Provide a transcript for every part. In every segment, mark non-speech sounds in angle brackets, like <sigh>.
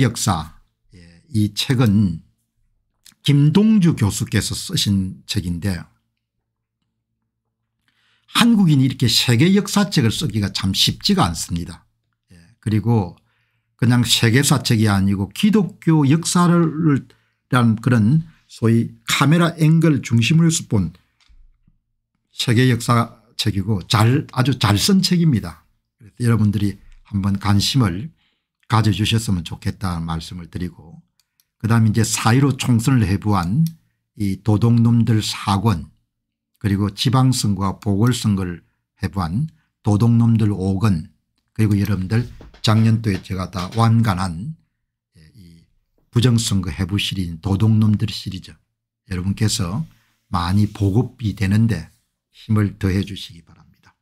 역사 예, 이 책은 김동주 교수께서 쓰신 책인데 한국인이 이렇게 세계 역사책을 쓰기가 참 쉽지가 않습니다. 예, 그리고 그냥 세계사책이 아니고 기독교 역사를 란 그런 소위 카메라 앵글 중심으로 해서 본 세계 역사책이고 잘 아주 잘 쓴 책입니다. 여러분들이 한번 관심을 가져주셨으면 좋겠다는 말씀을 드리고 그다음 에 이제 사이로 총선을 해부한 이 도둑놈들 사권 그리고 지방선거와 보궐선거를 해부한 도둑놈들 5권 그리고 여러분들 작년도에 제가 다 완간한 예, 이 부정선거 해부 시리즈 도둑놈들 시리즈 여러분께서 많이 보급이 되는데 힘을 더해 주시기 바랍니다.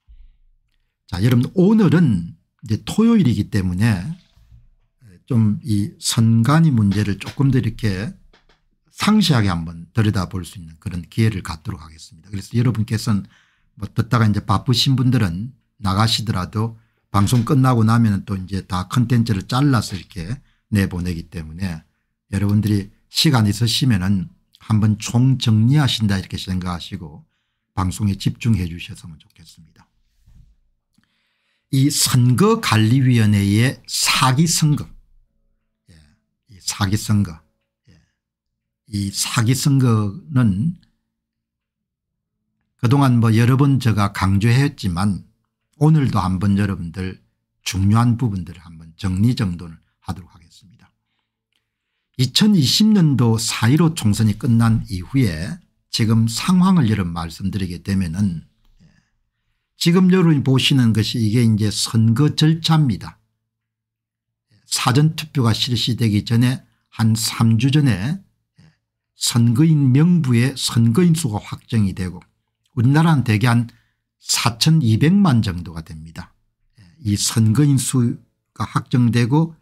자 여러분 오늘은 이제 토요일이기 때문에 좀이 선관위 문제를 조금 더 이렇게 상시하게 한번 들여다볼 수 있는 그런 기회를 갖도록 하겠습니다. 그래서 여러분께서는 뭐 듣다가 이제 바쁘신 분들은 나가시더라도 방송 끝나고 나면 또 이제 다 컨텐츠를 잘라서 이렇게 내보내기 때문에 여러분들이 시간 있으시면은 한번 총 정리하신다 이렇게 생각하시고 방송에 집중해 주셨으면 좋겠습니다. 이 선거관리위원회의 사기 선거 사기선거. 예. 이 사기선거는 그동안 뭐 여러 번 제가 강조했지만 오늘도 한번 여러분들 중요한 부분들을 한번 정리정돈을 하도록 하겠습니다. 2020년도 4.15 총선이 끝난 이후에 지금 상황을 여러분 말씀드리게 되면은 예. 지금 여러분이 보시는 것이 이게 이제 선거 절차입니다. 사전투표가 실시되기 전에 한 3주 전에 선거인 명부에 선거인 수가 확정이 되고 우리나라는 대개 한 4200만 정도가 됩니다. 예, 이 선거인 수가 확정되고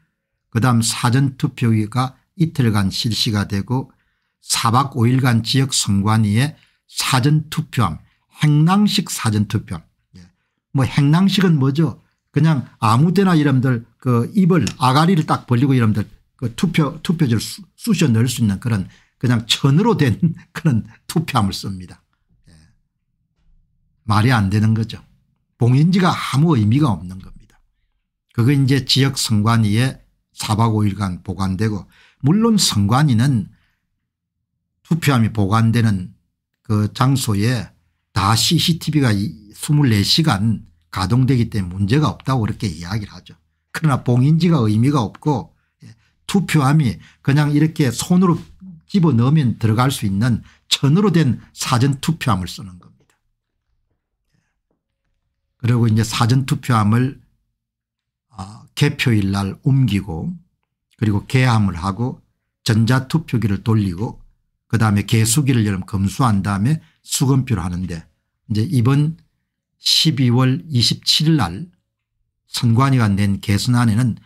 그다음 사전투표가 이틀간 실시가 되고 4박 5일간 지역 선관위에 사전투표함 행랑식 사전투표함 예, 뭐 행랑식은 뭐죠 그냥 아무데나 이름들 그 입을 아가리를 딱 벌리고 이러면 그 투표 투표지를 쑤셔 넣을 수 있는 그런 그냥 천으로 된 <laughs> 그런 투표함을 씁니다. 예. 말이 안 되는 거죠. 봉인지가 아무 의미가 없는 겁니다. 그거 이제 지역 선관위에 4박 5일간 보관되고 물론 선관위는 투표함이 보관되는 그 장소에 다 CCTV가 24시간 가동되기 때문에 문제가 없다고 그렇게 이야기를 하죠. 그러나 봉인지가 의미가 없고 예, 투표함이 그냥 이렇게 손으로 집어넣으면 들어갈 수 있는 천으로 된 사전투표함을 쓰는 겁니다. 그리고 이제 사전투표함을 아, 개표일 날 옮기고 그리고 개함을 하고 전자투표기를 돌리고 그다음에 개수기를 여름 검수한 다음에 수검표를 하는데 이제 이번 12월 27일 날 선관위가 낸 개선안에는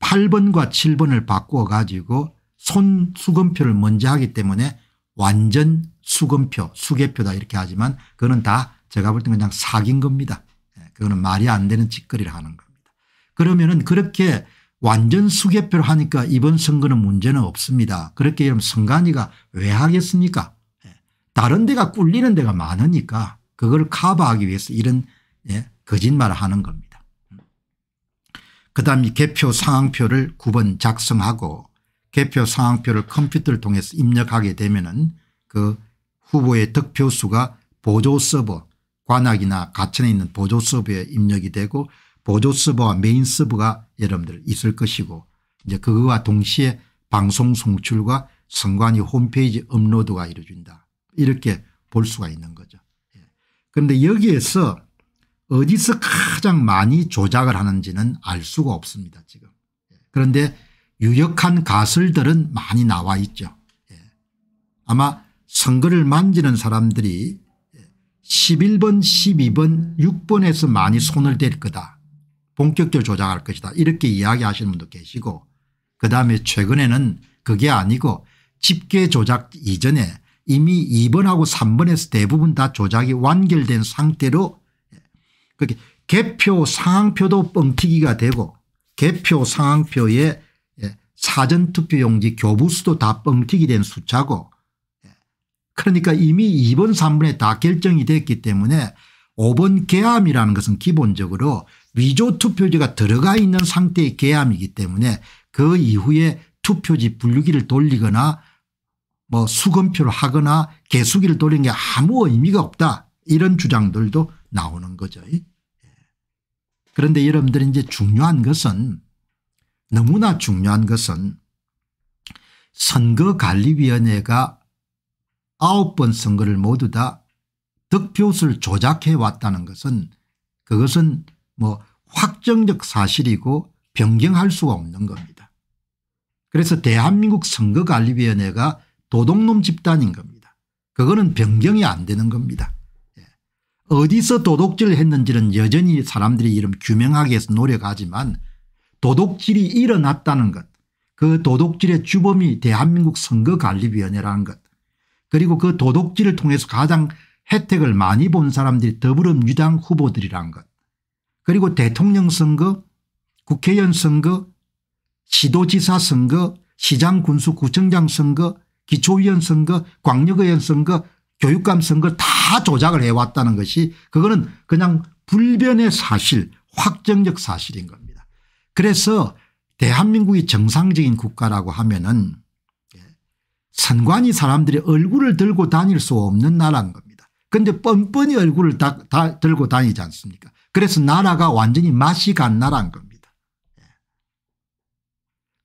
8번과 7번을 바꾸어 가지고 손 수검표를 먼저 하기 때문에 완전 수검표 수개표다 이렇게 하지만 그거는 다 제가 볼 때는 그냥 사기인 겁니다. 예, 그거는 말이 안 되는 짓거리를 하는 겁니다. 그러면은 그렇게 완전 수개표를 하니까 이번 선거는 문제는 없습니다. 그렇게 이러면 선관위가 왜 하겠습니까 예, 다른 데가 꿀리는 데가 많으니까 그걸 커버하기 위해서 이런 예, 거짓말을 하는 겁니다. 그다음 에 개표 상황표를 9번 작성하고 개표 상황표를 컴퓨터를 통해서 입력하게 되면 은그 후보의 득표수가 보조 서버 관악이나 가천에 있는 보조 서버에 입력이 되고 보조 서버와 메인 서버가 여러분들 있을 것이고 이제 그거와 동시에 방송 송출과 선관위 홈페이지 업로드가 이루어진다 이렇게 볼 수가 있는 거죠. 예. 그런데 여기에서 어디서 가장 많이 조작을 하는지는 알 수가 없습니다 지금. 예. 그런데 유력한 가설들은 많이 나와 있죠. 예. 아마 선거를 만지는 사람들이 11번 예, 12번 6번에서 많이 손을 댈 거다. 본격적으로 조작할 것이다 이렇게 이야기하시는 분도 계시고 그다음에 최근에는 그게 아니고 집계 조작 이전에 이미 2번하고 3번에서 대부분 다 조작이 완결된 상태로 그렇게 개표 상황표도 뻥튀기가 되고 개표 상황표에 예, 사전투표용지 교부수도 다 뻥튀기 된 숫자고 예. 그러니까 이미 2번 3번에 다 결정이 됐기 때문에 5번 개함이라는 것은 기본적으로 위조 투표지가 들어가 있는 상태의 개함이기 때문에 그 이후에 투표지 분류기를 돌리거나 뭐 수검표를 하거나 개수기를 돌리는 게 아무 의미가 없다 이런 주장들도 나오는 거죠. 그런데 여러분들 이제 중요한 것은 너무나 중요한 것은 선거관리위원회가 아홉 번 선거를 모두 다 득표수를 조작해 왔다는 것은 그것은 뭐 확정적 사실이고 변경할 수가 없는 겁니다. 그래서 대한민국 선거관리위원회가 도둑놈 집단인 겁니다. 그거는 변경이 안 되는 겁니다. 어디서 도둑질을 했는지는 여전히 사람들이 이름 규명하기 위해서 노력하지만 도둑질이 일어났다는 것, 그 도둑질의 주범이 대한민국 선거관리위원회라는 것, 그리고 그 도둑질을 통해서 가장 혜택을 많이 본 사람들이 더불어민주당 후보들이란 것, 그리고 대통령 선거, 국회의원 선거, 시도지사 선거, 시장 군수 구청장 선거, 기초위원 선거, 광역의원 선거, 교육감 선거 다 조작을 해왔다는 것이 그거는 그냥 불변의 사실 확정적 사실인 겁니다. 그래서 대한민국이 정상적인 국가라고 하면은 예, 선관위 사람들이 얼굴을 들고 다닐 수 없는 나라인 겁니다. 그런데 뻔뻔히 얼굴을 다, 다 들고 다니지 않습니까 그래서 나라가 완전히 맛이 간 나라인 겁니다. 예.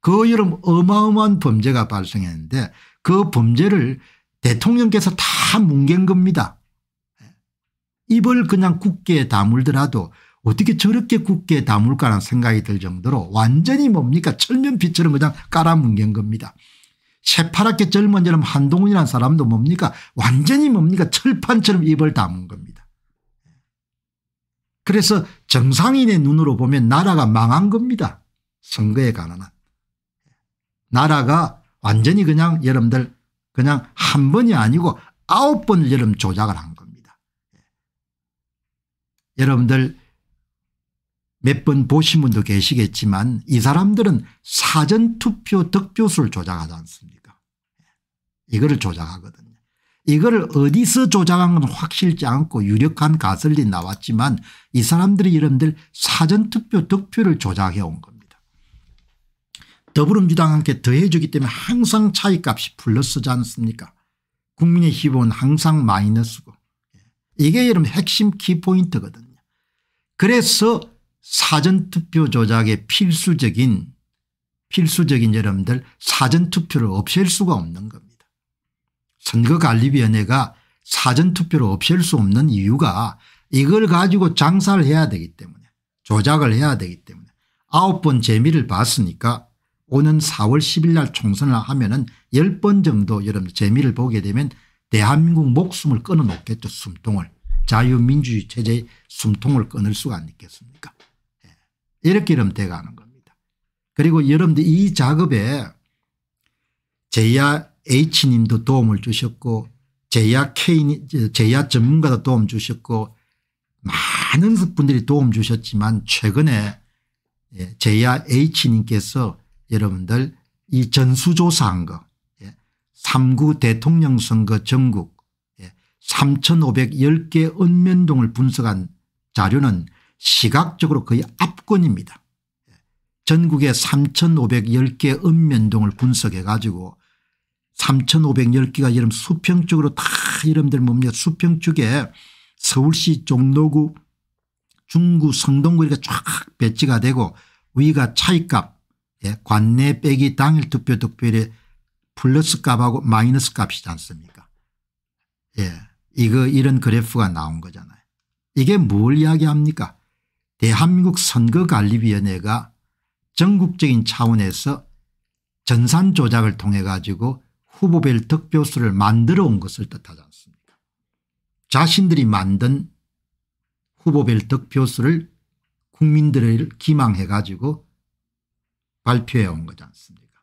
그 여름 어마어마한 범죄가 발생했는데 그 범죄를 대통령께서 다 뭉갠 겁니다. 입을 그냥 굳게 다물더라도 어떻게 저렇게 굳게 다물까라는 생각이 들 정도로 완전히 뭡니까 철면피처럼 그냥 깔아뭉갠 겁니다. 새파랗게 젊은 사람 한동훈이라는 사람도 뭡니까 완전히 뭡니까 철판처럼 입을 다문 겁니다. 그래서 정상인의 눈으로 보면 나라가 망한 겁니다. 선거에 관한 나라가 완전히 그냥 여러분들 그냥 한 번이 아니고 아홉 번을 여러분 조작을 한 겁니다. 예. 여러분들 몇 번 보신 분도 계시겠지만 이 사람들은 사전투표 득표수를 조작하지 않습니까 예. 이거를 조작하거든요. 이거를 어디서 조작한 건 확실치 않고 유력한 가설이 나왔지만 이 사람들이 여러분들 사전투표 득표를 조작해 온 겁니다. 더불어민주당한테 더해주기 때문에 항상 차이값이 플러스지 않습니까 국민의힘은 항상 마이너스고 이게 여러분 핵심 키포인트거든요. 그래서 사전투표 조작의 필수적인 필수적인 여러분들 사전투표를 없앨 수가 없는 겁니다. 선거관리위원회가 사전투표를 없앨 수 없는 이유가 이걸 가지고 장사를 해야 되기 때문에 조작을 해야 되기 때문에 아홉 번 재미를 봤으니까 오는 4월 10일 날 총선을 하면 은 10번 정도 여러분 재미를 보게 되면 대한민국 목숨을 끊어놓겠죠. 숨통을. 자유민주주의 체제의 숨통을 끊을 수가 있겠습니까. 예. 이렇게 이름 돼가는 겁니다. 그리고 여러분들 이 작업에 제야 H님도 도움을 주셨고 제야 k 제야 전문가도 도움 주셨고 많은 분들이 도움 주셨지만 최근에 예, 제야 H님께서 여러분들 이 전수조사한 거 3구 예, 대통령 선거 전국 3510개 예, 읍면동을 분석한 자료는 시각적으로 거의 압권입니다. 예, 전국의 3510개 읍면동을 분석해 가지고 3510개가 여름 수평쪽으로 다 여러분들 뭡니까 수평쪽에 서울시 종로구 중구 성동구 이렇게 쫙 배치가 되고 위가 차이값 예, 관내 빼기 당일 투표 득표율의 플러스 값하고 마이너스 값이지 않습니까? 예. 이거 이런 그래프가 나온 거잖아요. 이게 뭘 이야기합니까? 대한민국 선거관리위원회가 전국적인 차원에서 전산 조작을 통해 가지고 후보별 득표수를 만들어 온 것을 뜻하지 않습니까? 자신들이 만든 후보별 득표수를 국민들을 기망해 가지고 발표해 온 거지 않습니까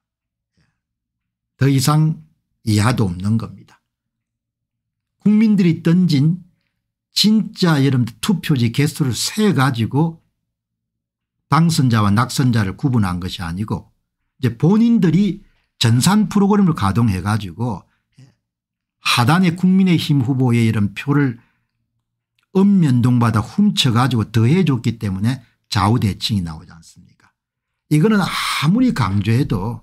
예. 더 이상 이하도 없는 겁니다. 국민들이 던진 진짜 여러분들 투표지 개수를 세 가지고 당선자와 낙선자를 구분한 것이 아니고 이제 본인들이 전산 프로그램을 가동해 가지고 하단의 국민의힘 후보의 이런 표를 읍면동받아 훔쳐 가지고 더해줬기 때문에 좌우대칭이 나오지 않습니까 이거는 아무리 강조해도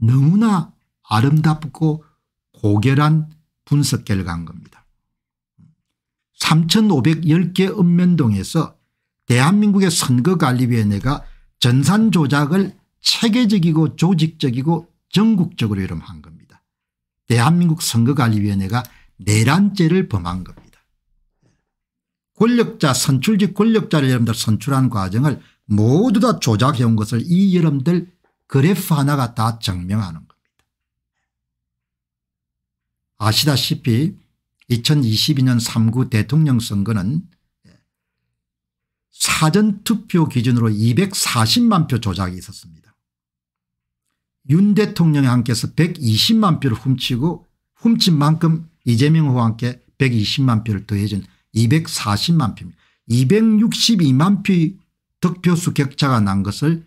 너무나 아름답고 고결한 분석 결과인 겁니다. 3510개 읍면동에서 대한민국의 선거관리위원회가 전산 조작을 체계적이고 조직적이고 전국적으로 이름한 겁니다. 대한민국 선거관리위원회가 내란죄를 범한 겁니다. 권력자 선출직 권력자를 여러분들 선출한 과정을 모두 다 조작해온 것을 이 여러분들 그래프 하나가 다 증명하는 겁니다. 아시다시피 2022년 3구 대통령 선거는 사전투표 기준으로 240만 표 조작이 있었습니다. 윤 대통령 함께서 120만 표를 훔치고 훔친 만큼 이재명 후한께 120만 표를 더해준 240만 표입니다. 262만 표의 득표수 격차가 난 것을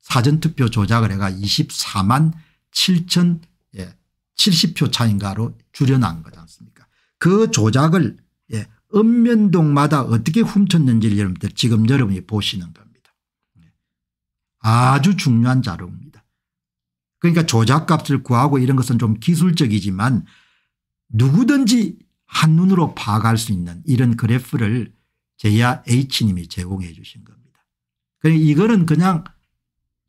사전투표 조작을 해가 24만 7천 예, 70표 차인가로 줄여난 거지 않습니까 그 조작을 예, 읍면동마다 어떻게 훔쳤는지를 여러분들 지금 여러분이 보시는 겁니다. 예, 아주 중요한 자료입니다. 그러니까 조작값을 구하고 이런 것은 좀 기술적이지만 누구든지 한눈으로 파악할 수 있는 이런 그래프를 제야 H님이 제공해 주신 겁니다. 그러니까 이거는 그냥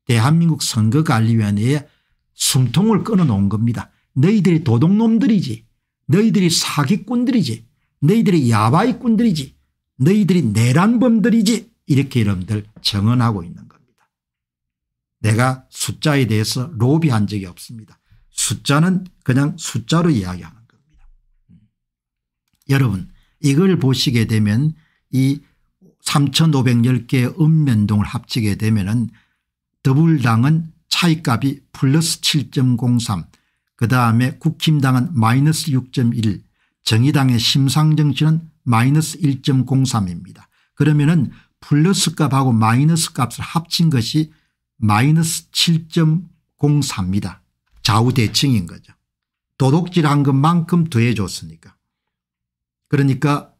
대한민국 선거관리위원회의 숨통을 끊어놓은 겁니다. 너희들이 도둑놈들이지 너희들이 사기꾼들이지 너희들이 야바이꾼들이지 너희들이 내란범들이지 이렇게 여러분들 정언하고 있는 겁니다. 내가 숫자에 대해서 로비한 적이 없습니다. 숫자는 그냥 숫자로 이야기하는 겁니다. 음. 여러분 이걸 보시게 되면 이3 5 1 0개 읍면동을 합치게 되면 은 더불당은 차이값이 플러스 7.03 그다음에 국힘당은 마이너스 6.1 정의당의 심상정치는 마이너스 1.03입니다. 그러면 은 플러스 값하고 마이너스 값을 합친 것이 마이너스 7.03입니다. 좌우대칭인 거죠. 도둑질한 것만큼 더해줬으니까. 그러니까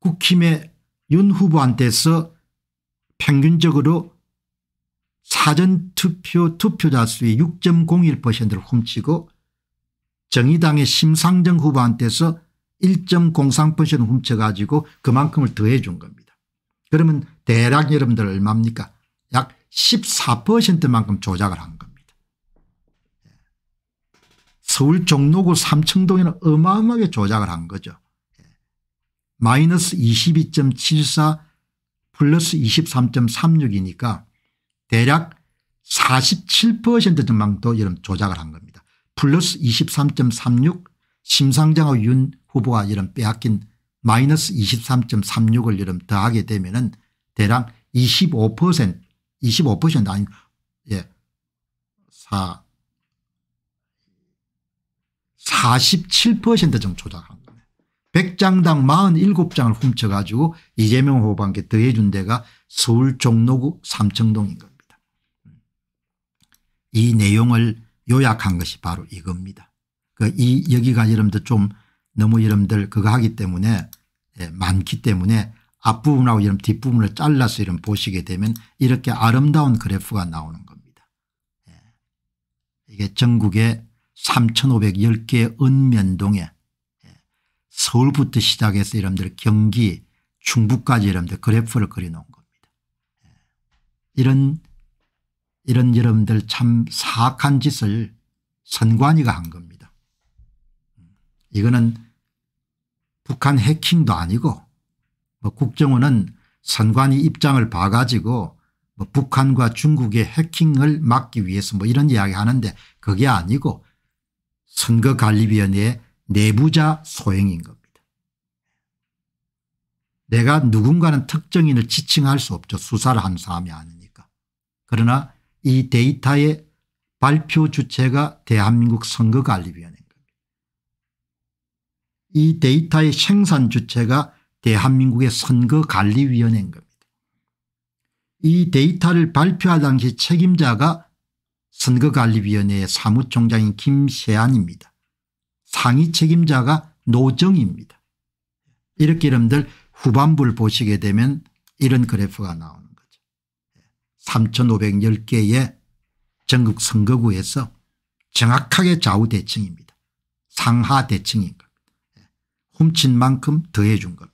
국힘의 윤 후보한테서 평균적으로 사전투표 투표자 수의 6.01%를 훔치고 정의당의 심상정 후보한테서 1.03%를 훔쳐가지고 그만큼을 더해 준 겁니다. 그러면 대략 여러분들 얼마입니까 약 14%만큼 조작을 한 겁니다. 서울 종로구 삼청동에는 어마어마하게 조작을 한 거죠. 마이너스 22.74 플러스 23.36이니까 대략 47% 정도 이런 조작을 한 겁니다. 플러스 23.36 심상정하고 윤 후보가 이런 빼앗긴 마이너스 23.36을 이런 더하게 되면은 대략 25% 25% 아니 예. 4 7 정도 조작한 100장당 47장을 훔쳐가지고 이재명 후보한테 더해준 데가 서울 종로구 삼청동인 겁니다. 이 내용을 요약한 것이 바로 이겁니다. 그 이 여기가 여러분들 좀 너무 여러분들 그거 하기 때문에 예, 많기 때문에 앞부분하고 이런 뒷부분을 잘라서 이런 보시게 되면 이렇게 아름다운 그래프가 나오는 겁니다. 예. 이게 전국에 3510개 의 읍면동에 서울부터 시작해서 여러분들 경기 중부까지 여러분들 그래프를 그려놓은 겁니다. 예. 이런 이런 여러분들 참 사악한 짓을 선관위가 한 겁니다. 음. 이거는 북한 해킹도 아니고 뭐 국정원은 선관위 입장을 봐가지고 뭐 북한과 중국의 해킹을 막기 위해서 뭐 이런 이야기 하는데 그게 아니고 선거관리위원회의 내부자 소행인 겁니다. 내가 누군가는 특정인을 지칭할 수 없죠. 수사를 한 사람이 아니니까. 그러나 이 데이터의 발표 주체가 대한민국 선거관리위원회입니다. 이 데이터의 생산 주체가 대한민국의 선거관리위원회인 겁니다. 이 데이터를 발표할 당시 책임자가 선거관리위원회의 사무총장인 김세안입니다. 상위 책임자가 노정입니다. 이렇게 여러분들 후반부를 보시게 되면 이런 그래프가 나오는 거죠. 3510개의 전국 선거구에서 정확하게 좌우대칭입니다. 상하대칭인 겁니다. 훔친 만큼 더해준 겁니다.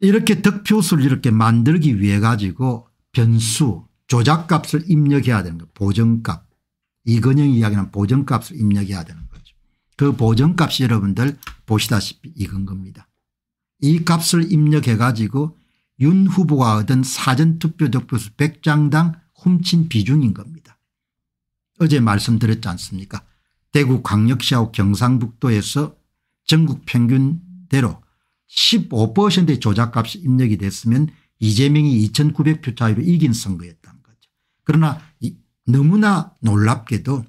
이렇게 득표수를 이렇게 만들기 위해 가지고 변수 조작값을 입력해야 되는 거 보정값 이건영 이야기는 보정값을 입력해야 되는 거죠. 그 보정값이 여러분들 보시다시피 이건 겁니다. 이 값을 입력해 가지고 윤 후보가 얻은 사전투표 득표수 100장당 훔친 비중인 겁니다. 어제 말씀드렸지 않습니까 대구 광역시하고 경상북도에서 전국 평균대로 15%의 조작값이 입력이 됐으면 이재명이 2900표 차이로 이긴 선거였다는 거죠. 그러나 너무나 놀랍게도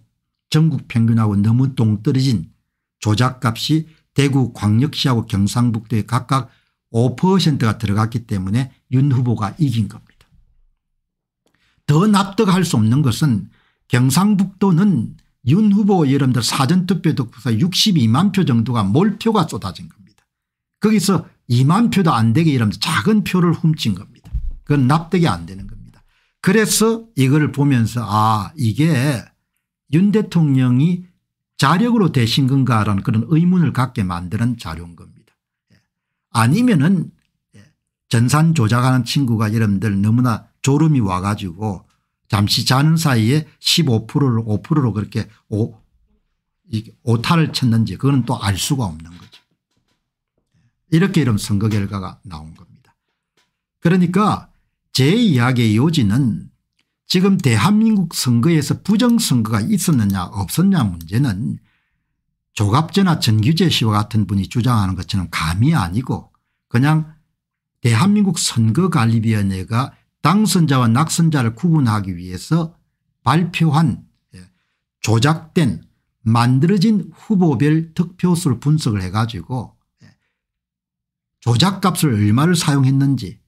전국 평균하고 너무 동떨어진 조작값이 대구 광역시하고 경상북도에 각각 5%가 들어갔기 때문에 윤 후보가 이긴 겁니다. 더 납득할 수 없는 것은 경상북도는 윤 후보 여러분들 사전투표 덕분에 62만 표 정도가 몰표가 쏟아진 겁니다. 거기서 2만 표도 안 되게 이러면서 작은 표를 훔친 겁니다. 그건 납득이 안 되는 겁니다. 그래서 이걸 보면서 아 이게 윤 대통령이 자력으로 되신 건가라는 그런 의문을 갖게 만드는 자료인 겁니다. 예. 아니면 은 예, 전산 조작하는 친구가 여러분들 너무나 졸음이 와가지고 잠시 자는 사이에 15%를 5%로 그렇게 오, 오타를 쳤는지 그건 또 알 수가 없는 거죠. 예. 이렇게 이런 선거 결과가 나온 겁니다. 그러니까 제 이야기의 요지는 지금 대한민국 선거에서 부정선거가 있었느냐 없었냐 문제는 조갑제나 전규재 씨와 같은 분이 주장하는 것처럼 감이 아니고 그냥 대한민국 선거관리위원회가 당선자와 낙선자를 구분하기 위해서 발표한 예, 조작된 만들어진 후보별 득표수를 분석을 해가지고 예, 조작값을 얼마를 사용했는지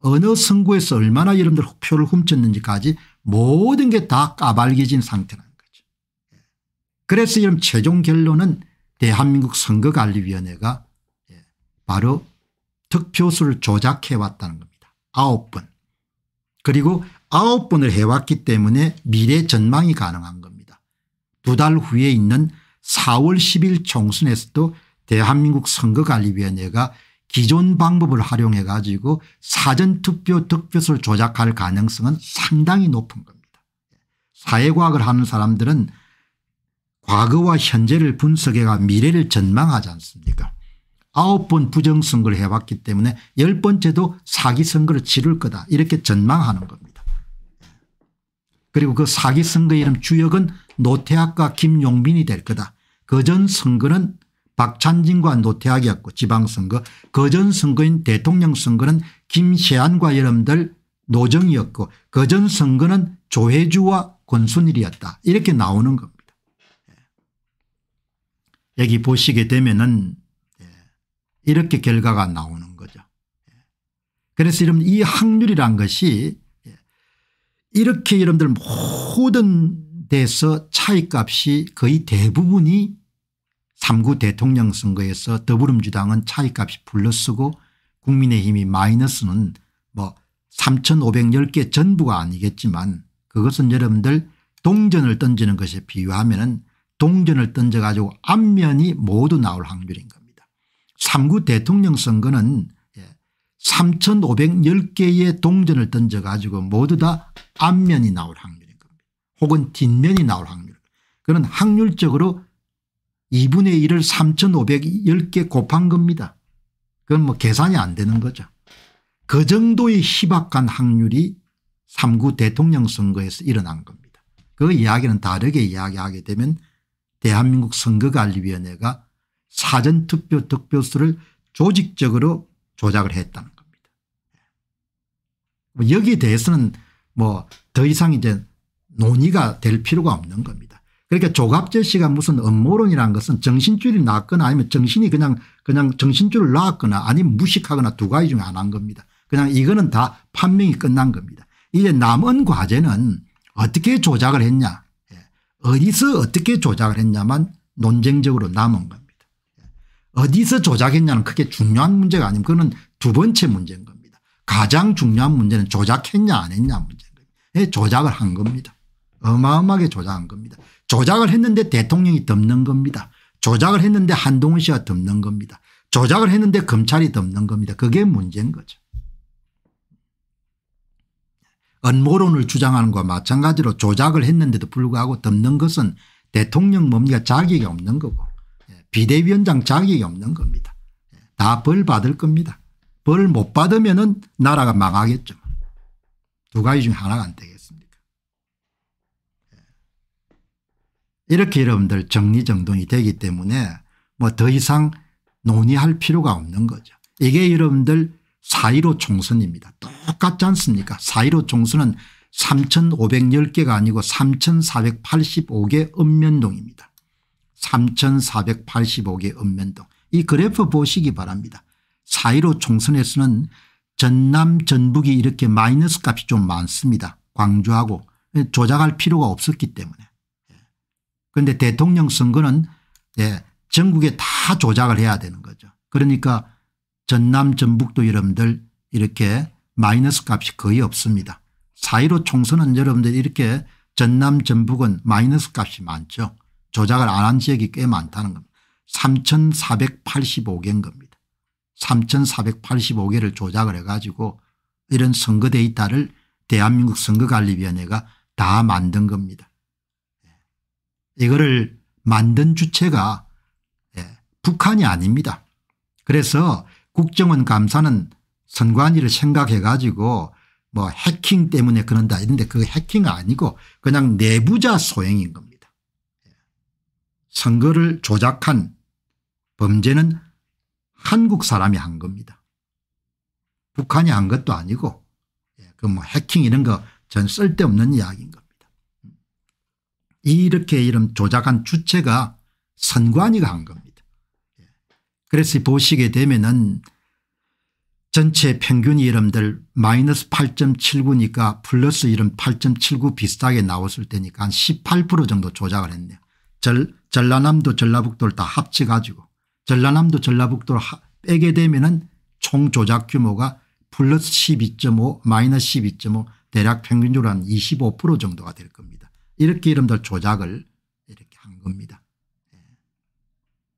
어느 선거에서 얼마나 여러분들 표를 훔쳤는지까지 모든 게 다 까발겨진 상태라는 거죠. 그래서 여러분 최종 결론은 대한민국 선거관리위원회가 예, 바로 득표수를 조작해왔다는 겁니다. 아홉 번. 그리고 아홉 번을 해왔기 때문에 미래 전망이 가능한 겁니다. 두 달 후에 있는 4월 10일 총선에서도 대한민국 선거관리위원회가 기존 방법을 활용해 가지고 사전투표 득표수를 조작할 가능성은 상당히 높은 겁니다. 사회과학을 하는 사람들은 과거와 현재를 분석해가 미래를 전망하지 않습니까 아홉 번 부정선거를 해왔기 때문에 열 번째도 사기선거를 치를 거다 이렇게 전망하는 겁니다. 그리고 그사기선거 이름 주역은 노태학과 김용빈이될 거다. 그 전 선거는 박찬진과 노태학이었고 지방선거 거전선거인 대통령 선거는 김세환과 여러분들 노정이었고 거전선거는 조혜주와 권순일이었다 이렇게 나오는 겁니다. 예. 여기 보시게 되면 은 예, 이렇게 결과가 나오는 거죠. 예. 그래서 여러분 이 확률이란 것이 이렇게 여러분들 모든 데서 차이값이 거의 대부분이 3구 대통령 선거에서 더불어민주당은 차이값이 플러스고 국민의힘이 마이너스는 뭐 3510개 전부가 아니겠지만 그것은 여러분들 동전을 던지는 것에 비유하면 은 동전을 던져 가지고 앞면이 모두 나올 확률인 겁니다. 3구 대통령 선거는 3510개의 예, 동전을 던져 가지고 모두 다 앞면이 나올 확률인 겁니다. 혹은 뒷면이 나올 확률. 그런 확률적으로 2분의 1을 3510개 곱한 겁니다. 그건 뭐 계산이 안 되는 거죠. 그 정도의 희박한 확률이 3구 대통령 선거에서 일어난 겁니다. 그 이야기는 다르게 이야기하게 되면 대한민국 선거관리위원회가 사전투표 득표수를 조직적으로 조작을 했다는 겁니다. 뭐 여기에 대해서는 뭐 더 이상 이제 논의가 될 필요가 없는 겁니다. 그러니까 조갑재 씨가 무슨 음모론이라는 것은 정신줄이 났거나 아니면 정신이 그냥 그냥 정신줄을 놨거나 아니면 무식하거나 두 가지 중에 안 한 겁니다. 그냥 이거는 다 판명이 끝난 겁니다. 이제 남은 과제는 어떻게 조작을 했냐 예. 어디서 어떻게 조작을 했냐만 논쟁적으로 남은 겁니다. 예. 어디서 조작했냐는 크게 중요한 문제가 아니면 그거는 두 번째 문제인 겁니다. 가장 중요한 문제는 조작했냐 안 했냐 문제인 겁니다. 예, 조작을 한 겁니다. 어마어마하게 조작한 겁니다. 조작을 했는데 대통령이 덮는 겁니다. 조작을 했는데 한동훈 씨가 덮는 겁니다. 조작을 했는데 검찰이 덮는 겁니다. 그게 문제인 거죠. 언모론을 주장하는 것과 마찬가지로 조작을 했는데도 불구하고 덮는 것은 대통령 뭡니까 자격이 없는 거고 예, 비대위원장 자격이 없는 겁니다. 예, 다벌 받을 겁니다. 벌 못 받으면 은 나라가 망하겠죠. 두 가지 중에 하나가 안 되겠죠. 이렇게 여러분들 정리정돈이 되기 때문에 뭐 더 이상 논의할 필요가 없는 거죠. 이게 여러분들 4.15 총선입니다. 똑같지 않습니까 4.15 총선은 3510개가 아니고 3485개 읍면동입니다. 3485개 읍면동 이 그래프 보시기 바랍니다. 4.15 총선에서는 전남 전북이 이렇게 마이너스 값이 좀 많습니다. 광주하고 조작할 필요가 없었기 때문에 그런데 대통령 선거는 예, 전국에 다 조작을 해야 되는 거죠. 그러니까 전남 전북도 여러분들 이렇게 마이너스 값이 거의 없습니다. 4.15 총선은 여러분들 이렇게 전남 전북은 마이너스 값이 많죠. 조작을 안 한 지역이 꽤 많다는 겁니다. 3485개인 겁니다. 3485개를 조작을 해가지고 이런 선거 데이터를 대한민국 선거관리위원회가 다 만든 겁니다. 이거를 만든 주체가 예, 북한이 아닙니다. 그래서 국정원 감사는 선관위를 생각해 가지고 뭐 해킹 때문에 그런다 이런데 그 해킹 아니고 그냥 내부자 소행인 겁니다. 예. 선거를 조작한 범죄는 한국 사람이 한 겁니다. 북한이 한 것도 아니고 예, 그뭐 해킹 이런 거 전 쓸데없는 이야기인 겁니다. 이렇게 이름 조작한 주체가 선관위가 한 겁니다. 그래서 보시게 되면은 전체 평균 이름들 마이너스 8.79니까 플러스 이름 8.79 비슷하게 나왔을 테니까 한 18% 정도 조작을 했네요. 전, 전라남도 전라북도를 다 합쳐가지고 전라남도 전라북도를 하, 빼게 되면은 총 조작 규모가 플러스 12.5 마이너스 12.5 대략 평균적으로 한 25% 정도가 될 겁니다. 이렇게 이름들 조작을 이렇게 한 겁니다. 예.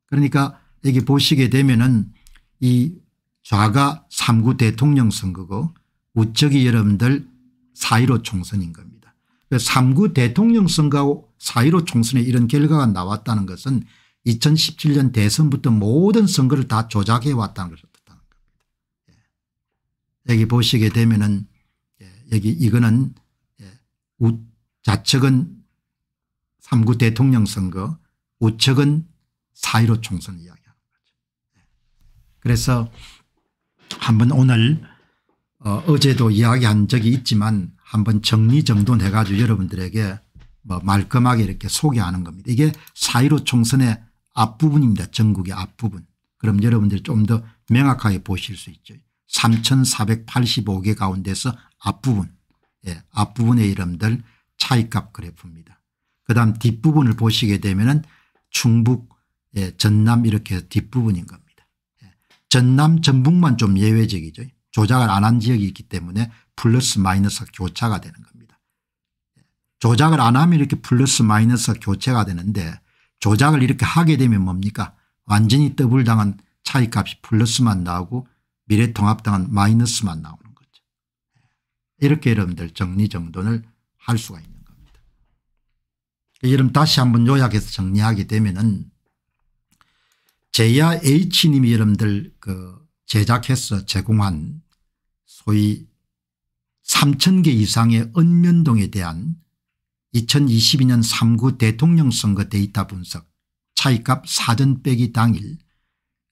그러니까 여기 보시게 되면은 이 좌가 3구 대통령 선거고 우측이 여러분들 4.15 총선인 겁니다. 3구 그 대통령 선거하고 4.15 총선에 이런 결과가 나왔다는 것은 2017년 대선부터 모든 선거를 다 조작해 왔다는 것을 뜻하는 겁니다. 예. 여기 보시게 되면은 예, 여기 이거는 좌측은 3구 대통령 선거 우측은 4.15 총선 이야기하는 거죠. 예. 그래서 한번 오늘 어, 제도 이야기한 적이 있지만 한번 정리정돈해 가지고 여러분들에게 뭐 말끔하게 이렇게 소개하는 겁니다. 이게 4.15 총선의 앞부분입니다. 전국의 앞부분. 그럼 여러분들이 좀 더 명확하게 보실 수 있죠. 3485개 가운데서 앞부분 예, 앞부분의 이름들 차이값 그래프입니다. 그 다음 뒷부분을 보시게 되면 은 충북 예, 전남 이렇게 뒷부분인 겁니다. 예. 전남 전북만 좀 예외적이죠. 조작을 안 한 지역이 있기 때문에 플러스 마이너스 교차가 되는 겁니다. 예. 조작을 안 하면 이렇게 플러스 마이너스 교체가 되는데 조작을 이렇게 하게 되면 뭡니까 완전히 더블당한 차이값이 플러스만 나오고 미래통합당은 마이너스만 나오는 거죠. 예. 이렇게 여러분들 정리정돈을 할 수가 있습니다. 이름 다시 한번 요약해서 정리하게 되면은 제야 H님이 여러분들 그 제작해서 제공한 소위 3 0 0 0개 이상의 읍면동에 대한 2022년 3구 대통령 선거 데이터 분석 차이값 사전 빼기 당일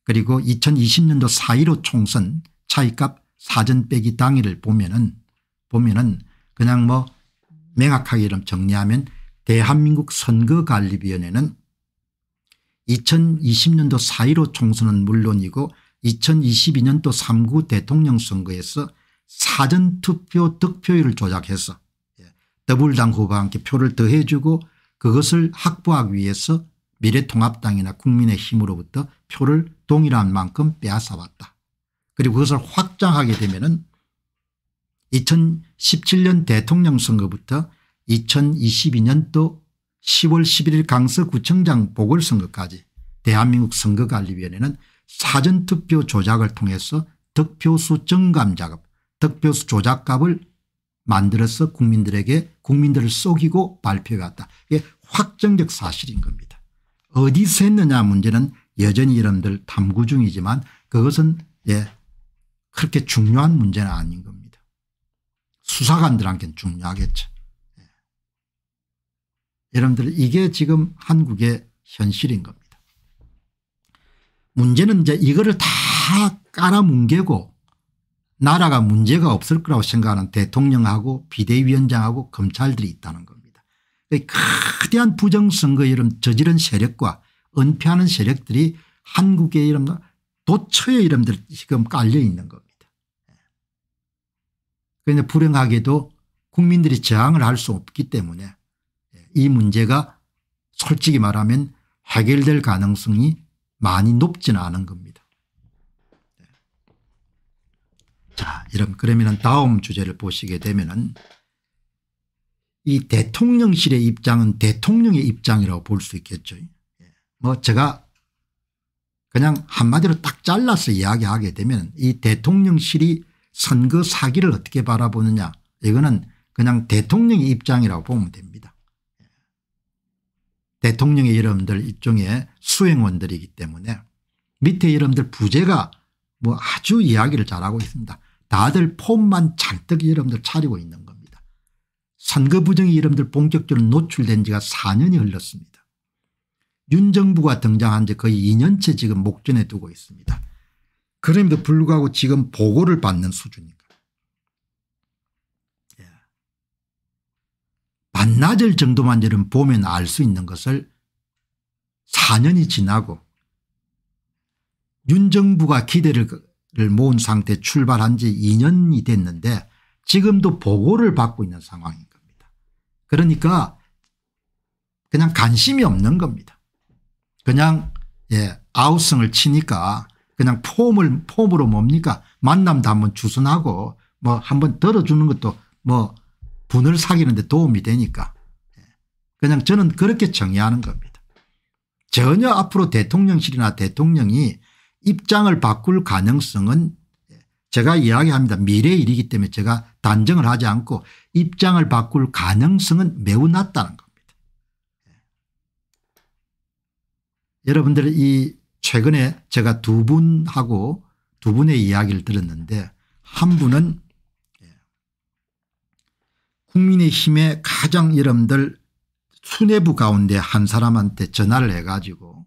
그리고 2020년도 4.15 총선 차이값 사전 빼기 당일을 보면은 보면은 그냥 뭐 명확하게 정리하면 대한민국 선거관리위원회는 2020년도 4.15 총선은 물론이고 2022년도 3구 대통령 선거에서 사전투표 득표율을 조작해서 예, 더블당 후보와 함께 표를 더해주고 그것을 확보하기 위해서 미래통합당이나 국민의힘으로부터 표를 동일한 만큼 빼앗아왔다. 그리고 그것을 확장하게 되면 은 2017년 대통령 선거부터 2022년도 10월 11일 강서구청장 보궐선거까지 대한민국 선거관리위원회는 사전투표 조작을 통해서 득표수 정감 작업 득표수 조작값을 만들어서 국민들에게 국민들을 속이고 발표해왔다. 이게 확정적 사실인 겁니다. 어디서 했느냐 문제는 여전히 여러분들 탐구 중이지만 그것은 예 그렇게 중요한 문제는 아닌 겁니다. 수사관들한테는 중요하겠죠. 여러분들 이게 지금 한국의 현실인 겁니다. 문제는 이제 이거를 다 깔아뭉개고 나라가 문제가 없을 거라고 생각하는 대통령하고 비대위원장하고 검찰들이 있다는 겁니다. 그 거대한 부정선거 이름 저지른 세력과 은폐하는 세력들이 한국의 이름 도처의 이름들 지금 깔려 있는 겁니다. 그런데 불행하게도 국민들이 저항을 할 수 없기 때문에 이 문제가 솔직히 말하면 해결될 가능성이 많이 높지는 않은 겁니다. 네. 자, 이런 그러면 다음 주제를 보시게 되면은 이 대통령실의 입장은 대통령의 입장이라고 볼 수 있겠죠. 예. 뭐 제가 그냥 한마디로 딱 잘라서 이야기하게 되면 이 대통령실이 선거 사기를 어떻게 바라보느냐 이거는 그냥 대통령의 입장이라고 보면 됩니다. 대통령의 이름들 일종의 수행원들이기 때문에 밑에 이름들 부재가 뭐 아주 이야기를 잘하고 있습니다. 다들 폼만 잔뜩 여러들 차리고 있는 겁니다. 선거 부정이 여들 본격적으로 노출된 지가 4년이 흘렀습니다. 윤 정부가 등장한 지 거의 2년째 지금 목전에 두고 있습니다. 그럼에도 불구하고 지금 보고를 받는 수준입니다. 반나절 정도만 여러분 보면 알 수 있는 것을 4년이 지나고 윤 정부가 기대를 모은 상태 출발한 지 2년이 됐는데 지금도 보고를 받고 있는 상황인 겁니다. 그러니까 그냥 관심이 없는 겁니다. 그냥 예, 아웃성을 치니까 그냥 폼을 폼으로 뭡니까 만남도 한번 주선하고 뭐 한번 들어주는 것도 뭐 분을 사귀는 데 도움이 되니까 예. 그냥 저는 그렇게 정의하는 겁니다. 전혀 앞으로 대통령실이나 대통령이 입장을 바꿀 가능성은 예, 제가 이야기합니다. 미래의 일이기 때문에 제가 단정을 하지 않고 입장을 바꿀 가능성은 매우 낮다는 겁니다. 예. 여러분들 이 최근에 제가 두 분하고 두 분의 이야기를 들었는데 한 분은 국민의힘의 가장 이름들 수뇌부 가운데 한 사람한테 전화를 해가지고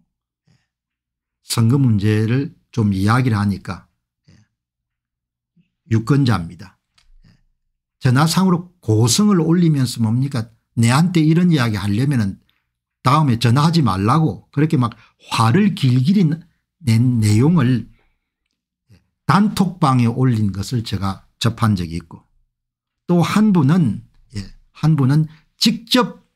선거 문제를 좀 이야기를 하니까 유권자입니다. 전화상으로 고성을 올리면서 뭡니까 내한테 이런 이야기 하려면 다음에 전화하지 말라고 그렇게 막 화를 길길이 낸 내용을 단톡방에 올린 것을 제가 접한 적이 있고 또 한 분은 한 분은 직접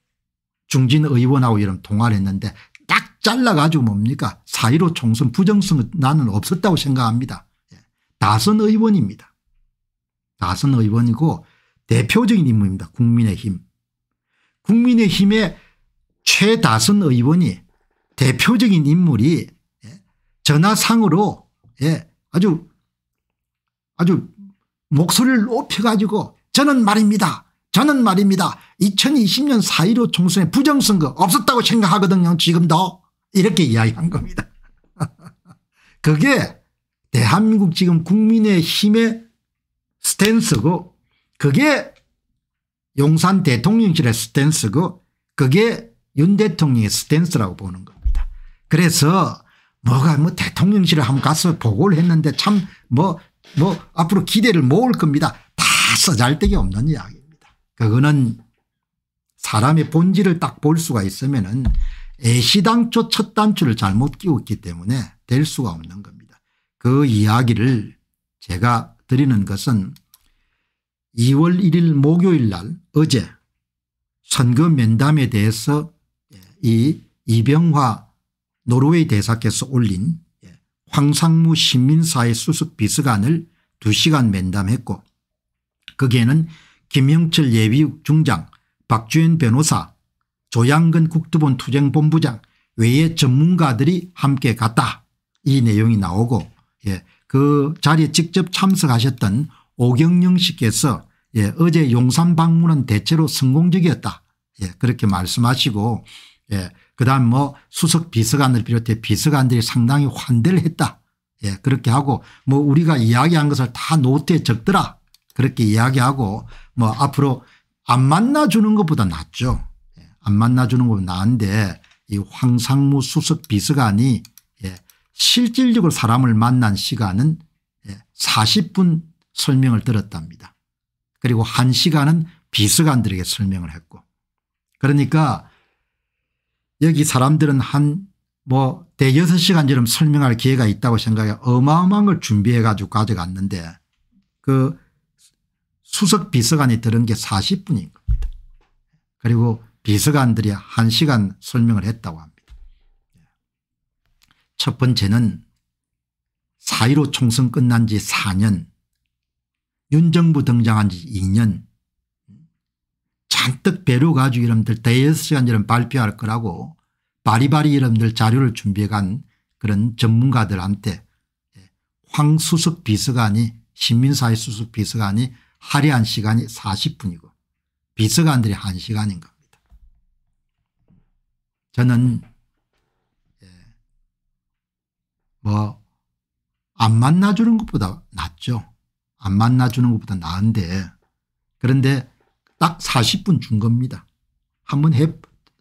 중진 의원하고 이런 통화를 했는데 딱 잘라가지고 뭡니까 사이로 총선 부정성 나는 없었다고 생각합니다. 예. 다선 의원입니다. 다선 의원이고 대표적인 인물입니다. 국민의힘. 국민의힘의 최다선 의원이 대표적인 인물이 예, 전화상으로 예, 아주 아주 목소리를 높여가지고 저는 말입니다. 저는 말입니다. 2020년 4.15 총선에 부정선거 없었다고 생각하거든요. 지금도 이렇게 이야기한 겁니다. <laughs> 그게 대한민국 지금 국민의 힘의 스탠스고 그게 용산 대통령실의 스탠스고 그게 윤 대통령의 스탠스라고 보는 겁니다. 그래서 뭐가 뭐 대통령실에 한번 가서 보고를 했는데 참 뭐뭐 뭐 앞으로 기대를 모을 겁니다. 다 쓰잘데기 없는 이야기. 그거는 그러니까 사람의 본질을 딱 볼 수가 있으면 은 애시당초 첫 단추를 잘못 끼웠기 때문에 될 수가 없는 겁니다. 그 이야기를 제가 드리는 것은 2월 1일 목요일 날 어제 선거 면담에 대해서 이 이병화 노르웨이 대사께서 올린 황상무 시민사회 수석 비서관을 2시간 면담했고 거기에는 김영철 예비역 중장, 박주현 변호사, 조양근 국토본 투쟁본부장 외의 전문가들이 함께 갔다 이 내용이 나오고 예, 그 자리에 직접 참석하셨던 오경영 씨께서 예, 어제 용산 방문은 대체로 성공적이었다 예, 그렇게 말씀하시고 예, 그다음 뭐 수석 비서관을 비롯해 비서관들이 상당히 환대를 했다 예, 그렇게 하고 뭐 우리가 이야기한 것을 다 노트에 적더라 그렇게 이야기하고 뭐 앞으로 안 만나주는 것보다 낫죠. 예, 안 만나주는 것보다 나은데 이 황상무 수석 비서관이 예, 실질적으로 사람을 만난 시간은 예, 40분 설명을 들었답니다. 그리고 한시간은 비서관들에게 설명을 했고 그러니까 여기 사람들은 한 뭐 대여섯 시간처럼 설명할 기회가 있다고 생각해 어마어마한 걸 준비해 가지고 가져갔는데 그 수석 비서관이 들은 게 40분인 겁니다. 그리고 비서관들이 1시간 설명을 했다고 합니다. 첫 번째는 4.15 총선 끝난 지 4년 윤정부 등장한 지 2년 잔뜩 배로 가지고 이름들 대여섯 시간 이름 발표할 거라고 바리바리 이름들 자료를 준비해 간 그런 전문가들한테 예, 황수석 비서관이 신민사회 수석 비서관이 할애한 시간이 40분이고 비서관들이 1시간인 겁니다. 저는 예 뭐안 만나주는 것보다 낫죠. 안 만나주는 것보다 나은데 그런데 딱 40분 준 겁니다. 한번 해,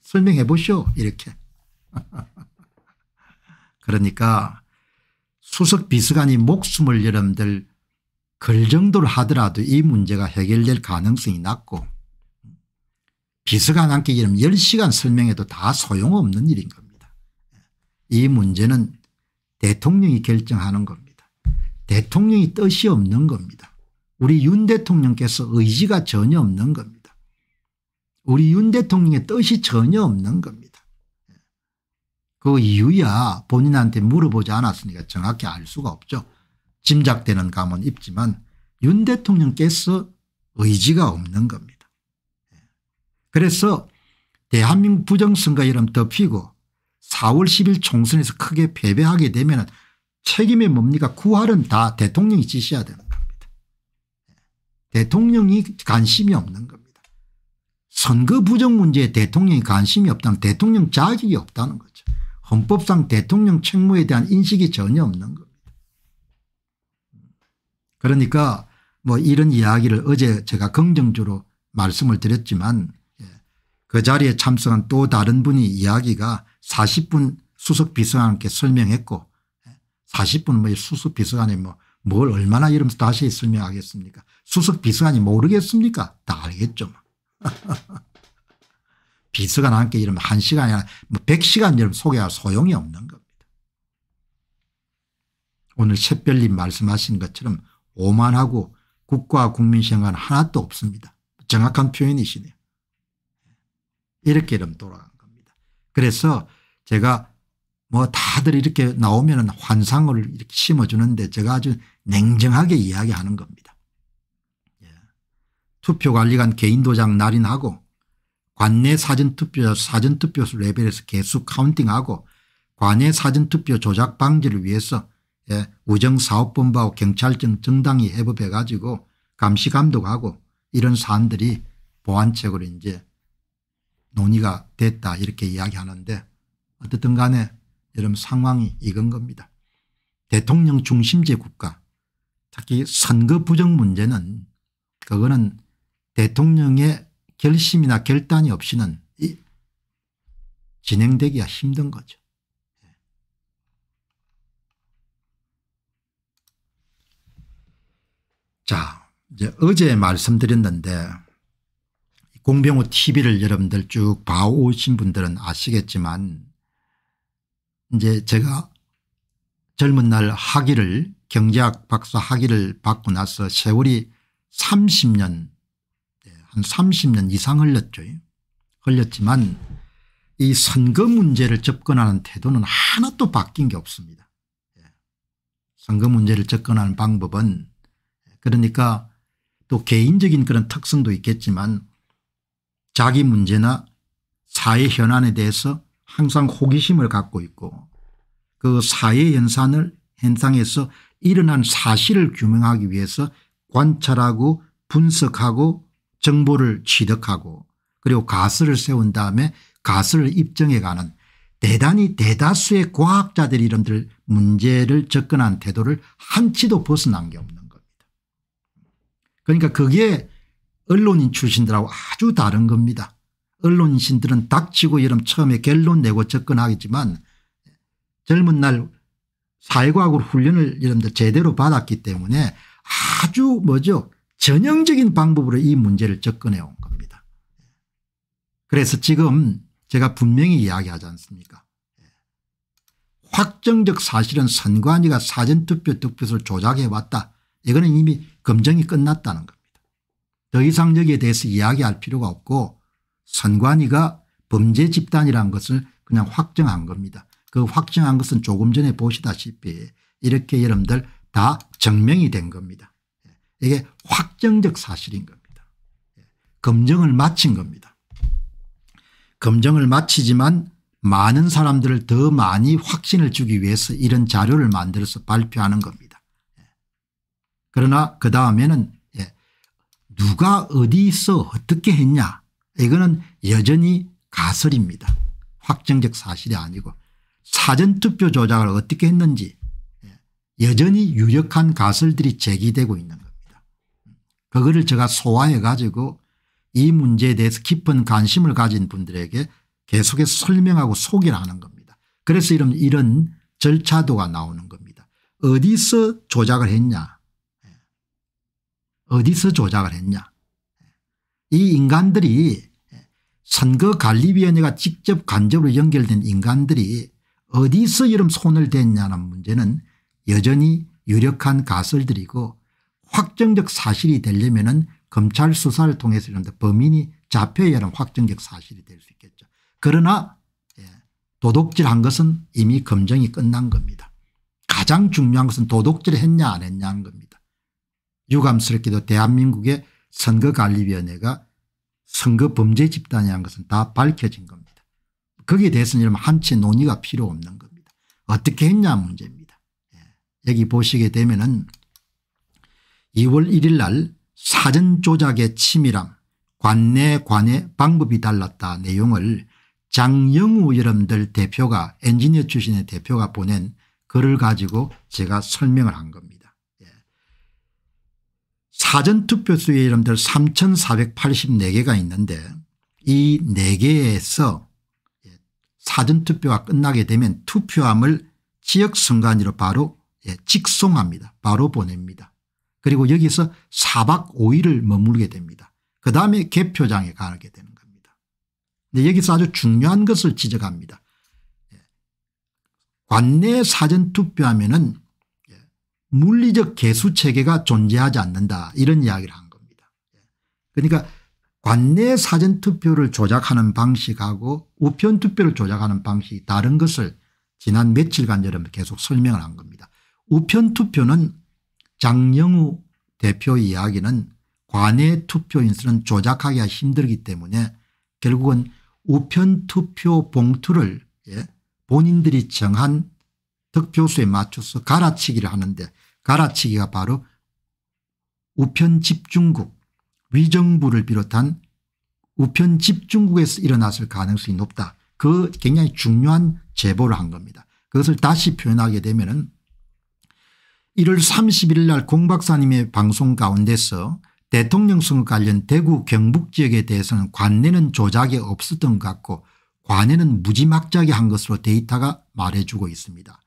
설명해 보시오 이렇게. <laughs> 그러니까 수석 비서관이 목숨을 여러분들 걸정도로 하더라도 이 문제가 해결될 가능성이 낮고 비서관 함께 이름 10시간 설명해도 다 소용없는 일인 겁니다. 이 문제는 대통령이 결정하는 겁니다. 대통령이 뜻이 없는 겁니다. 우리 윤 대통령께서 의지가 전혀 없는 겁니다. 우리 윤 대통령의 뜻이 전혀 없는 겁니다. 그 이유야 본인한테 물어보지 않았으니까 정확히 알 수가 없죠. 짐작되는 감은 있지만 윤 대통령께서 의지가 없는 겁니다. 그래서 대한민국 부정선거 이름 덮이고 4월 10일 총선에서 크게 패배하게 되면 책임이 뭡니까 구할은 다 대통령이 지시해야 되는 겁니다. 대통령이 관심이 없는 겁니다. 선거 부정 문제에 대통령이 관심이 없다는 대통령 자격이 없다는 거죠. 헌법상 대통령 책무에 대한 인식이 전혀 없는 거죠. 그러니까 뭐 이런 이야기를 어제 제가 긍정적으로 말씀을 드렸지만 예, 그 자리에 참석한 또 다른 분이 이야기가 40분 수석 비서관께 설명했고 40분 예, 뭐 수석 비서관이 뭐뭘 얼마나 이러면서 다시 설명하겠습니까 수석 비서관이 모르겠습니까 다 알겠죠. 뭐. <laughs> 비서관 함께 이러면 1시간이 나뭐 100시간 이러면 소개할 소용이 없는 겁니다. 오늘 샛별님 말씀하신 것처럼 오만하고 국가 국민 생활 하나도 없습니다. 정확한 표현이시네요. 이렇게 좀 돌아간 겁니다. 그래서 제가 뭐 다들 이렇게 나오면 환상을 이렇게 심어주는데 제가 아주 냉정하게 이야기하는 겁니다. 예. 투표관리관 개인도장 날인하고 관내 사전투표 사전투표수 레벨에서 개수 카운팅하고 관내 사전투표 조작 방지를 위해서 예, 우정사업본부하고 경찰청 정당이 협업해 가지고 감시감독하고 이런 사안들이 보완책으로 이제 논의가 됐다 이렇게 이야기하는데 어떻든 간에 여러분 상황이 이건 겁니다. 대통령 중심제 국가 특히 선거 부정 문제는 그거는 대통령의 결심이나 결단이 없이는 진행되기가 힘든 거죠. 자 이제 어제 말씀드렸는데 공병호 tv를 여러분들 쭉 봐오신 분들은 아시겠지만 이제 제가 젊은 날 학위를 경제학 박사 학위를 받고 나서 세월이 30년 한 30년 이상 흘렸죠. 흘렸지만 이 선거 문제를 접근하는 태도는 하나도 바뀐 게 없습니다. 예. 선거 문제를 접근하는 방법은 그러니까 또 개인적인 그런 특성도 있겠지만 자기 문제나 사회 현안에 대해서 항상 호기심을 갖고 있고 그 사회 현상을 현상에서 일어난 사실을 규명하기 위해서 관찰하고 분석하고 정보를 취득하고 그리고 가설을 세운 다음에 가설을 입증해가는 대단히 대다수의 과학자들 이름들 문제를 접근한 태도를 한치도 벗어난 게 없는 그러니까 그게 언론인 출신들하고 아주 다른 겁니다. 언론신들은 닥치고 이름 처음에 결론 내고 접근하겠지만 젊은 날 사회과학으로 훈련을 이름들 제대로 받았기 때문에 아주 뭐죠 전형적인 방법으로 이 문제를 접근해 온 겁니다. 그래서 지금 제가 분명히 이야기하지 않습니까 확정적 사실은 선관위가 사전투표 득표수를 조작해 왔다. 이거는 이미 검증이 끝났다는 겁니다. 더 이상 여기에 대해서 이야기할 필요가 없고 선관위가 범죄 집단이라는 것을 그냥 확정한 겁니다. 그 확정한 것은 조금 전에 보시다시피 이렇게 여러분들 다 증명이 된 겁니다. 이게 확정적 사실인 겁니다. 검증을 마친 겁니다. 검증을 마치지만 많은 사람들을 더 많이 확신을 주기 위해서 이런 자료를 만들어서 발표하는 겁니다. 그러나 그 다음에는 예, 누가 어디서 어떻게 했냐 이거는 여전히 가설입니다. 확정적 사실이 아니고 사전투표 조작을 어떻게 했는지 예, 여전히 유력한 가설들이 제기되고 있는 겁니다. 그거를 제가 소화해 가지고 이 문제에 대해서 깊은 관심을 가진 분들에게 계속해서 설명하고 소개를 하는 겁니다. 그래서 이런, 이런 절차도가 나오는 겁니다. 어디서 조작을 했냐 어디서 조작을 했냐. 이 인간들이 선거관리위원회가 직접 간접으로 연결된 인간들이 어디서 이런 손을 댔냐는 문제는 여전히 유력한 가설들이고 확정적 사실이 되려면 은 검찰 수사를 통해서 이런 범인이 잡혀야 하는 확정적 사실이 될 수 있겠죠. 그러나 예, 도둑질한 것은 이미 검증이 끝난 겁니다. 가장 중요한 것은 도둑질 했냐 안 했냐는 겁니다. 유감스럽게도 대한민국의 선거관리위원회가 선거 범죄 집단이라는 것은 다 밝혀진 겁니다. 거기에 대해서는 한치 논의가 필요 없는 겁니다. 어떻게 했냐 문제입니다. 예. 여기 보시게 되면 은 2월 1일 날 사전 조작의 치밀함 관내 관의 방법이 달랐다 내용을 장영우 여러분들 대표가 엔지니어 출신의 대표가 보낸 글을 가지고 제가 설명을 한 겁니다. 사전투표소 이름들 3484개가 있는데 이 4개에서 예, 사전투표가 끝나게 되면 투표함을 지역선관위로 바로 예, 직송합니다. 바로 보냅니다. 그리고 여기서 4박 5일을 머물게 됩니다. 그 다음에 개표장에 가게 되는 겁니다. 근데 여기서 아주 중요한 것을 지적합니다. 예, 관내 사전투표하면 은 물리적 개수 체계가 존재하지 않는다 이런 이야기를 한 겁니다. 그러니까 관내 사전투표를 조작하는 방식하고 우편투표를 조작하는 방식이 다른 것을 지난 며칠간 여러분 계속 설명을 한 겁니다. 우편투표는 장영우 대표 이야기는 관내 투표 인수는 조작하기가 힘들기 때문에 결국은 우편투표 봉투를 예, 본인들이 정한 득표수에 맞춰서 갈아치기를 하는데 갈아치기가 바로 우편 집중국 위정부를 비롯한 우편 집중국에서 일어났을 가능성이 높다. 그 굉장히 중요한 제보를 한 겁니다. 그것을 다시 표현하게 되면 은 1월 31일 날 공박사님의 방송 가운데서 대통령 선거 관련 대구 경북 지역에 대해서는 관내는 조작이 없었던 것 같고 관내는 무지막지하게 한 것으로 데이터가 말해주고 있습니다.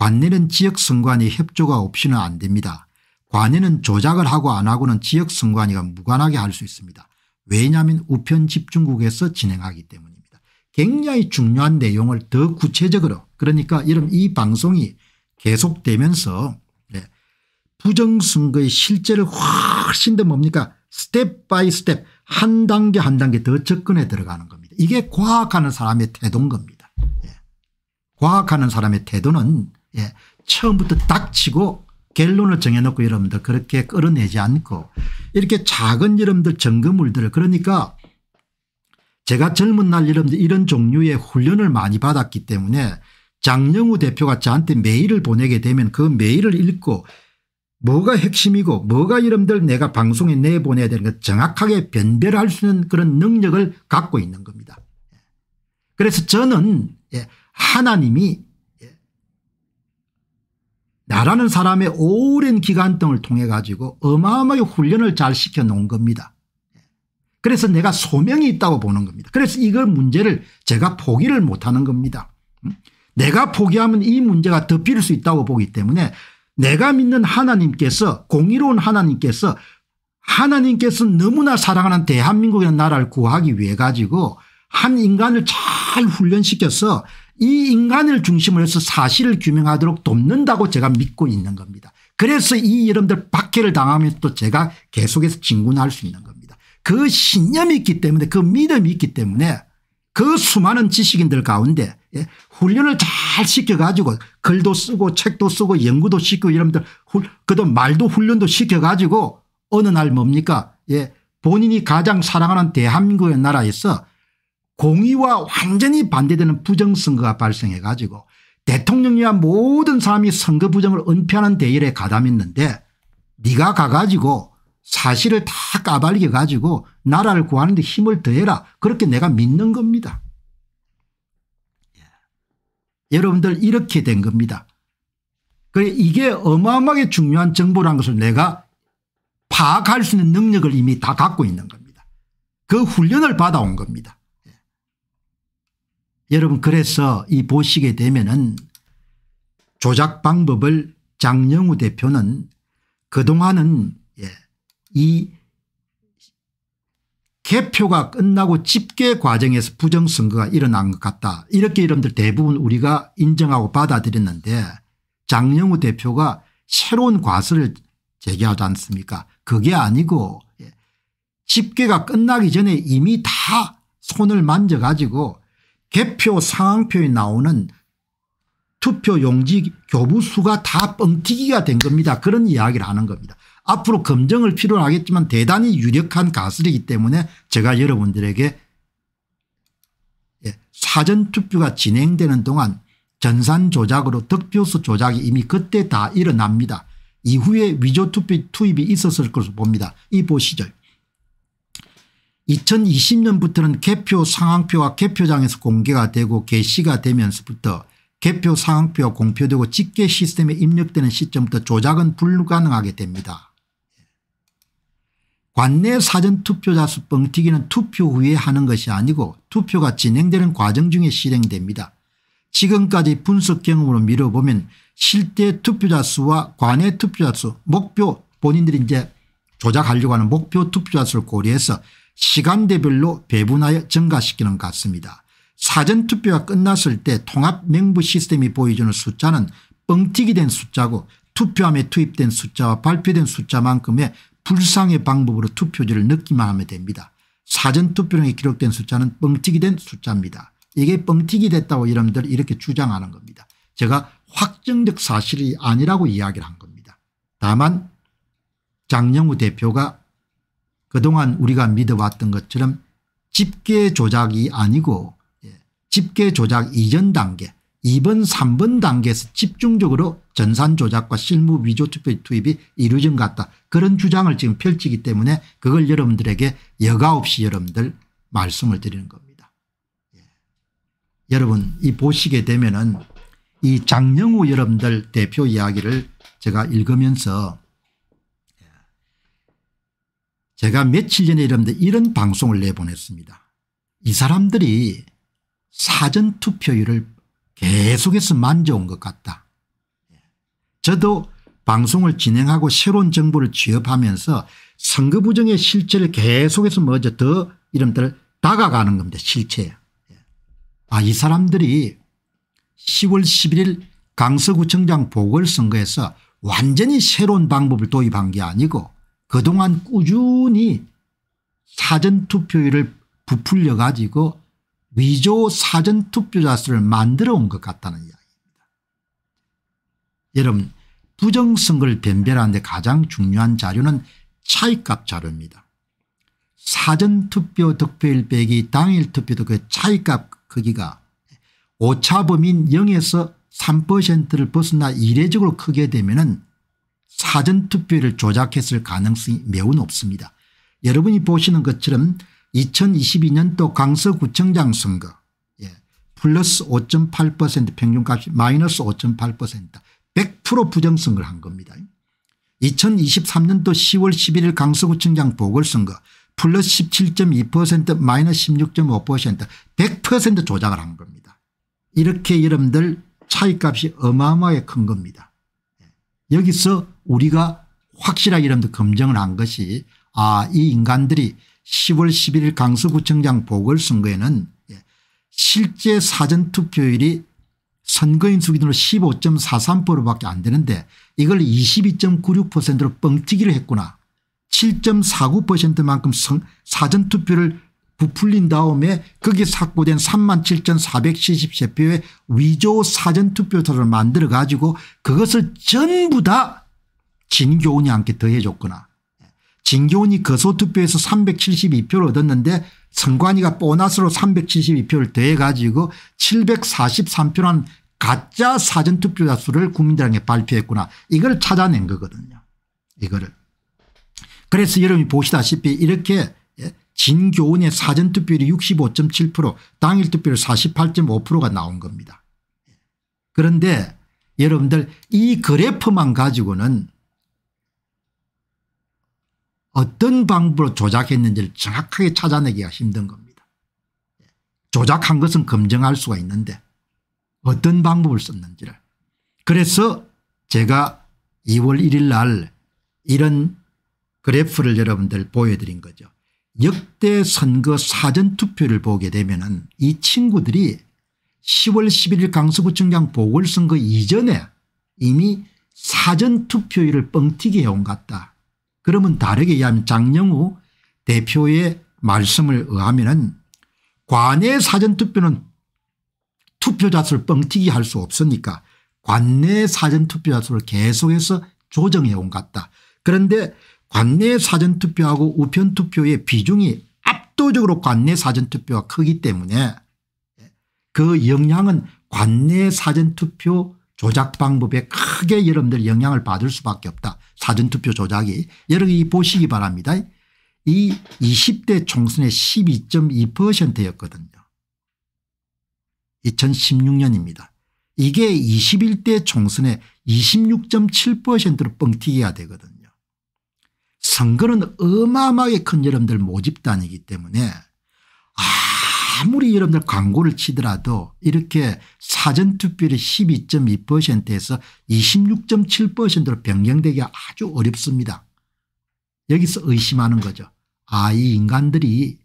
관내는 지역선관위 협조가 없이는 안 됩니다. 관내는 조작을 하고 안 하고는 지역선관위가 무관하게 할 수 있습니다. 왜냐하면 우편집중국에서 진행하기 때문입니다. 굉장히 중요한 내용을 더 구체적으로 그러니까 이런 이 방송이 계속되면서 네, 부정선거의 실제를 훨씬 더 뭡니까 스텝 바이 스텝 한 단계 한 단계 더 접근해 들어가는 겁니다. 이게 과학하는 사람의 태도인 겁니다. 네, 과학하는 사람의 태도는 예. 처음부터 닥치고 결론을 정해놓고 여러분들 그렇게 끌어내지 않고 이렇게 작은 여러분들 증거물들을 그러니까 제가 젊은 날 여러분들 이런 종류의 훈련을 많이 받았기 때문에 장영우 대표가 저한테 메일을 보내게 되면 그 메일을 읽고 뭐가 핵심이고 뭐가 여러분들 내가 방송에 내보내야 되는 것 정확하게 변별할 수 있는 그런 능력을 갖고 있는 겁니다. 예. 그래서 저는 예, 하나님이 나라는 사람의 오랜 기간 등을 통해 가지고 어마어마하게 훈련을 잘 시켜 놓은 겁니다. 그래서 내가 소명이 있다고 보는 겁니다. 그래서 이걸 문제를 제가 포기를 못하는 겁니다. 음? 내가 포기하면 이 문제가 덮일 수 있다고 보기 때문에 내가 믿는 하나님께서 공의로운 하나님께서 하나님께서 너무나 사랑하는 대한민국의 나라를 구하기 위해 가지고 한 인간을 잘 훈련시켜서 이 인간을 중심으로 해서 사실을 규명하도록 돕는다고 제가 믿고 있는 겁니다. 그래서 이여러분들 박해를 당하면 또 제가 계속해서 진군할 수 있는 겁니다. 그 신념이 있기 때문에 그 믿음이 있기 때문에 그 수많은 지식인들 가운데 예, 훈련을 잘 시켜가지고 글도 쓰고 책도 쓰고 연구도 시키고 여러분들 그도 말도 훈련도 시켜가지고 어느 날 뭡니까 예, 본인이 가장 사랑하는 대한민국의 나라에서 공의와 완전히 반대되는 부정선거가 발생해 가지고 대통령이야 모든 사람이 선거 부정을 은폐하는 대열에 가담했는데 네가 가가지고 사실을 다까발리게 가지고 나라를 구하는 데 힘을 더해라 그렇게 내가 믿는 겁니다. 예. 여러분들 이렇게 된 겁니다. 그래 이게 어마어마하게 중요한 정보라는 것을 내가 파악할 수 있는 능력을 이미 다 갖고 있는 겁니다. 그 훈련을 받아온 겁니다. 여러분 그래서 이 보시게 되면은 조작 방법을 장영우 대표는 그동안은 예, 이 개표가 끝나고 집계 과정에서 부정선거가 일어난 것 같다. 이렇게 여러분들 대부분 우리가 인정하고 받아들였는데 장영우 대표가 새로운 과설을 제기하지 않습니까 그게 아니고 예, 집계가 끝나기 전에 이미 다 손을 만져가지고 개표 상황표에 나오는 투표 용지 교부수가 다 뻥튀기가 된 겁니다. 그런 이야기를 하는 겁니다. 앞으로 검증을 필요로 하겠지만 대단히 유력한 가설이기 때문에 제가 여러분들에게 예, 사전투표가 진행되는 동안 전산 조작으로 득표수 조작이 이미 그때 다 일어납니다. 이후에 위조투표 투입이 있었을 것으로 봅니다. 이 보시죠. 2020년부터는 개표 상황표와 개표장에서 공개가 되고 개시가 되면서부터 개표 상황표가 공표되고 집계 시스템에 입력되는 시점부터 조작은 불가능하게 됩니다. 관내 사전투표자 수 뻥튀기는 투표 후에 하는 것이 아니고 투표가 진행되는 과정 중에 실행됩니다. 지금까지 분석 경험으로 미뤄보면 실제 투표자 수와 관내 투표자 수 목표 본인들이 이제 조작하려고 하는 목표 투표자 수를 고려해서 시간대별로 배분하여 증가시키는 것 같습니다. 사전투표가 끝났을 때 통합명부 시스템이 보여주는 숫자는 뻥튀기 된 숫자고 투표함에 투입된 숫자와 발표된 숫자만큼의 불상의 방법으로 투표지를 넣기만 하면 됩니다. 사전투표령에 기록된 숫자는 뻥튀기 된 숫자입니다. 이게 뻥튀기 됐다고 여러분들 이렇게 주장하는 겁니다. 제가 확정적 사실이 아니라고 이야기를 한 겁니다. 다만 장영우 대표가 그동안 우리가 믿어왔던 것처럼 집계 조작이 아니고 예, 집계 조작 이전 단계 2번 3번 단계에서 집중적으로 전산 조작과 실무 위조 투표 투입이 이루어진 것 같다. 그런 주장을 지금 펼치기 때문에 그걸 여러분들에게 여가 없이 여러분들 말씀을 드리는 겁니다. 예. 여러분 이 보시게 되면 은이 장영우 여러분들 대표 이야기를 제가 읽으면서 제가 며칠 전에 여러분 이런 방송을 내보냈습니다. 이 사람들이 사전투표율을 계속해서 만져온 것 같다. 저도 방송을 진행하고 새로운 정부를 취업하면서 선거 부정의 실체를 계속해서 먼저 더 이름들 다가가는 겁니다. 실체에. 아, 이 사람들이 10월 11일 강서구청장 보궐선거에서 완전히 새로운 방법을 도입한 게 아니고 그동안 꾸준히 사전투표율을 부풀려 가지고 위조 사전투표자 수를 만들어 온 것 같다는 이야기입니다. 여러분 부정선거를 변별하는데 가장 중요한 자료는 차이값 자료입니다. 사전투표 득표율 빼기 당일 투표 득표 그 차이값 크기가 오차범인 0에서 3%를 벗어나 이례적으로 크게 되면 은 사전투표를 조작했을 가능성이 매우 높습니다. 여러분이 보시는 것처럼 2022년도 강서구청장 선거 예, 플러스 5.8% 평균값이 마이너스 5 8 100% 부정선거를 한 겁니다. 2023년도 10월 11일 강서구청장 보궐선거 플러스 17.2% 마이너스 16.5% 100% 조작을 한 겁니다. 이렇게 여러분들 차이값이 어마어마하게 큰 겁니다. 예, 여기서 우리가 확실하게 이름도 검증을 한 것이 아 이 인간들이 10월 11일 강서구청장 보궐선거에는 예, 실제 사전투표율이 선거인 수 기준으로 15.43% 밖에 안 되는데 이걸 22.96%로 뻥튀기를 했구나 7.49%만큼 사전투표를 부풀린 다음에 거기에 삭보된 37,473표의 위조 사전투표서를 만들어 가지고 그것을 전부 다 진교훈이 함께 더해줬구나. 진교훈이 거소투표에서 372표를 얻었는데 선관위가 보너스로 372표를 더해가지고 7 4 3표는 가짜 사전투표자 수를 국민들에게 발표했구나. 이걸 찾아낸 거거든요. 이거를. 그래서 여러분이 보시다시피 이렇게 예, 진교훈의 사전투표율이 65.7% 당일투표율 48.5%가 나온 겁니다. 그런데 여러분들 이 그래프만 가지고는 어떤 방법으로 조작했는지를 정확하게 찾아내기가 힘든 겁니다. 조작한 것은 검증할 수가 있는데 어떤 방법을 썼는지를. 그래서 제가 2월 1일 날 이런 그래프를 여러분들 보여드린 거죠. 역대 선거 사전투표를 보게 되면 은이 친구들이 10월 11일 강서구청장 보궐선거 이전에 이미 사전투표율을 뻥튀기 해온 것 같다. 그러면 다르게 의하면 장영우 대표의 말씀을 의하면 은 관내 사전투표는 투표자 수를 뻥튀기 할 수 없으니까 관내 사전투표자 수를 계속해서 조정해 온 같다. 그런데 관내 사전투표하고 우편투표의 비중이 압도적으로 관내 사전투표가 크기 때문에 그 영향은 관내 사전투표 조작 방법에 크게 여러분들 영향을 받을 수밖에 없다. 사전투표 조작이 여러분이 보시기 바랍니다. 이 20대 총선의 12.2%였거든요. 2016년입니다. 이게 21대 총선의 26.7%로 뻥튀기가 되거든요. 선거는 어마어마하게 큰 여러분들 모집단이기 때문에 아 아무리 여러분들 광고를 치더라도 이렇게 사전투표율이 12.2%에서 26.7%로 변경되기가 아주 어렵습니다. 여기서 의심하는 거죠. 아이 인간들이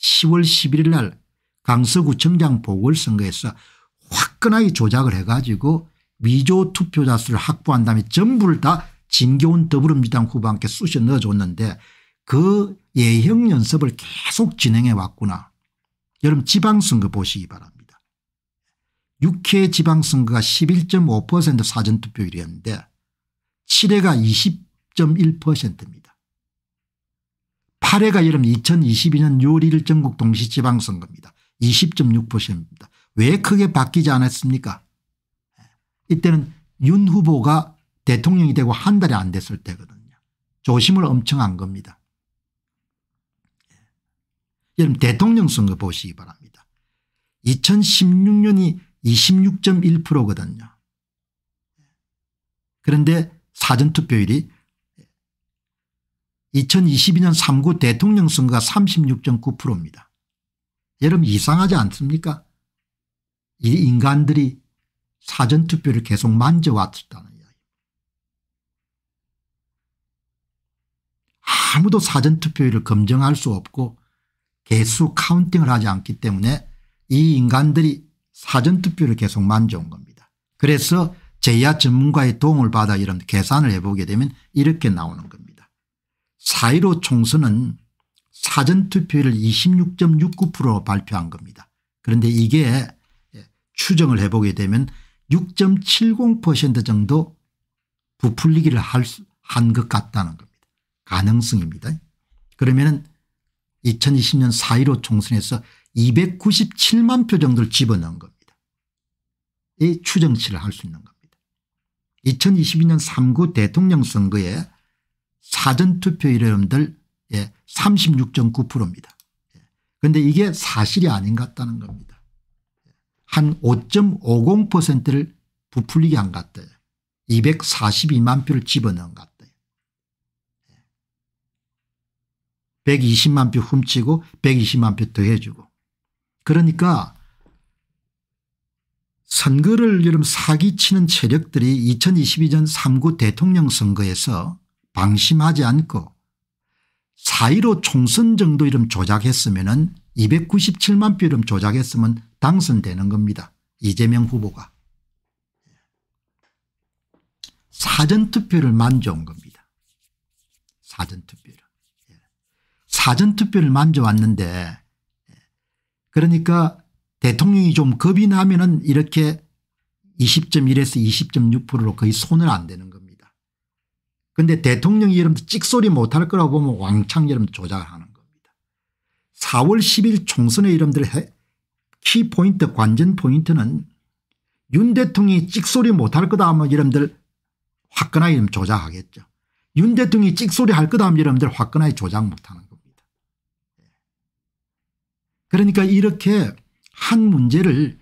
10월 11일 날 강서구청장 보궐선거에서 화끈하게 조작을 해가지고 위조 투표자 수를 확보한 다음에 전부를 다 진교훈 더불어민주당 후보한테 쑤셔 넣어줬는데 그 예형 연습을 계속 진행해 왔구나. 여러분 지방선거 보시기 바랍니다. 6회 지방선거가 11.5% 사전투표율이었는데 7회가 20.1%입니다. 8회가 여러분 2022년 6월 전국 동시지방선거입니다. 20.6%입니다. 왜 크게 바뀌지 않았습니까 이때는 윤 후보가 대통령이 되고 한 달이 안 됐을 때거든요. 조심을 엄청 한 겁니다. 여러분 대통령 선거 보시기 바랍니다. 2016년이 26.1%거든요. 그런데 사전투표율이 2022년 3구 대통령 선거가 36.9%입니다. 여러분 이상하지 않습니까? 이 인간들이 사전투표를 계속 만져왔다는 이야기. 아무도 사전투표율을 검증할 수 없고 개수 카운팅을 하지 않기 때문에 이 인간들이 사전투표를 계속 만져온 겁니다. 그래서 제야 전문가의 도움을 받아 이런 계산을 해보게 되면 이렇게 나오는 겁니다. 4.15 총선은 사전투표를 26.69% 발표한 겁니다. 그런데 이게 추정을 해보게 되면 6.70% 정도 부풀리기를 한 것 같다는 겁니다. 가능성입니다. 그러면 은 2020년 4.15 총선에서 297만 표 정도를 집어넣은 겁니다. 이 추정치를 할 수 있는 겁니다. 2022년 3구 대통령 선거에 사전투표 이름들 36.9%입니다. 예, 그런데 이게 사실이 아닌 것 같다는 겁니다. 한 5.50%를 부풀리게 한것 같아요. 242만 표를 집어넣은 것 같아요. 120만 표 훔치고 120만 표 더해주고 그러니까 선거를 여러분 사기치는 체력들이 2022년 3구 대통령 선거에서 방심하지 않고 4.15 총선 정도 이름 조작했으면 은 297만 표 이름 조작했으면 당선되는 겁니다. 이재명 후보가. 사전투표를 만져온 겁니다. 사전투표를. 사전투표를 만져왔는데 그러니까 대통령이 좀 겁이 나면은 이렇게 20.1에서 20.6%로 거의 손을 안 대는 겁니다. 그런데 대통령이 여러분들 찍소리 못할 거라고 보면 왕창 여러분 조작하는 을 겁니다. 4월 10일 총선의 여러분들 키포인트 관전 포인트는 윤 대통령이 찍소리 못할 거다 하면 여러분들 화끈하게 조작하겠죠. 윤 대통령이 찍소리 할 거다 하면 여러분들 화끈하게 조작 못하는 그러니까 이렇게 한 문제를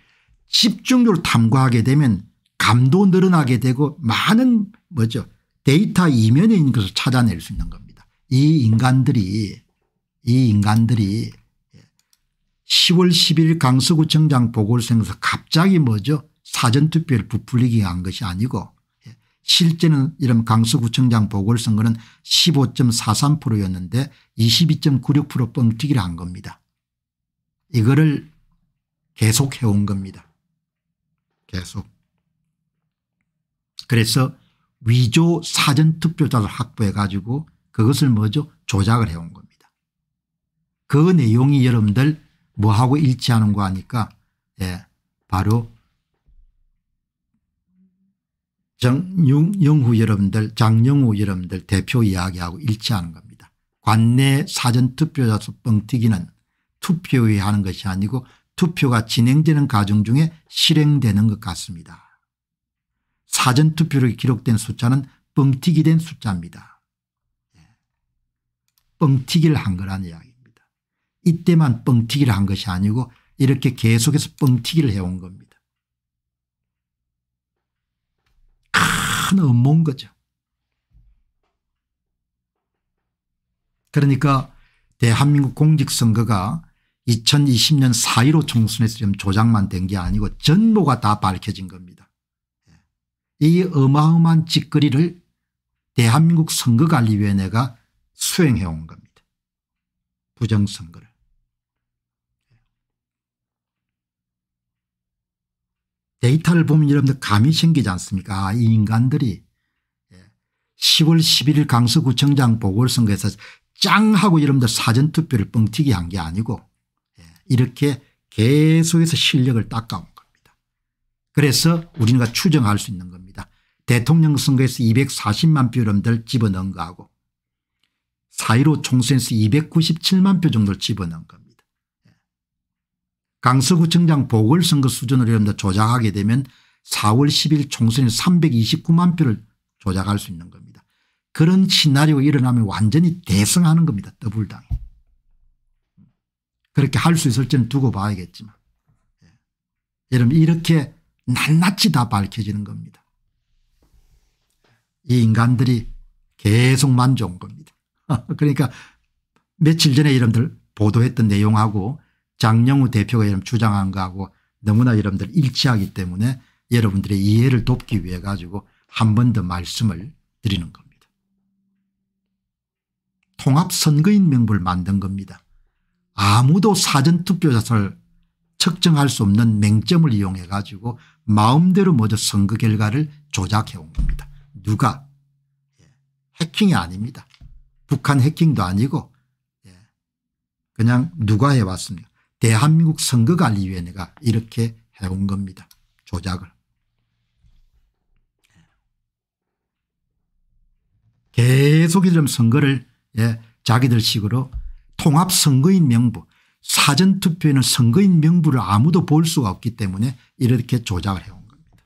집중적으로 탐구하게 되면 감도 늘어나게 되고 많은 뭐죠 데이터 이면에 있는 것을 찾아낼 수 있는 겁니다. 이 인간들이 이 인간들이 10월 10일 강서구청장 보궐선거에서 갑자기 뭐죠 사전투표를 부풀리기 한 것이 아니고 실제는 이런 강서구청장 보궐선거는 15.43%였는데 22.96% 뻥튀기를 한 겁니다. 이거를 계속 해온 겁니다. 계속. 그래서 위조 사전투표자를 확보해 가지고 그것을 먼저 조작을 해온 겁니다. 그 내용이 여러분들 뭐하고 일치하는 거아니까 예, 바로 정영후 여러분들 장영후 여러분들 대표 이야기하고 일치하는 겁니다. 관내 사전투표자수 뻥튀기는 투표에 하는 것이 아니고 투표가 진행되는 과정 중에 실행되는 것 같습니다. 사전투표로 기록된 숫자는 뻥튀기 된 숫자입니다. 예. 뻥튀기를 한 거란 이야기입니다. 이때만 뻥튀기를 한 것이 아니고 이렇게 계속해서 뻥튀기를 해온 겁니다. 큰 음모인 거죠. 그러니까 대한민국 공직선거가 2020년 4.15 총선에서 지금 조작만 된 게 아니고 전모가 다 밝혀진 겁니다. 예. 이 어마어마한 짓거리를 대한민국 선거관리위원회가 수행해 온 겁니다. 부정선거를. 예. 데이터를 보면 여러분들 감이 생기지 않습니까 아, 이 인간들이 10월 예. 11일 강서구청장 보궐선거에서 짱 하고 여러분들 사전투표를 뻥튀기 한 게 아니고 이렇게 계속해서 실력을 닦아온 겁니다. 그래서 우리가 추정할 수 있는 겁니다. 대통령 선거에서 240만 표름들 집어넣은 거하고 4.15 총선에서 297만 표 정도를 집어넣은 겁니다. 예. 강서구청장 보궐선거 수준으로 여러분들 조작하게 되면 4월 10일 총선에 329만 표를 조작할 수 있는 겁니다. 그런 시나리오가 일어나면 완전히 대승하는 겁니다. 더불당이. 그렇게 할 수 있을지는 두고 봐야겠지만 예. 여러분 이렇게 낱낱이 다 밝혀지는 겁니다. 이 인간들이 계속 만져온 겁니다. <laughs> 그러니까 며칠 전에 여러분들 보도했던 내용하고 장영우 대표가 여러분 주장한 거하고 너무나 여러분들 일치하기 때문에 여러분들의 이해를 돕기 위해 가지고 한 번 더 말씀을 드리는 겁니다. 통합선거인 명부를 만든 겁니다. 아무도 사전투표자를 측정할 수 없는 맹점을 이용해 가지고 마음대로 먼저 선거 결과를 조작해 온 겁니다. 누가 예. 해킹이 아닙니다. 북한 해킹도 아니고 예. 그냥 누가 해왔습니까 대한민국 선거관리위원회가 이렇게 해온 겁니다. 조작을. 예. 계속 이런 선거를 예, 자기들 식으로 통합선거인 명부 사전투표에는 선거인 명부를 아무도 볼 수가 없기 때문에 이렇게 조작을 해온 겁니다.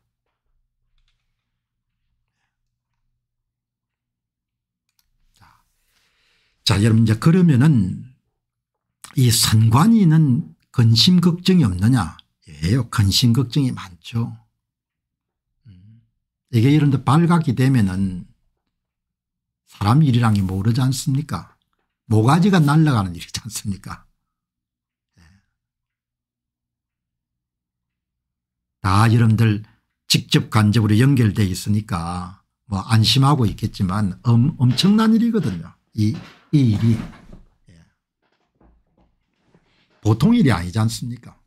자, 자 여러분 이제 그러면은 이 선관위는 근심 걱정이 없느냐 예요 근심 걱정이 많죠. 음, 이게 이런데 발각이 되면은 사람 일이란 게 모르지 않습니까 모가지가 날아가는 일이지 않습니까 예. 다 여러분들 직접 간접으로 연결되어 있으니까 뭐 안심하고 있겠지만 엄, 엄청난 일이거든요. 이, 이 일이. 예. 보통 일이 아니지 않습니까?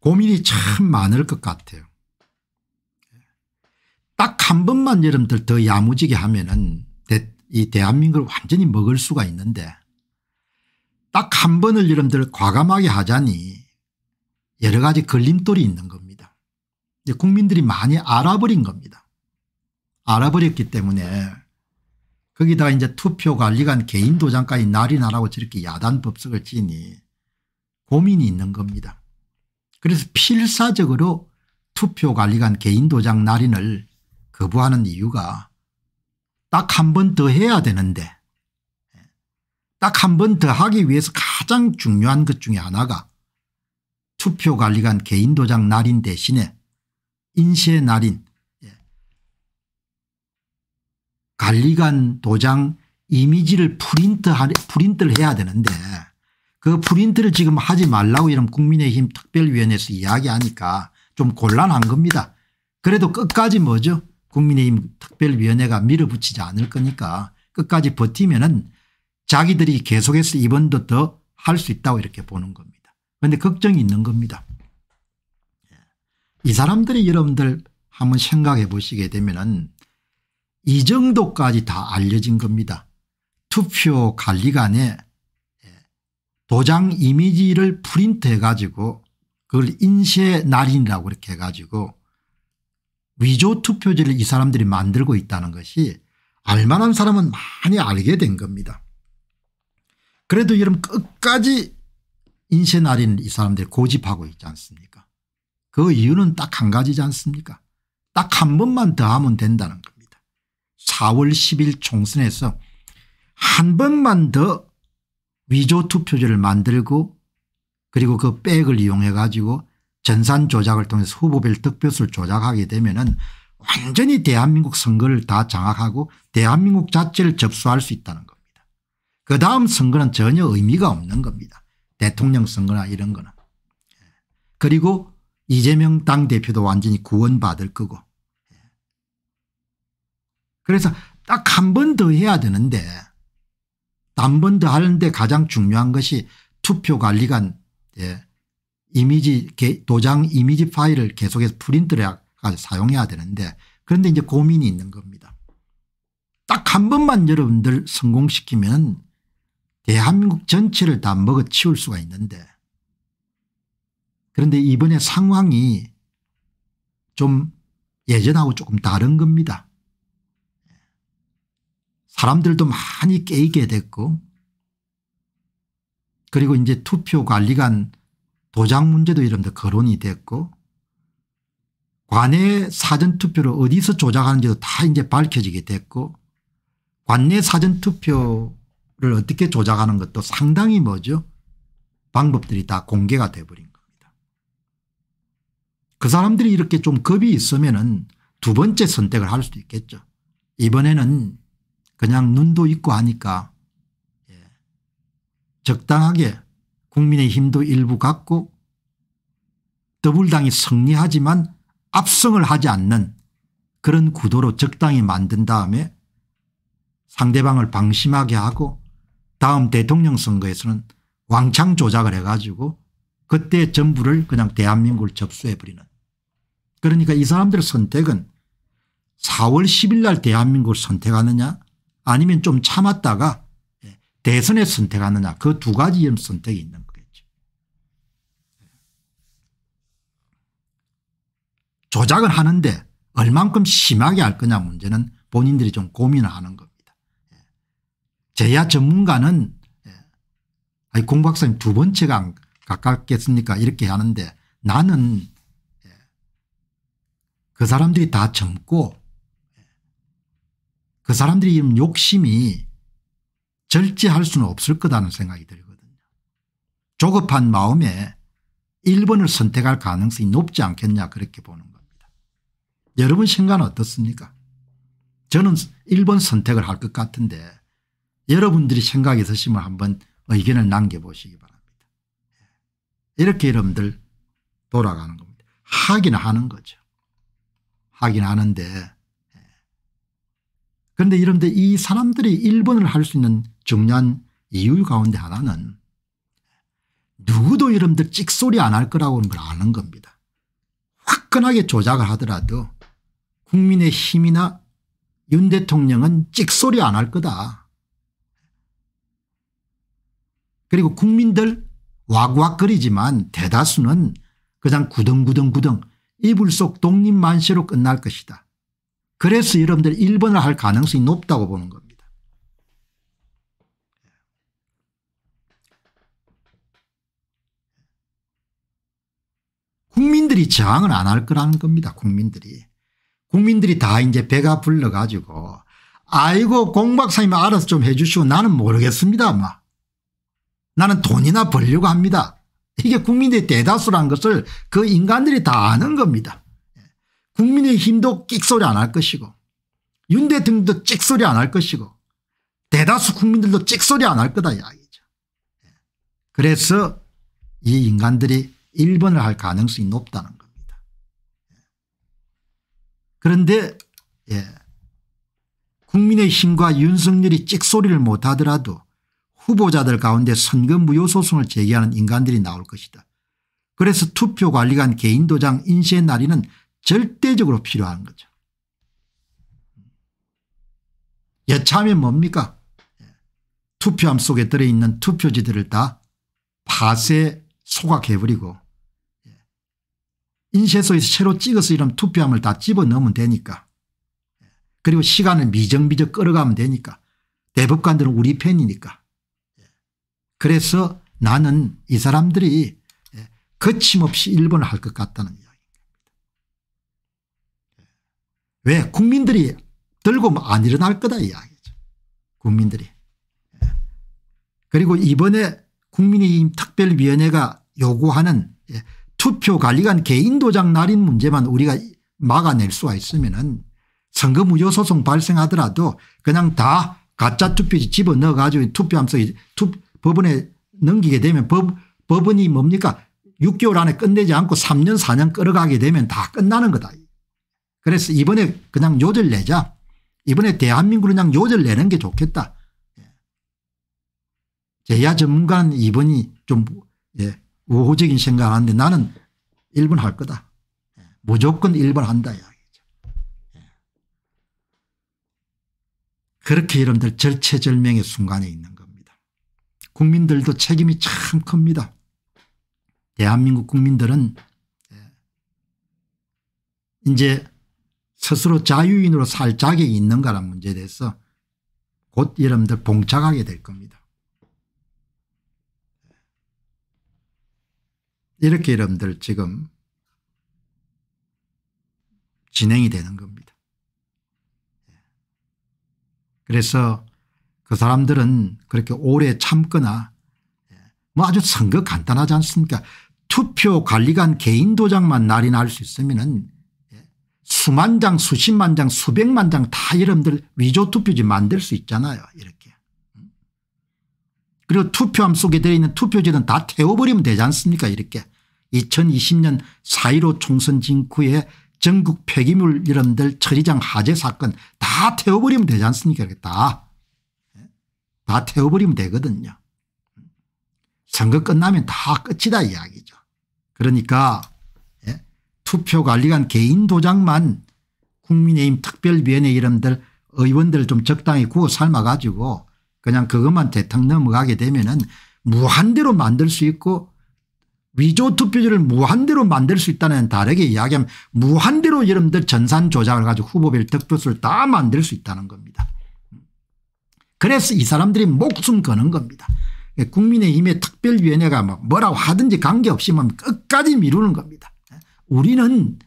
고민이 참 많을 것 같아요. 딱한 번만 여러분들 더 야무지게 하면은 이 대한민국을 완전히 먹을 수가 있는데 딱 한 번을 여러분들 과감하게 하자니 여러 가지 걸림돌이 있는 겁니다. 국민들이 많이 알아버린 겁니다. 알아버렸기 때문에 거기다가 이제 투표관리관 개인도장까지 날인하라고 저렇게 야단법석을 지니 고민이 있는 겁니다. 그래서 필사적으로 투표관리관 개인도장 날인을 거부하는 이유가 딱 한 번 더 해야 되는데 딱 한 번 더 하기 위해서 가장 중요한 것 중에 하나가 투표관리관 개인도장 날인 대신에 인쇄 날인 예. 관리관 도장 이미지를 프린트 프린트를 해야 되는데 그 프린트를 지금 하지 말라고 이런 국민의힘 특별위원회에서 이야기하니까 좀 곤란한 겁니다. 그래도 끝까지 뭐죠 국민의힘 특별위원회가 밀어붙이지 않을 거니까 끝까지 버티면 은 자기들이 계속해서 이번도 더 할 수 있다고 이렇게 보는 겁니다. 그런데 걱정이 있는 겁니다. 예. 이 사람들이 여러분들 한번 생각해 보시게 되면 은이 정도까지 다 알려진 겁니다. 투표 관리관에 예, 도장 이미지를 프린트해 가지고 그걸 인쇄 날인이라고 이렇게 해가지고 위조 투표지를 이 사람들이 만들고 있다는 것이 알만한 사람은 많이 알게 된 겁니다. 그래도 여러분 끝까지 인쇄날인 이 사람들이 고집하고 있지 않습니까 그 이유는 딱 한 가지지 않습니까 딱 한 번만 더 하면 된다는 겁니다. 4월 10일 총선에서 한 번만 더 위조 투표지를 만들고 그리고 그 백을 이용해 가지고 전산 조작을 통해서 후보별 득표수를 조작하게 되면 은 완전히 대한민국 선거를 다 장악하고 대한민국 자체를 접수할 수 있다는 겁니다. 그 다음 선거는 전혀 의미가 없는 겁니다. 대통령 선거나 이런 거는. 예. 그리고 이재명 당대표도 완전히 구원받을 거고. 예. 그래서 딱 한 번 더 해야 되는데 한 번 더 하는데 가장 중요한 것이 투표관리관 예. 이미지 도장 이미지 파일을 계속해서 프린트를 해서 사용해야 되는데 그런데 이제 고민이 있는 겁니다. 딱 한 번만 여러분들 성공시키면 대한민국 전체를 다 먹어치울 수가 있는데 그런데 이번에 상황이 좀 예전하고 조금 다른 겁니다. 사람들도 많이 깨이게 됐고 그리고 이제 투표관리관 도장 문제도 이런데 거론이 됐고 관내 사전투표를 어디서 조작하는지도 다 이제 밝혀지게 됐고 관내 사전투표를 어떻게 조작하는 것도 상당히 뭐죠 방법들이 다 공개가 돼버린 겁니다. 그 사람들이 이렇게 좀 겁이 있으면 은두 번째 선택을 할 수도 있겠죠. 이번에는 그냥 눈도 있고 하니까 예, 적당하게 국민의힘도 일부 갖고 더불당이 승리하지만 압승을 하지 않는 그런 구도로 적당히 만든 다음에 상대방을 방심하게 하고 다음 대통령 선거에서는 왕창 조작을 해가지고 그때 전부를 그냥 대한민국을 접수해버리는 그러니까 이 사람들의 선택은 4월 10일 날 대한민국을 선택하느냐 아니면 좀 참았다가 예, 대선에 선택하느냐 그 두가지 선택이 있는 거예요. 조작을 하는데 얼만큼 심하게 할 거냐 문제는 본인들이 좀 고민을 하는 겁니다. 제야 예. 전문가는 예. 아니 공 박사님 두 번째가 가깝겠습니까 이렇게 하는데 나는 예. 그 사람들이 다 젊고 그 사람들이 이런 욕심이 절제할 수는 없을 거다는 생각이 들거든요. 조급한 마음에 1번을 선택할 가능성이 높지 않겠냐 그렇게 보는 거 여러분 생각은 어떻습니까? 저는 1번 선택을 할 것 같은데 여러분들이 생각 있으시면 한번 의견을 남겨보시기 바랍니다. 예. 이렇게 여러분들 돌아가는 겁니다. 하긴 하는 거죠. 하긴 하는데 예. 그런데 여러분들 이 사람들이 1번을 할 수 있는 중요한 이유 가운데 하나는 누구도 여러분들 찍소리 안 할 거라고는 걸 아는 겁니다. 화끈하게 조작을 하더라도 국민의 힘이나 윤 대통령은 찍소리 안 할 거다. 그리고 국민들 와구와거리지만 대다수는 그냥 구덩구덩구덩 이불 속 독립만시로 끝날 것이다. 그래서 여러분들 1번을 할 가능성이 높다고 보는 겁니다. 국민들이 저항을 안 할 거라는 겁니다. 국민들이. 국민들이 다 이제 배가 불러가지고 아이고 공 박사님 알아서 좀 해 주시고 나는 모르겠습니다 막 나는 돈이나 벌려고 합니다. 이게 국민들의 대다수란 것을 그 인간들이 다 아는 겁니다. 국민의힘도 끽소리 안 할 것이고 윤 대통령도 찍소리 안 할 것이고 대다수 국민들도 찍소리 안 할 거다 이야기죠. 그래서 이 인간들이 1번을 할 가능성이 높다는 그런데 예. 국민의힘과 윤석열이 찍소리를 못하더라도 후보자들 가운데 선거 무효 소송을 제기하는 인간들이 나올 것이다. 그래서 투표관리관 개인도장 인쇄 날인은 절대적으로 필요한 거죠. 여차하면 뭡니까 예, 투표함 속에 들어있는 투표지들을 다 파쇄 소각해버리고 인쇄소에서 새로 찍어서 이런 투표함을 다 집어넣으면 되니까. 그리고 시간을 미정미적 끌어가면 되니까. 대법관들은 우리 편이니까. 그래서 나는 이 사람들이 예, 거침없이 일본을 할 것 같다는 이야기입니다. 예. 왜? 국민들이 들고 뭐 안 일어날 거다 이야기죠. 국민들이. 예. 그리고 이번에 국민의힘 특별위원회가 요구하는 투표 관리관 개인 도장 날인 문제만 우리가 막아낼 수가 있으면은 선거 무효 소송 발생하더라도 그냥 다 가짜 투표지 집어 넣어 가지고 투표하면서 투, 법원에 넘기게 되면 법, 법원이 뭡니까 6개월 안에 끝내지 않고 3년 4년 끌어가게 되면 다 끝나는 거다. 그래서 이번에 그냥 요절 내자. 이번에 대한민국을 그냥 요절 내는 게 좋겠다. 예. 제야 전문가는 이번이 좀 예, 우호적인 생각하는데 나는 1번 할 거다. 무조건 1번 한다 이야기죠. 예. 그렇게 여러분들 절체절명의 순간에 있는 겁니다. 국민들도 책임이 참 큽니다. 대한민국 국민들은 예, 이제 스스로 자유인으로 살 자격이 있는가라는 문제에 대해서 곧 여러분들 봉착하게 될 겁니다. 이렇게 여러분들 지금 진행이 되는 겁니다. 그래서 그 사람들은 그렇게 오래 참거나 뭐 아주 선거 간단하지 않습니까 투표 관리관 개인 도장만 날인할수 있으면은 예, 수만 장 수십만 장 수백만 장 다 여러분들 위조 투표지 만들 수 있잖아요 이렇게 그리고 투표함 속에 들어있는 투표지는 다 태워버리면 되지 않습니까 이렇게 2020년 4.15 총선 직후에 전국 폐기물 이름들 처리장 하재 사건 다 태워버리면 되지 않습니까 다. 다 태워버리면 되거든요. 선거 끝나면 다 끝이다 이야기죠. 그러니까 예? 투표관리관 개인 도장만 국민의힘 특별위원회 이름들 의원들 좀 적당히 구워 삶아가지고 그냥 그것만 대통령 넘어가게 되면은 무한대로 만들 수 있고 위조 투표지를 무한대로 만들 수 있다는 다르게 이야기하면 무한대로 여러분들 전산 조작을 가지고 후보별 득표수를 다 만들 수 있다는 겁니다. 그래서 이 사람들이 목숨 거는 겁니다. 국민의힘의 특별위원회가 뭐라고 하든지 관계없이 끝까지 미루는 겁니다. 우리는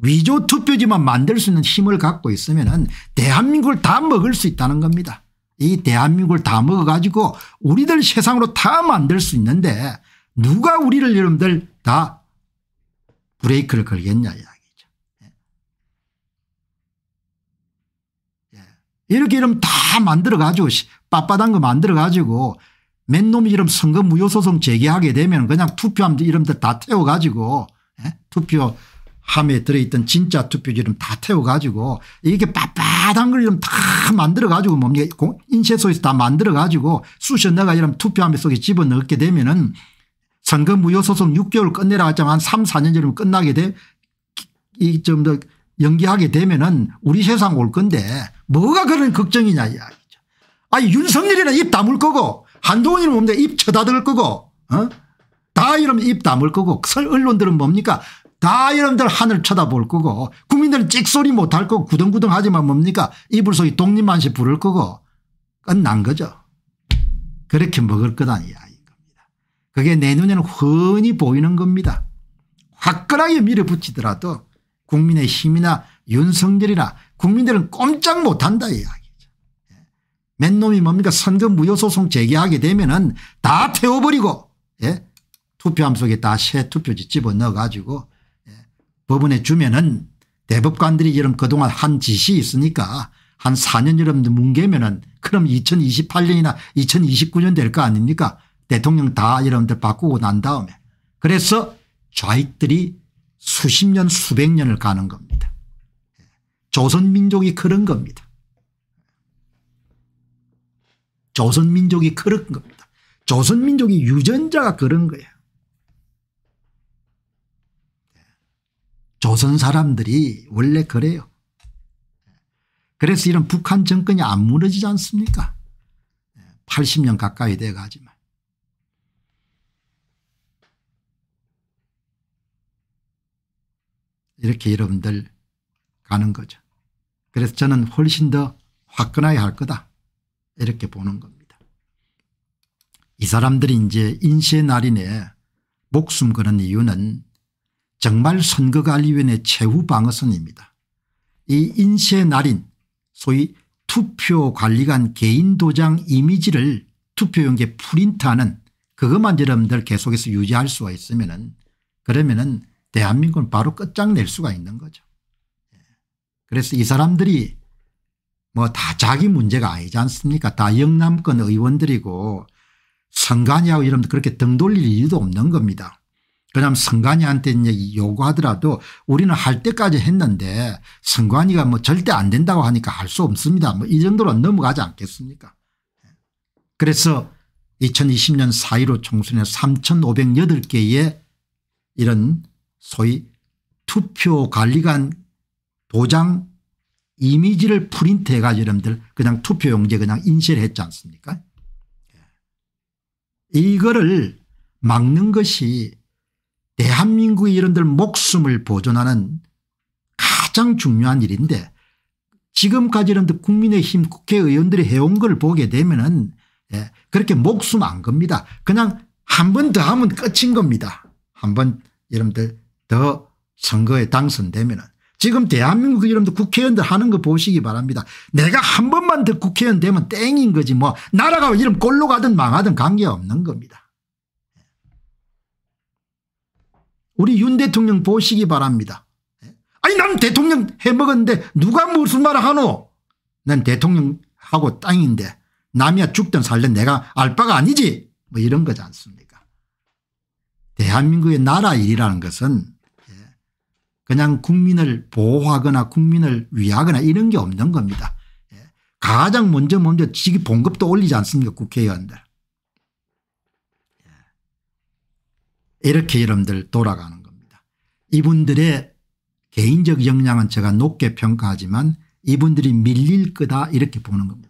위조 투표지만 만들 수 있는 힘을 갖고 있으면 대한민국을 다 먹을 수 있다는 겁니다. 이 대한민국을 다 먹어가지고 우리들 세상으로 다 만들 수 있는데 누가 우리를 여러분들 다 브레이크를 걸겠냐 이야기죠. 예. 예. 이렇게 이름 다 만들어가지고 빳빳한 거 만들어가지고 맨 놈이 이름 선거 무효소송 제기하게 되면 그냥 투표함 이름들 다 태워가지고 예? 투표 함에 들어있던 진짜 투표지 좀다 태워가지고 뭐 이게 렇 빳빳한 걸좀 다 만들어가지고 뭡니까 인쇄소에서 다 만들어가지고 수시 내가 이런 투표함에 속에 집어넣게 되면은 선거 무효소송 6개월 끝내라 하자면 한 3, 4년 전이면 끝나게 돼이 좀 더 연기하게 되면은 우리 세상 올 건데 뭐가 그런 걱정이냐 이야기죠. 아니 윤석열이는 입 다물 거고 한동훈이는 뭡니까 입 쳐다들 거고 어? 다 이러면 입 다물 거고 설 언론들은 뭡니까 다 여러분들 하늘 쳐다볼 거고 국민들은 찍소리 못할 거고 구덩구덩하지만 뭡니까 이불 속에 독립만시 부를 거고 끝난 거죠. 그렇게 먹을 거 아니야 이겁니다. 그게 내 눈에는 흔히 보이는 겁니다. 화끈하게 밀어붙이더라도 국민의 힘이나 윤석열이나 국민들은 꼼짝 못한다 이야기죠. 예. 맨놈이 뭡니까 선거 무효소송 제기하게 되면 은다 태워버리고 예? 투표함 속에 다 새 투표지 집어넣어 가지고 법원에 주면은 대법관들이 이런 그동안 한 짓이 있으니까 한 4년 여름 뭉개면은 그럼 2028년이나 2029년 될 거 아닙니까 대통령 다 여러분들 바꾸고 난 다음에 그래서 좌익들이 수십 년 수백 년을 가는 겁니다. 조선민족이 그런 겁니다. 조선민족이 그런 겁니다. 조선민족이 유전자가 그런 거예요. 조선 사람들이 원래 그래요. 그래서 이런 북한 정권이 안 무너지지 않습니까 80년 가까이 돼가지만. 이렇게 여러분들 가는 거죠. 그래서 저는 훨씬 더 화끈하게 할 거다 이렇게 보는 겁니다. 이 사람들이 이제 인쇄 날인에 목숨 거는 이유는 정말 선거관리위원회 최후 방어선입니다. 이 인쇄 날인 소위 투표관리관 개인 도장 이미지를 투표용지에 프린트하는 그것만 여러분들 계속해서 유지할 수가 있으면 은 그러면 은 대한민국은 바로 끝장낼 수가 있는 거죠. 예. 그래서 이 사람들이 뭐 다 자기 문제가 아니지 않습니까 다 영남권 의원들이고 선관위하고 이러면 그렇게 등 돌릴 이유도 없는 겁니다. 그다음 선관위한테 이제 요구하더라도 우리는 할 때까지 했는데 선관위가 뭐 절대 안 된다고 하니까 할 수 없습니다. 뭐 이 정도로 넘어가지 않겠습니까? 그래서 2020년 4.15 총선에 3,508개의 이런 소위 투표 관리관 도장 이미지를 프린트해 가지고 여러분들 그냥 투표용지에 그냥 인쇄를 했지 않습니까 예. 이거를 막는 것이 대한민국의 이런들 목숨을 보존하는 가장 중요한 일인데 지금까지 이런들 국민의힘 국회의원들이 해온 걸 보게 되면은 예, 그렇게 목숨 안 겁니다. 그냥 한 번 더 하면 끝인 겁니다. 한 번 여러분들 더 선거에 당선되면은 지금 대한민국 여러분들 국회의원들 하는 거 보시기 바랍니다. 내가 한 번만 더 국회의원 되면 땡인 거지 뭐 나라가 이름 꼴로 가든 망하든 관계없는 겁니다. 우리 윤 대통령 보시기 바랍니다. 아니 난 대통령 해먹었는데 누가 무슨 말을 하노 난 대통령하고 땅인데 남이야 죽든 살든 내가 알 바가 아니지 뭐 이런 거지 않습니까 대한민국의 나라 일이라는 것은 예, 그냥 국민을 보호하거나 국민을 위하거나 이런 게 없는 겁니다. 예, 가장 먼저 먼저 직위 봉급도 올리지 않습니까 국회의원들. 이렇게 여러분들 돌아가는 겁니다. 이분들의 개인적 역량은 제가 높게 평가하지만 이분들이 밀릴 거다 이렇게 보는 겁니다.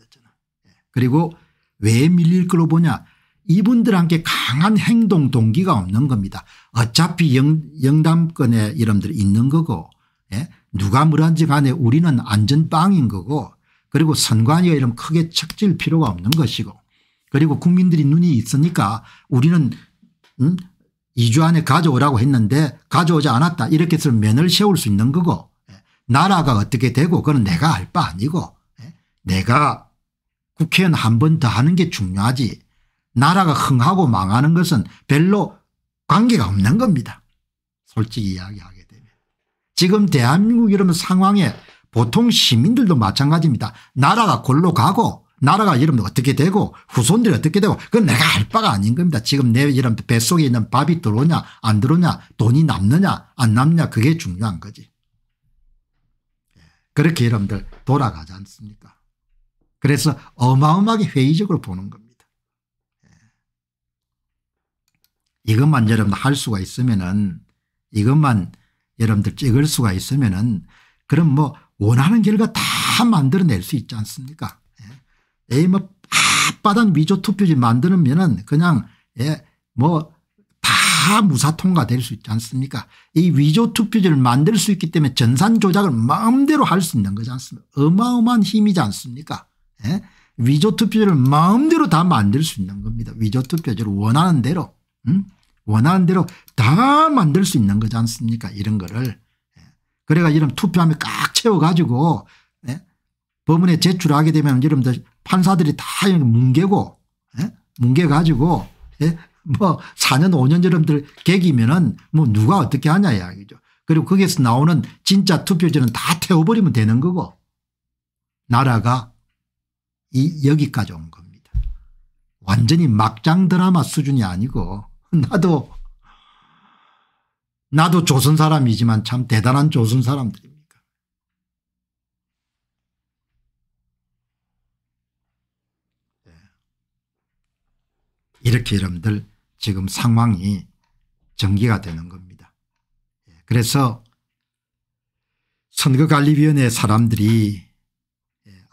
예. 그리고 왜 밀릴 걸로 보냐 이분들한테 강한 행동 동기가 없는 겁니다. 어차피 영, 담권에 이름들 있는 거고 예? 누가 물한지 간에 우리는 안전빵인 거고 그리고 선관위가 이름 크게 척질 필요가 없는 것이고 그리고 국민들이 눈이 있으니까 우리는 음? 2주 안에 가져오라고 했는데 가져오지 않았다 이렇게 해서 면을 세울 수 있는 거고 예, 나라가 어떻게 되고 그건 내가 알 바 아니고 예, 내가 국회의원 한 번 더 하는 게 중요하지 나라가 흥하고 망하는 것은 별로 관계가 없는 겁니다. 솔직히 이야기하게 되면. 지금 대한민국 이런 상황에 보통 시민들도 마찬가지입니다. 나라가 골로 가고 나라가 이름도 어떻게 되고 후손들이 어떻게 되고 그건 내가 할 바가 아닌 겁니다. 지금 내 이런 뱃속에 있는 밥이 들어오냐 안 들어오냐 돈이 남느냐 안 남냐 그게 중요한 거지. 그렇게 여러분들 돌아가지 않습니까 그래서 어마어마하게 회의적으로 보는 겁니다. 예. 이것만 여러분들 할 수가 있으면은 이것만 여러분들 찍을 수가 있으면은 그럼 뭐 원하는 결과 다 만들어낼 수 있지 않습니까 에이 뭐 바단 위조 투표지 만들면은 그냥 예 뭐 다 무사 통과될 수 있지 않습니까? 이 위조 투표지를 만들 수 있기 때문에 전산 조작을 마음대로 할 수 있는 거지 않습니까? 어마어마한 힘이지 않습니까? 예? 위조 투표지를 마음대로 다 만들 수 있는 겁니다. 위조 투표지를 원하는 대로 응? 음? 원하는 대로 다 만들 수 있는 거지 않습니까? 이런 거를 예. 그래가 이런 투표함에 꽉 채워가지고 예? 법원에 제출하게 되면 여러분들 판사들이 다 뭉개고 예? 뭉개가지고 예? 뭐 4년 5년여러분들 개기면은 뭐 누가 어떻게 하냐 이야기죠. 그리고 거기에서 나오는 진짜 투표지는 다 태워버리면 되는 거고 나라가 이 여기까지 온 겁니다. 완전히 막장 드라마 수준이 아니고 <laughs> 나도 나도 조선 사람이지만 참 대단한 조선 사람들입니다. 이렇게 여러분들 지금 상황이 전개가 되는 겁니다. 예, 그래서 선거관리위원회 사람들이 예,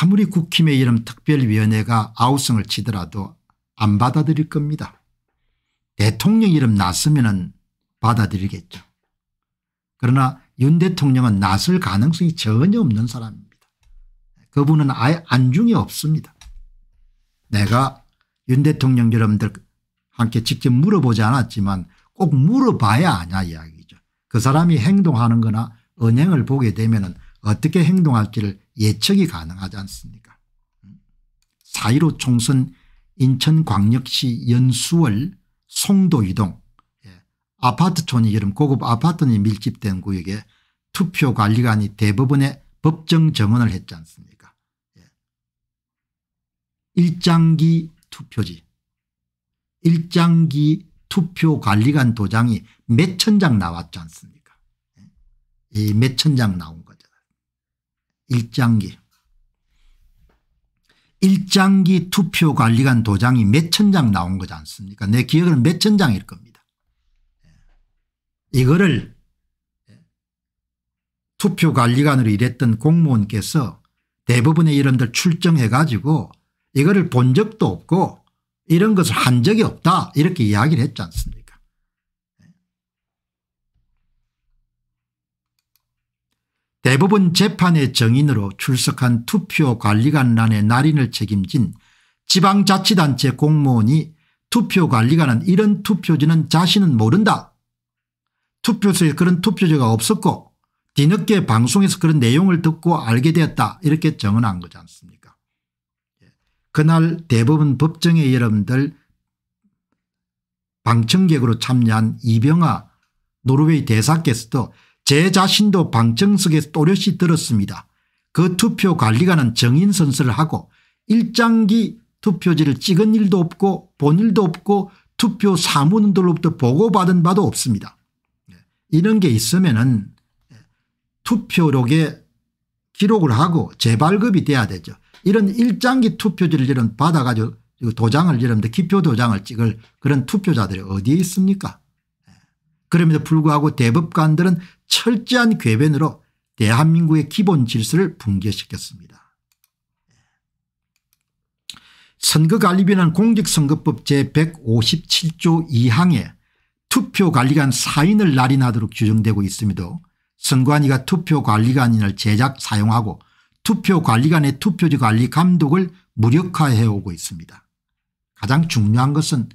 아무리 국힘의 이름 특별위원회가 아우성을 치더라도 안 받아들일 겁니다. 대통령 이름 났으면 받아들이겠죠. 그러나 윤 대통령은 났을 가능성이 전혀 없는 사람입니다. 그분은 아예 안중에 없습니다. 내가 윤 대통령 여러분들 함께 직접 물어보지 않았지만 꼭 물어봐야 아냐 이야기죠. 그 사람이 행동하는 거나 은행을 보게 되면 어떻게 행동할지를 예측이 가능하지 않습니까 4.15 총선 인천광역시 연수월 송도이동 예. 아파트촌이 여름 고급 아파트니 밀집된 구역에 투표관리관이 대법원에 법정 정언을 했지 않습니까 예. 일장기 투표지 일장기 투표관리관 도장이 몇천장 나왔지 않습니까 예. 이몇천장 나온 거죠 일장기 일장기 투표관리관 도장이 몇천장 나온 거지 않습니까 내기억에몇천 장일 겁니다 예. 이거를 예, 투표관리관으로 일했던 공무원께서 대부분의 이름들 출정해 가지고 이거를 본 적도 없고 이런 것을 한 적이 없다 이렇게 이야기를 했지 않습니까 대법원 재판의 정인으로 출석한 투표관리관란의 날인을 책임진 지방자치단체 공무원이 투표관리관은 이런 투표지는 자신은 모른다. 투표소에 그런 투표지가 없었고 뒤늦게 방송에서 그런 내용을 듣고 알게 되었다 이렇게 정언한 거지 않습니까 그날 대법원 법정에 여러분들 방청객으로 참여한 이병아 노르웨이 대사께서도 제 자신도 방청석에서 또렷이 들었습니다. 그 투표 관리관은 정인 선서를 하고 일장기 투표지를 찍은 일도 없고 본 일도 없고 투표 사무원들로부터 보고받은 바도 없습니다. 예, 이런 게 있으면은 예, 투표록에 기록을 하고 재발급이 돼야 되죠. 이런 일장기 투표지를 이런 받아가지고 도장을 이런데 기표 도장을 찍을 그런 투표자들이 어디에 있습니까? 예. 그럼에도 불구하고 대법관들은 철저한 궤변으로 대한민국의 기본 질서를 붕괴시켰습니다. 예. 선거관리비는 공직선거법 제157조 2항에 투표관리관 사인을 날인하도록 규정되고 있음에도 선관위가 투표관리관인을 제작 사용하고 투표관리관의 투표지 관리 감독을 무력화해 오고 있습니다. 가장 중요한 것은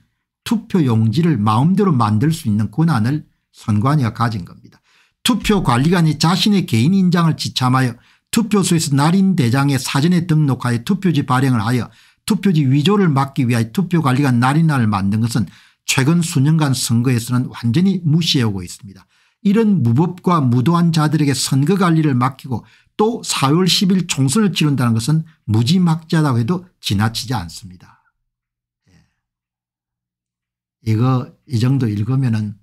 투표용지를 마음대로 만들 수 있는 권한을 선관위가 가진 겁니다. 투표관리관이 자신의 개인인장을 지참하여 투표소에서 날인대장의 사전에 등록하여 투표지 발행을 하여 투표지 위조를 막기 위하여 투표관리관 날인날을 만든 것은 최근 수년간 선거에서는 완전히 무시해오고 있습니다. 이런 무법과 무도한 자들에게 선거관리를 맡기고 또 4월 10일 총선을 치른다는 것은 무지막지하다고 해도 지나치지 않습니다. 예. 이거 이 정도 읽으면은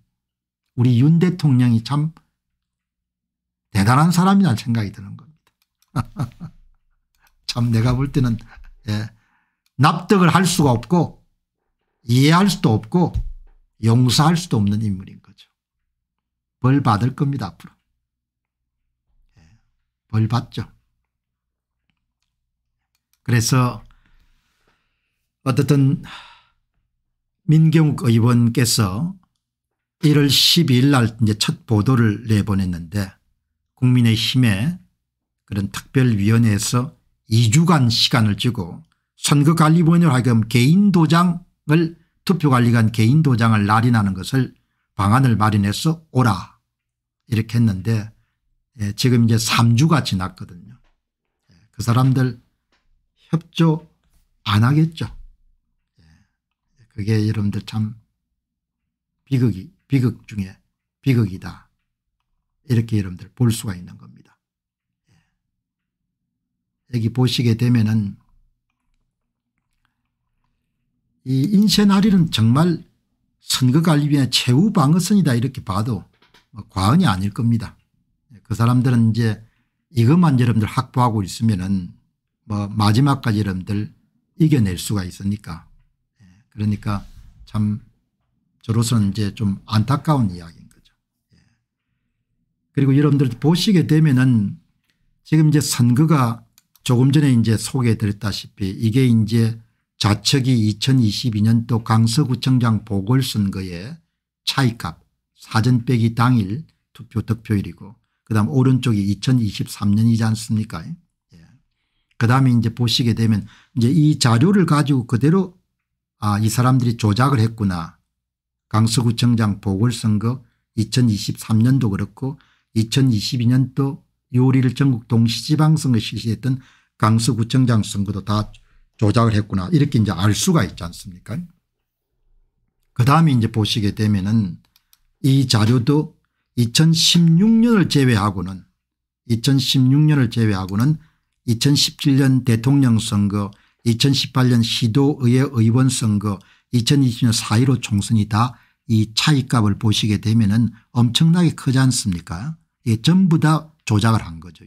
우리 윤 대통령이 참 대단한 사람이란 생각이 드는 겁니다. <laughs> 참 내가 볼 때는 예, 납득을 할 수가 없고 이해할 수도 없고 용서할 수도 없는 인물인 거죠. 벌 받을 겁니다 앞으로. 벌 받죠. 그래서 어떻든 민경욱 의원께서 1월 12일 날 첫 보도를 내보냈는데 국민의힘의 그런 특별위원회에서 2주간 시간을 주고 선거관리위원회로 하여금 개인도장을 투표관리관 개인도장을 날인하는 것을 방안을 마련해서 오라 이렇게 했는데 예, 지금 이제 3주가 지났거든요. 예, 그 사람들 협조 안 하겠죠. 예, 그게 여러분들 참 비극이 비극 중에 비극이다. 이렇게 여러분들 볼 수가 있는 겁니다. 예. 여기 보시게 되면은 이 인쇄날일은 정말 선거관리위원회 최후 방어선이다 이렇게 봐도 뭐 과언이 아닐 겁니다. 그 사람들은 이제 이것만 여러분들 확보하고 있으면은 뭐 마지막까지 여러분들 이겨낼 수가 있으니까 예, 그러니까 참 저로서는 이제 좀 안타까운 이야기인 거죠. 예. 그리고 여러분들 보시게 되면은 지금 이제 선거가 조금 전에 이제 소개해 드렸다시피 이게 이제 좌측이 2022년도 강서구청장 보궐선거의 차이값 사전 빼기 당일 투표 득표율이고 그다음 오른쪽이 2023년이지 않습니까? 예. 그다음에 이제 보시게 되면 이제 이 자료를 가지고 그대로 아, 이 사람들이 조작을 했구나. 강서구청장 보궐선거 2023년도 그렇고 2022년도 6월 전국 동시지방선거 실시했던 강서구청장 선거도 다 조작을 했구나 이렇게 이제 알 수가 있지 않습니까 그 다음에 이제 보시게 되면은 이 자료도 2016년을 제외하고는 2016년을 제외하고는 2017년 대통령 선거 2018년 시도의회 의원 선거 2020년 4.15 총선이 다이 차이값을 보시게 되면 은 엄청나게 크지 않습니까 예, 전부 다 조작을 한 거죠.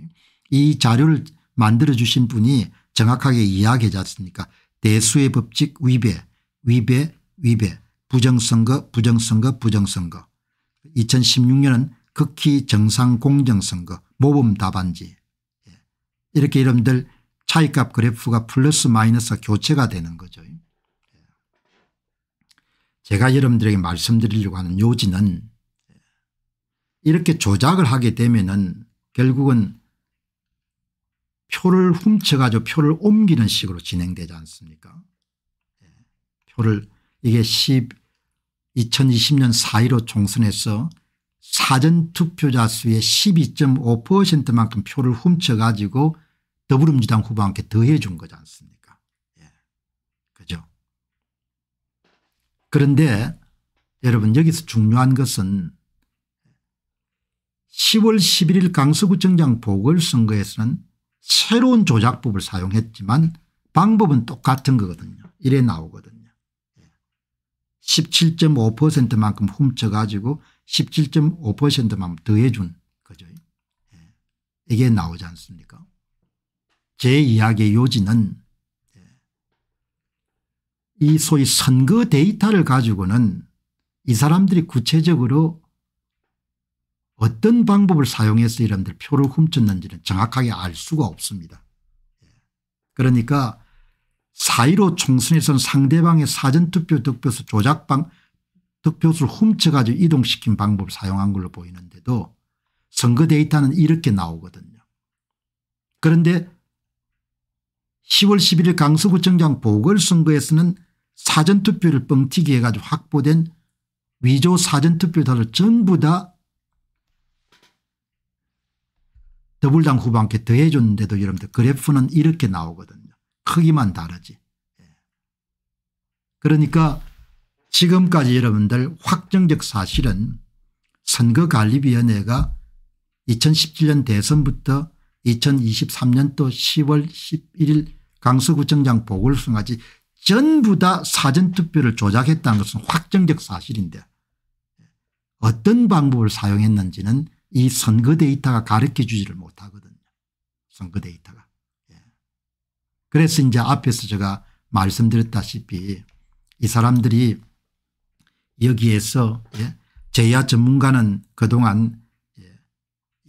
이 자료를 만들어 주신 분이 정확하게 이야기하지 않습니까 대수의 법칙 위배 위배 위배 부정선거 부정선거 부정선거 2016년은 극히 정상 공정선거 모범 답안지 예. 이렇게 이름들 차이값 그래프가 플러스 마이너스 교체가 되는 거죠. 예. 제가 여러분들에게 말씀드리려고 하는 요지는 예. 이렇게 조작을 하게 되면은 결국은 표를 훔쳐가지고 표를 옮기는 식으로 진행되지 않습니까? 표를 이게 10, 2020년 4.15 총선에서 사전투표자 수의 12.5%만큼 표를 훔쳐가지고 더불어민주당 후보와 함께 더해준 거지 않습니까 예. 그죠 그런데 여러분 여기서 중요한 것은 10월 11일 강서구청장 보궐선거에서는 새로운 조작법을 사용했지만 방법은 똑같은 거거든요. 이래 나오거든요. 17.5%만큼 훔쳐가지고 17.5%만 더해준 거죠. 예. 이게 나오지 않습니까 제 이야기의 요지는 예. 이 소위 선거 데이터를 가지고는 이 사람들이 구체적으로 어떤 방법을 사용해서 이람들 표를 훔쳤는지는 정확하게 알 수가 없습니다. 예. 그러니까 4.15 총선에서는 상대방의 사전투표 득표수 조작방 득표수를 훔쳐가지고 이동시킨 방법을 사용한 걸로 보이는데도 선거 데이터는 이렇게 나오거든요. 그런데 10월 11일 강서구청장 보궐선거에서는 사전투표를 뻥튀기 해가지고 확보된 위조 사전투표자를 전부 다 더불당 후보한테 더해줬는데도 여러분들 그래프는 이렇게 나오거든요. 크기만 다르지. 예. 그러니까 지금까지 여러분들 확정적 사실은 선거관리위원회가 2017년 대선부터 2023년도 10월 11일 강서구청장 보궐선까지 전부 다 사전투표를 조작했다는 것은 확정적 사실인데 어떤 방법을 사용했는지는 이 선거 데이터가 가르쳐 주지를 못하거든요. 선거 데이터가. 그래서 이제 앞에서 제가 말씀드렸다시피 이 사람들이 여기에서 예, 제야 전문가는 그동안 예,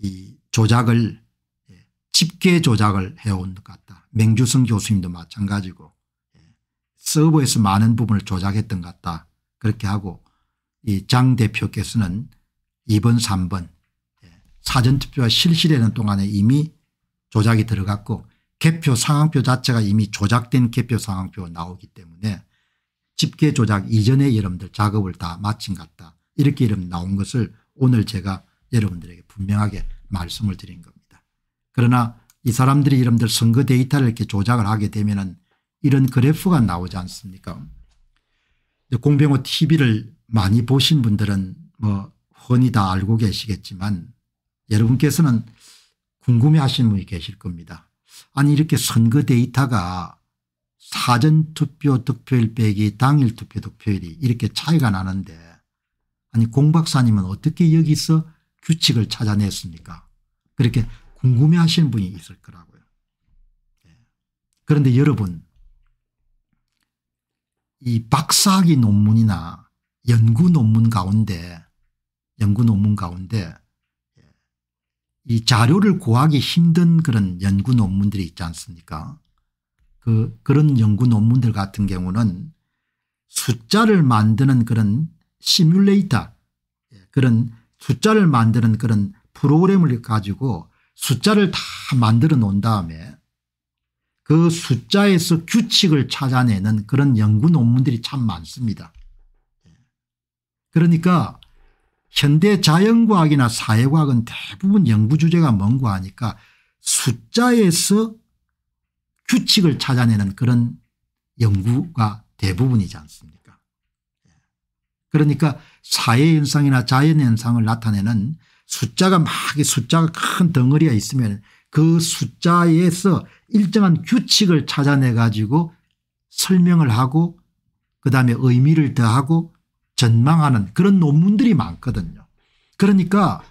이 조작을 예, 집계 조작을 해온 것 같다. 맹주성 교수님도 마찬가지고 예, 서버에서 많은 부분을 조작했던 것 같다. 그렇게 하고 이 장 대표께서는 2번 3번 예, 사전투표가 실시되는 동안에 이미 조작이 들어갔고 개표 상황표 자체가 이미 조작된 개표 상황표가 나오기 때문에 집계 조작 이전에 여러분들 작업을 다 마친 같다 이렇게 이름 나온 것을 오늘 제가 여러분들에게 분명하게 말씀을 드린 겁니다. 그러나 이 사람들이 여러분들 선거 데이터를 이렇게 조작을 하게 되면 이런 그래프가 나오지 않습니까 공병호 tv를 많이 보신 분들은 뭐 흔히 다 알고 계시겠지만 여러분께서는 궁금해하시는 분이 계실 겁니다. 아니 이렇게 선거 데이터가 사전투표 득표일 빼기 당일 투표 득표일이 이렇게 차이가 나는데 아니 공 박사님은 어떻게 여기서 규칙을 찾아냈습니까 그렇게 궁금해하시는 분이 있을 거라고요. 예. 그런데 여러분 이 박사학위 논문이나 연구 논문 가운데 연구 논문 가운데 이 자료를 구하기 힘든 그런 연구 논문들이 있지 않습니까 그 그런 연구 논문들 같은 경우는 숫자를 만드는 그런 시뮬레이터 예, 그런 숫자를 만드는 그런 프로그램을 가지고 숫자를 다 만들어 놓은 다음에 그 숫자에서 규칙을 찾아내는 그런 연구 논문들이 참 많습니다. 예. 그러니까 현대 자연과학이나 사회과학은 대부분 연구 주제가 뭔고 하니까 숫자에서 규칙을 찾아내는 그런 연구가 대부분이지 않습니까 그러니까 사회현상이나 자연현상을 나타내는 숫자가 막 숫자가 큰 덩어리가 있으면 그 숫자에서 일정한 규칙을 찾아내 가지고 설명을 하고 그다음에 의미를 더하고 전망하는 그런 논문들이 많거든요. 그러니까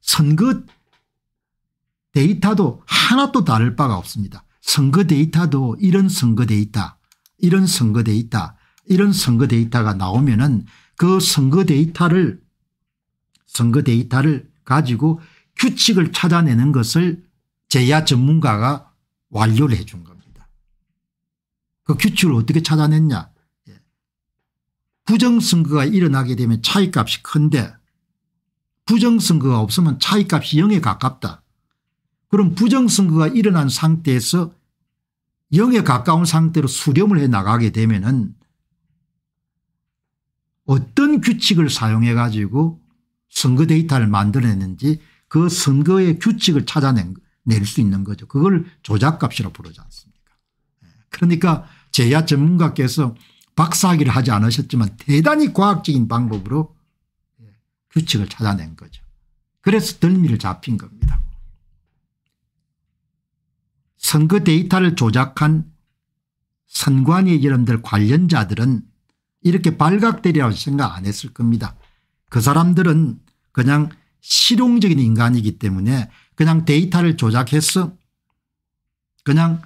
선거 데이터도 하나도 다를 바가 없습니다. 선거 데이터도 이런 선거 데이터 이런 선거 데이터 이런 선거 데이터가 나오면은 그 선거 데이터를 선거 데이터를 가지고 규칙을 찾아내는 것을 제야 전문가가 완료를 해준 겁니다. 그 규칙을 어떻게 찾아냈냐 부정선거가 일어나게 되면 차이값이 큰데 부정선거가 없으면 차이값이 0에 가깝다. 그럼 부정선거가 일어난 상태에서 0에 가까운 상태로 수렴을 해 나가게 되면 은 어떤 규칙을 사용해 가지고 선거 데이터를 만들어냈는지 그 선거의 규칙을 찾아낼 수 있는 거죠. 그걸 조작값이라고 부르지 않습니까 예. 그러니까 제야 전문가께서 박사학위를 하지 않으셨지만 대단히 과학적인 방법으로 예, 규칙을 찾아낸 거죠. 그래서 덜미를 잡힌 겁니다. 선거 데이터를 조작한 선관위 여러분들 관련자들은 이렇게 발각되리라고 생각 안 했을 겁니다. 그 사람들은 그냥 실용적인 인간이기 때문에 그냥 데이터를 조작해서 그냥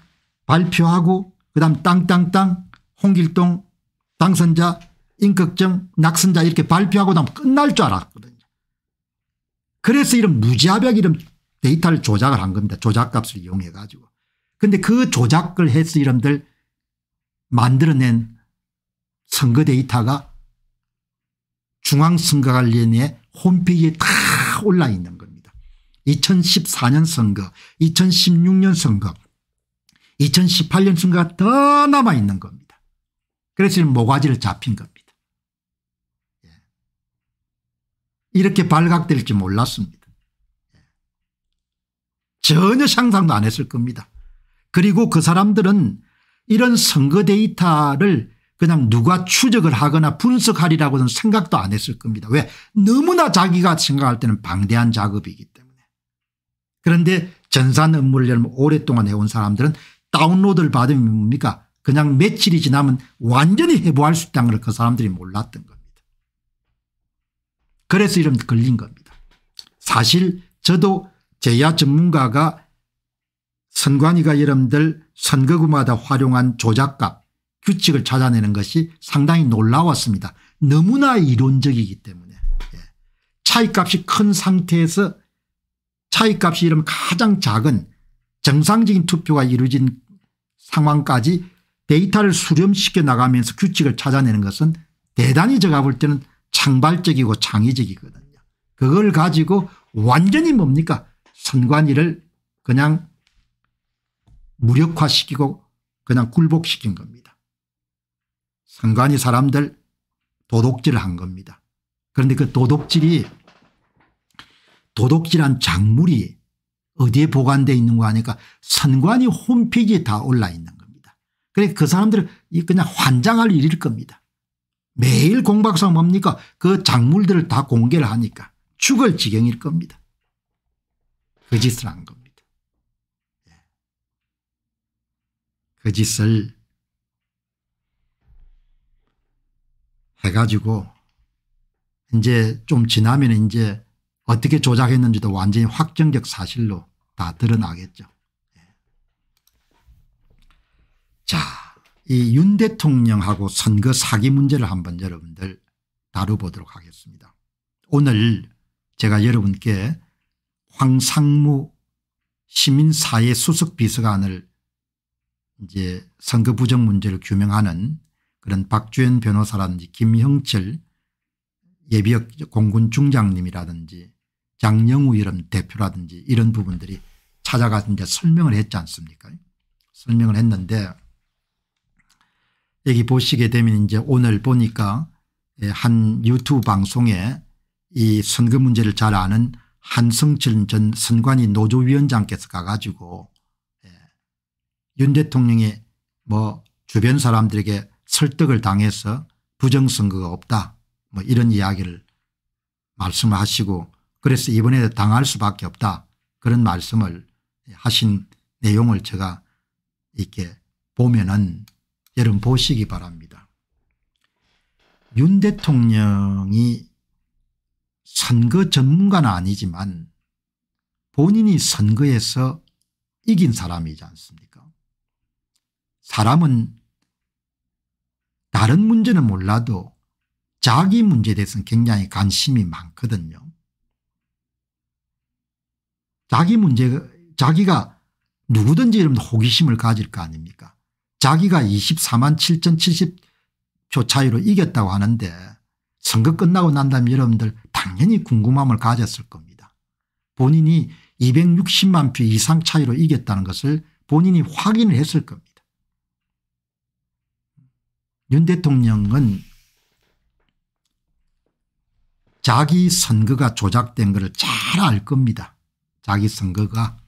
발표하고 그다음 땅땅땅 홍길동 당선자 인격정 낙선자 이렇게 발표하고 나면 끝날 줄 알았거든요. 그래서 이런 무자벽 이런 데이터를 조작을 한 겁니다. 조작값을 이용해 가지고. 근데 그 조작을 해서 이런들 만들어낸 선거 데이터가 중앙선거관리위원회 홈페이지에 다 올라 있는 겁니다. 2014년 선거 2016년 선거 2018년 선거가 더 남아 있는 겁니다. 그래서 지금 모가지를 잡힌 겁니다. 예. 이렇게 발각될지 몰랐습니다. 예. 전혀 상상도 안 했을 겁니다. 그리고 그 사람들은 이런 선거 데이터를 그냥 누가 추적을 하거나 분석하리라고는 생각도 안 했을 겁니다. 왜? 너무나 자기가 생각할 때는 방대한 작업이기 때문에. 그런데 전산 업무를 오랫동안 해온 사람들은 다운로드를 받으면 뭡니까? 그냥 며칠이 지나면 완전히 해부할 수 있다는 걸 그 사람들이 몰랐던 겁니다. 그래서 이런 걸린 겁니다. 사실 저도 제야 전문가가 선관위가 여러분들 선거구마다 활용한 조작값 규칙을 찾아내는 것이 상당히 놀라웠습니다. 너무나 이론적이기 때문에 예. 차이값이 큰 상태에서 차이값이 이러면 가장 작은 정상적인 투표가 이루어진 상황까지 데이터를 수렴시켜 나가면서 규칙을 찾아내는 것은 대단히 제가 볼 때는 창발적이고 창의적이거든요. 그걸 가지고 완전히 뭡니까 선관위를 그냥 무력화시키고 그냥 굴복시킨 겁니다. 선관위 사람들 도둑질을 한 겁니다. 그런데 그 도둑질이 도둑질한 작물이 어디에 보관되어 있는 거 아니까 선관위 홈페이지에 다 올라 있는 거예요. 그러니까 그 사람들은 그냥 환장할 일일 겁니다. 매일 공박상 뭡니까 그 작물들을 다 공개를 하니까 죽을 지경일 겁니다. 그 짓을 한 겁니다. 예. 그 짓을 해가지고 이제 좀 지나면 이제 어떻게 조작했는지도 완전히 확정적 사실로 다 드러나겠죠. 자, 이윤 대통령하고 선거 사기 문제를 한번 여러분들 다뤄보도록 하겠습니다. 오늘 제가 여러분께 황상무 시민사회수석비서관을 이제 선거 부정 문제를 규명하는 그런 박주현 변호사라든지 김형철 예비역 공군 중장님이라든지 장영우 이런 대표라든지 이런 부분들이 찾아가서 이제 설명을 했지 않습니까 설명을 했는데 여기 보시게 되면 이제 오늘 보니까 예, 한 유튜브 방송에 이 선거 문제를 잘 아는 한성철 전 선관위 노조위원장께서 가가지고 예, 윤 대통령이 뭐 주변 사람들에게 설득을 당해서 부정선거가 없다 뭐 이런 이야기를 말씀을 하시고 그래서 이번에 당할 수밖에 없다 그런 말씀을 하신 내용을 제가 이렇게 보면은 여러분 보시기 바랍니다. 윤 대통령이 선거 전문가는 아니지만 본인이 선거에서 이긴 사람이지 않습니까 사람은 다른 문제는 몰라도 자기 문제에 대해서는 굉장히 관심이 많거든요. 자기 문제 자기가 누구든지 이런 호기심을 가질 거 아닙니까 자기가 24만 7천 70표 차이로 이겼다고 하는데 선거 끝나고 난 다음에 여러분들 당연히 궁금함을 가졌을 겁니다. 본인이 260만 표 이상 차이로 이겼다는 것을 본인이 확인을 했을 겁니다. 윤 대통령은 자기 선거가 조작된 것을 잘 알 겁니다. 자기 선거가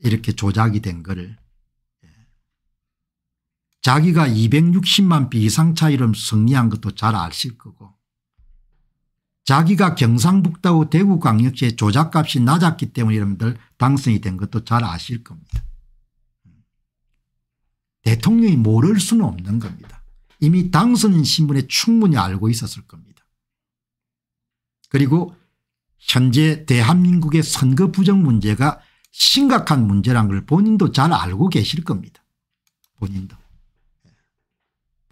이렇게 조작이 된 것을. 자기가 260만 비 이상 차이를 승리한 것도 잘 아실 거고 자기가 경상북도 대구광역시의 조작값이 낮았기 때문에 여러분들 당선이 된 것도 잘 아실 겁니다. 대통령이 모를 수는 없는 겁니다. 이미 당선인 신분에 충분히 알고 있었을 겁니다. 그리고 현재 대한민국의 선거 부정 문제가 심각한 문제라는걸 본인도 잘 알고 계실 겁니다. 본인도.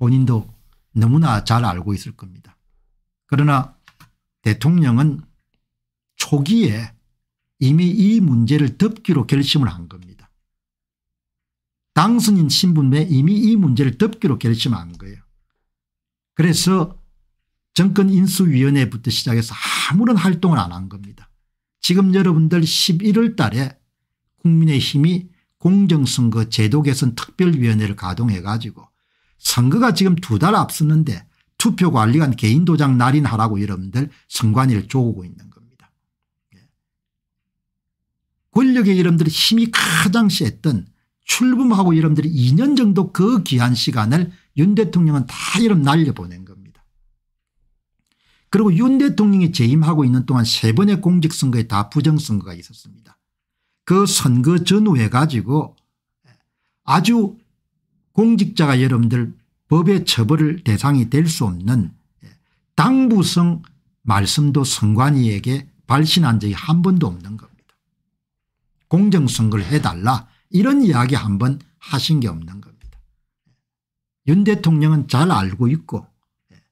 본인도 너무나 잘 알고 있을 겁니다. 그러나 대통령은 초기에 이미 이 문제를 덮기로 결심을 한 겁니다. 당선인 신분에 이미 이 문제를 덮기로 결심한 거예요. 그래서 정권인수위원회부터 시작해서 아무런 활동을 안 한 겁니다. 지금 여러분들 11월 달에 국민의힘이 공정선거 제도 개선 특별위원회를 가동해 가지고 선거가 지금 두 달 앞섰는데 투표관리관 개인도장 날인하라고 여러분들 선관위를 쪼고 있는 겁니다. 예. 권력의 여러분들이 힘이 가장 셌던 출범하고 여러분들이 2년 정도 그 귀한 시간을 윤 대통령은 다 여러분 날려보낸 겁니다. 그리고 윤 대통령이 재임하고 있는 동안 세 번의 공직선거에 다 부정선거가 있었습니다. 그 선거 전후에 가지고 아주 공직자가 여러분들 법의 처벌을 대상이 될 수 없는 예, 당부성 말씀도 선관위에게 발신한 적이 한 번도 없는 겁니다. 공정선거를 해달라 이런 이야기 한 번 하신 게 없는 겁니다. 예, 윤 대통령은 잘 알고 있고 예,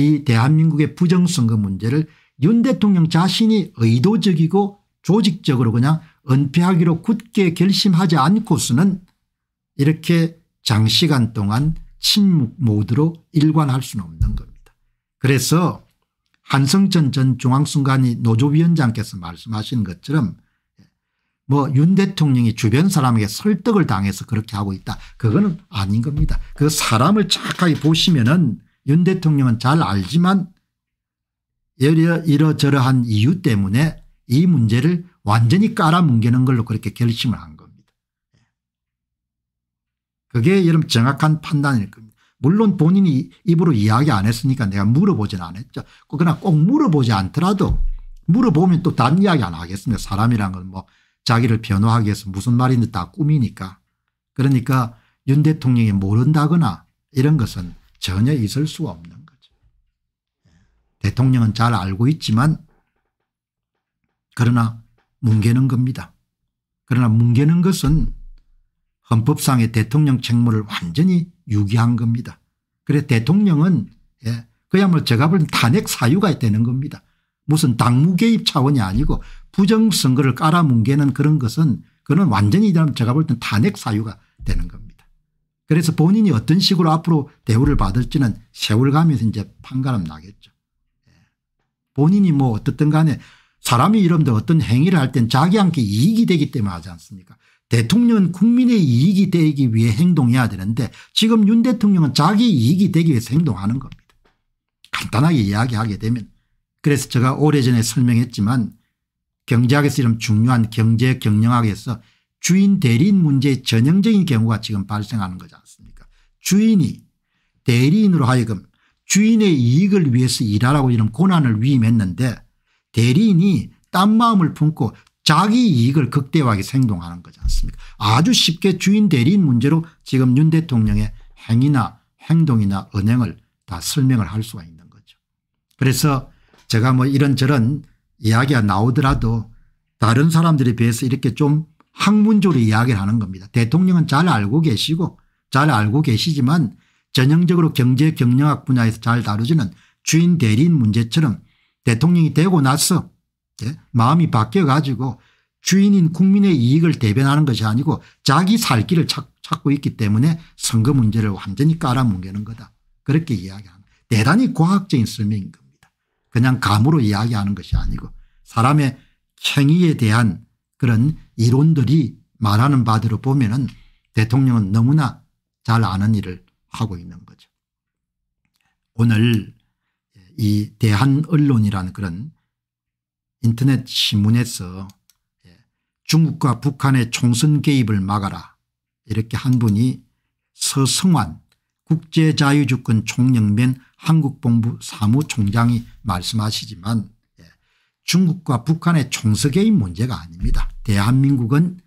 이 대한민국의 부정선거 문제를 윤 대통령 자신이 의도적이고 조직적으로 그냥 은폐하기로 굳게 결심하지 않고서는 이렇게 장시간 동안 침묵 모드로 일관할 수는 없는 겁니다. 그래서 한성천 전 중앙순간이 노조위원장께서 말씀하신 것처럼 뭐 윤 대통령이 주변 사람에게 설득을 당해서 그렇게 하고 있다. 그거는 아닌 겁니다. 그 사람을 착하게 보시면은 윤 대통령은 잘 알지만 이러저러한 이유 때문에 이 문제를 완전히 깔아뭉개는 걸로 그렇게 결심을 한 그게 여러분 정확한 판단일 겁니다. 물론 본인이 입으로 이야기 안 했으니까 내가 물어보진 않았죠. 그러나 꼭 물어보지 않더라도 물어보면 또다 이야기 안 하겠습니다. 사람이란 건 뭐 자기를 변호하기 위해서 무슨 말인지 다 꿈이니까. 그러니까 윤 대통령이 모른다거나 이런 것은 전혀 있을 수가 없는 거죠. 대통령은 잘 알고 있지만 그러나 뭉개는 겁니다. 그러나 뭉개는 것은 헌법상의 대통령 책무를 완전히 유기한 겁니다. 그래 대통령은 예, 그야말로 제가 볼 탄핵 사유가 되는 겁니다. 무슨 당무 개입 차원이 아니고 부정선거를 깔아뭉개는 그런 것은 그는 완전히 제가 볼땐 탄핵 사유가 되는 겁니다. 그래서 본인이 어떤 식으로 앞으로 대우를 받을지는 세월 가면서 이제 판가름 나겠죠. 예. 본인이 뭐 어떻든 간에 사람이 이름도 어떤 행위를 할 땐 자기한테 이익이 되기 때문에 하지 않습니까 대통령은 국민의 이익이 되기 위해 행동해야 되는데 지금 윤 대통령은 자기 이익이 되기 위해서 행동하는 겁니다. 간단하게 이야기하게 되면 그래서 제가 오래전에 설명했지만 경제학에서 이런 중요한 경제 경영학에서 주인 대리인 문제의 전형적인 경우가 지금 발생하는 거지 않습니까 주인이 대리인으로 하여금 주인의 이익을 위해서 일하라고 이런 고난을 위임했는데 대리인이 딴 마음을 품고 자기 이익을 극대화하게 생동하는 거지 않습니까 아주 쉽게 주인 대리인 문제로 지금 윤 대통령의 행위나 행동이나 은행을다 설명을 할 수가 있는 거죠. 그래서 제가 뭐 이런저런 이야기가 나오더라도 다른 사람들에 비해서 이렇게 좀 학문적으로 이야기를 하는 겁니다. 대통령은 잘 알고 계시고 잘 알고 계시지만 전형적으로 경제 경영학 분야에서 잘 다루지는 주인 대리인 문제처럼 대통령이 되고 나서 예? 마음이 바뀌어가지고 주인인 국민의 이익을 대변하는 것이 아니고 자기 살 길을 찾, 고 있기 때문에 선거 문제를 완전히 깔아뭉개는 거다. 그렇게 이야기하는 대단히 과학적인 설명인 겁니다. 그냥 감으로 이야기하는 것이 아니고 사람의 행위에 대한 그런 이론들이 말하는 바대로 보면 은 대통령은 너무나 잘 아는 일을 하고 있는 거죠. 오늘 이 대한언론이라는 그런 인터넷 신문에서 예, 중국과 북한의 총선 개입을 막아라 이렇게 한 분이 서성환 국제자유주권 총영면 한국본부 사무총장이 말씀하시지만 예, 중국과 북한의 총선 개입 문제가 아닙니다. 대한민국은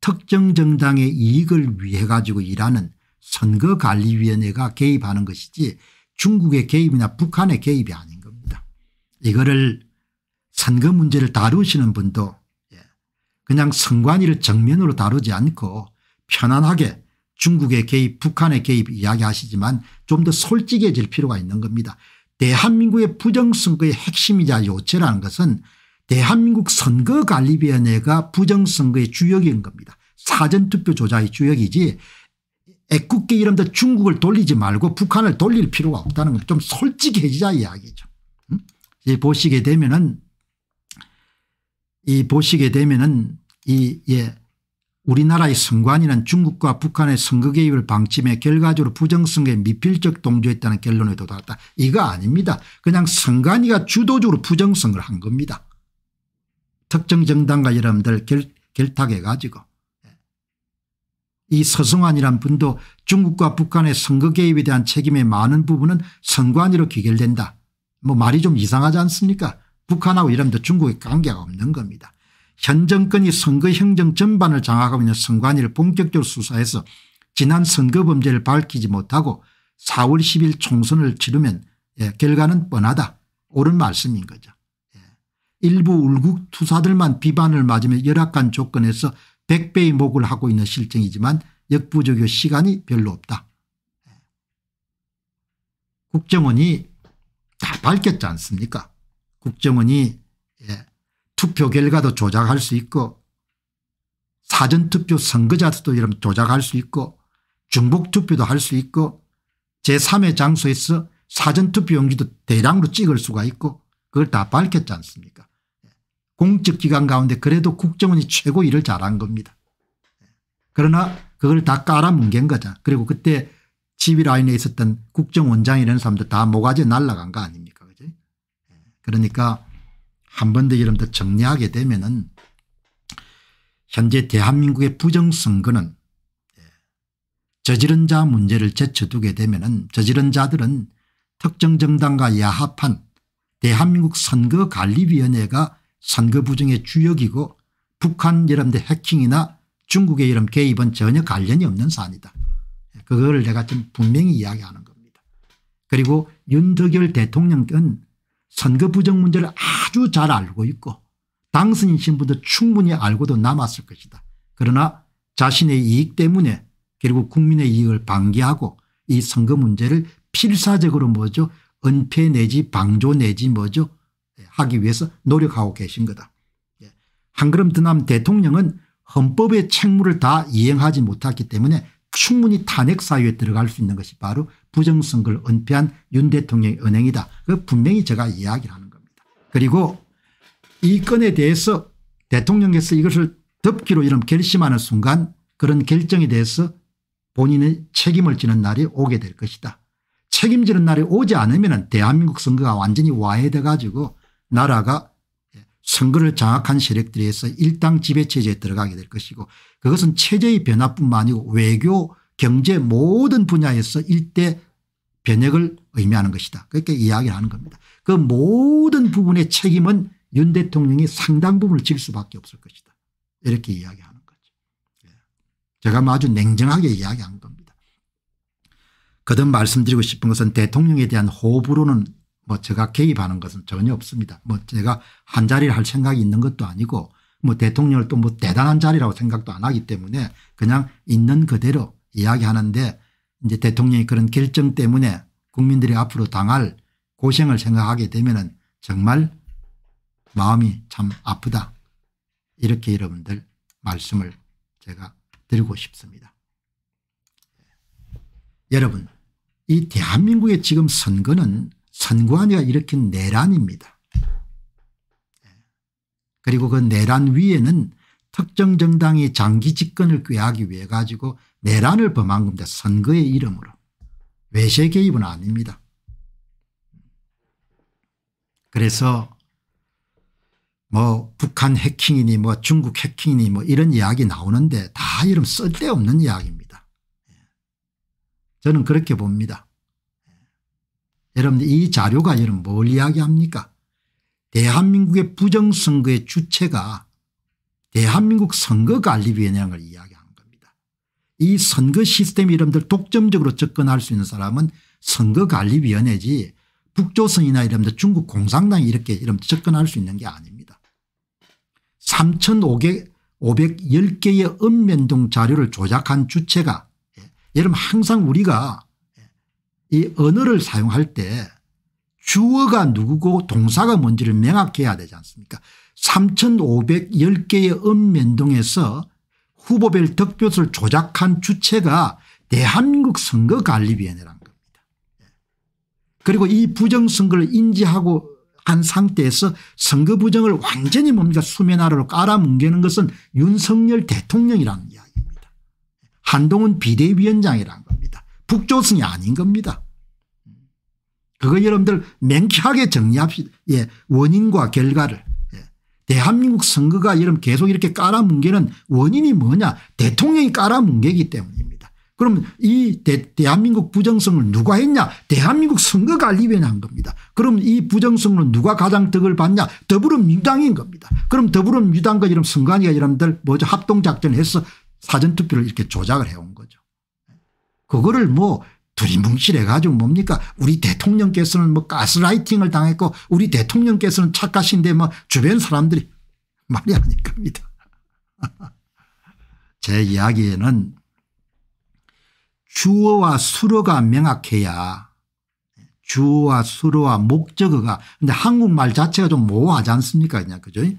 특정 정당의 이익을 위해 가지고 일하는 선거관리위원회가 개입하는 것이지 중국의 개입이나 북한의 개입이 아닌 겁니다. 이거를 선거 문제를 다루시는 분도 예, 그냥 선관위를 정면으로 다루지 않고 편안하게 중국의 개입 북한의 개입 이야기하시지만 좀 더 솔직해질 필요가 있는 겁니다. 대한민국의 부정선거의 핵심이자 요체라는 것은 대한민국 선거관리위원회가 부정선거의 주역인 겁니다. 사전투표 조작의 주역이지 애국계 이름도 중국을 돌리지 말고 북한을 돌릴 필요가 없다는 것 좀 솔직해지자 이야기죠. 음? 이제 보시게 되면 은이 보시게 되면은 이 예. 우리나라의 선관위는 중국과 북한의 선거 개입을 방침해 결과적으로 부정선거에 미필적 동조했다는 결론에 도달했다. 이거 아닙니다. 그냥 선관위가 주도적으로 부정선거를 한 겁니다. 특정 정당과 여러분들 결, 결탁해 가지고 이 서승환이란 분도 중국과 북한의 선거 개입에 대한 책임의 많은 부분은 선관위로 귀결된다. 뭐 말이 좀 이상하지 않습니까 북한하고 이러면 중국의 관계가 없는 겁니다. 현 정권이 선거 행정 전반을 장악하고 있는 선관위를 본격적으로 수사해서 지난 선거 범죄를 밝히지 못하고 4월 10일 총선을 치르면 예, 결과는 뻔하다. 옳은 말씀인 거죠. 예. 일부 울국 투사들만 비반을 맞으며 열악한 조건에서 100배의 목을 하고 있는 실정이지만 역부족의 시간이 별로 없다. 예. 국정원이 다 밝혔지 않습니까 국정원이 예, 투표 결과도 조작할 수 있고 사전투표 선거자도 이런 조작할 수 있고 중복투표도 할 수 있고 제3의 장소에서 사전투표용지도 대량으로 찍을 수가 있고 그걸 다 밝혔지 않습니까 예, 공적기관 가운데 그래도 국정원이 최고 일을 잘한 겁니다. 예, 그러나 그걸 다 깔아뭉갠 거죠. 그리고 그때 지휘라인에 있었던 국정원장이라는 사람들 다 모가지에 날라간 거 아닙니까 그러니까 한 번더 여러분들 정리하게 되면은 현재 대한민국의 부정선거는 예, 저지른 자 문제를 제쳐두게 되면은 저지른 자들은 특정 정당과 야합한 대한민국 선거관리위원회가 선거부정의 주역이고 북한 여러분들 해킹이나 중국의 이런 개입은 전혀 관련이 없는 사안이다. 예, 그걸 내가 좀 분명히 이야기하는 겁니다. 그리고 윤석열 대통령은 선거 부정 문제를 아주 잘 알고 있고 당선이신 분도 충분히 알고도 남았을 것이다. 그러나 자신의 이익 때문에 결국 국민의 이익을 방기하고 이 선거 문제를 필사적으로 뭐죠 은폐 내지 방조 내지 뭐죠 예, 하기 위해서 노력하고 계신 거다. 예. 한 걸음 드남 대통령은 헌법의 책무를 다 이행하지 못했기 때문에 충분히 탄핵 사유에 들어갈 수 있는 것이 바로 부정선거를 은폐한 윤 대통령의 은행이다. 그 분명히 제가 이야기를 하는 겁니다. 그리고 이 건에 대해서 대통령께서 이것을 덮기로 이런 결심하는 순간 그런 결정에 대해서 본인의 책임을 지는 날이 오게 될 것이다. 책임지는 날이 오지 않으면 대한민국 선거가 완전히 와해돼 가지고 나라가 선거를 장악한 세력들에 의해서 일당 지배체제에 들어가게 될 것이고 그것은 체제의 변화뿐만 아니고 외교 경제 모든 분야에서 일대 변혁을 의미하는 것이다. 그렇게 이야기를 하는 겁니다. 그 모든 부분의 책임은 윤 대통령이 상당 부분을 질 수밖에 없을 것이다. 이렇게 이야기하는 거죠. 예. 제가 뭐 아주 냉정하게 이야기한 겁니다. 거듭 말씀드리고 싶은 것은 대통령에 대한 호불호는 뭐 제가 개입하는 것은 전혀 없습니다. 뭐 제가 한 자리를 할 생각이 있는 것도 아니고 뭐 대통령을 또 뭐 대단한 자리라고 생각도 안 하기 때문에 그냥 있는 그대로 이야기하는데 이제 대통령이 그런 결정 때문에 국민들이 앞으로 당할 고생을 생각하게 되면 정말 마음이 참 아프다 이렇게 여러분들 말씀을 제가 드리고 싶습니다. 예. 여러분 이 대한민국의 지금 선거는 선관위가 일으킨 내란입니다. 예. 그리고 그 내란 위에는 특정 정당이 장기 집권을 꾀하기 위해 가지고 내란을 범한 겁니다. 선거의 이름으로. 외세 개입은 아닙니다. 그래서 뭐 북한 해킹이니 뭐 중국 해킹이니 뭐 이런 이야기 나오는데 다 이런 쓸데없는 이야기입니다. 저는 그렇게 봅니다. 여러분들 이 자료가 여러분 뭘 이야기합니까 대한민국의 부정선거의 주체가 대한민국 선거관리위원회를 이야기 이 선거 시스템 이름들 독점적으로 접근할 수 있는 사람은 선거관리위원회지 북조선이나 이런데 중국 공산당 이렇게 이런 접근할 수 있는 게 아닙니다. 3,510개의 읍면동 자료를 조작한 주체가 예, 여러분 항상 우리가 예, 이 언어를 사용할 때 주어가 누구고 동사가 뭔지를 명확해야 되지 않습니까 3,510개의 읍면동에서 후보별 득표수를 조작한 주체가 대한민국 선거관리위원회라는 겁니다. 예. 그리고 이 부정선거를 인지하고 한 상태에서 선거 부정을 완전히 뭡니까 수면 아래로 깔아뭉개는 것은 윤석열 대통령이라는 이야기입니다. 한동훈 비대위원장이라 겁니다. 북조선이 아닌 겁니다. 그거 여러분들 맹쾌하게 정리합시다. 예, 원인과 결과를. 대한민국 선거가 여러 계속 이렇게 깔아뭉개는 원인이 뭐냐 대통령이 깔아뭉개기 때문입니다. 그럼 이 대, 한민국 부정성을 누가 했냐 대한민국 선거관리위원회 한 겁니다. 그럼 이 부정성으로 누가 가장 득을 받냐 더불어민주당인 겁니다. 그럼 더불어민주당과 이런 선관위가 여러들 뭐죠 합동작전을 해서 사전투표를 이렇게 조작을 해온 거죠. 그거를 뭐 두리뭉실해가지고 뭡니까 우리 대통령께서는 뭐 가스라이팅을 당했고 우리 대통령께서는 착하신데 뭐 주변 사람들이 말이 아닐 겁니다. <laughs> 제 이야기에는 주어와 수로가 명확해야 주어와 수로와 목적어가 근데 한국말 자체가 좀 모호하지 않습니까 그냥 그죠? 예.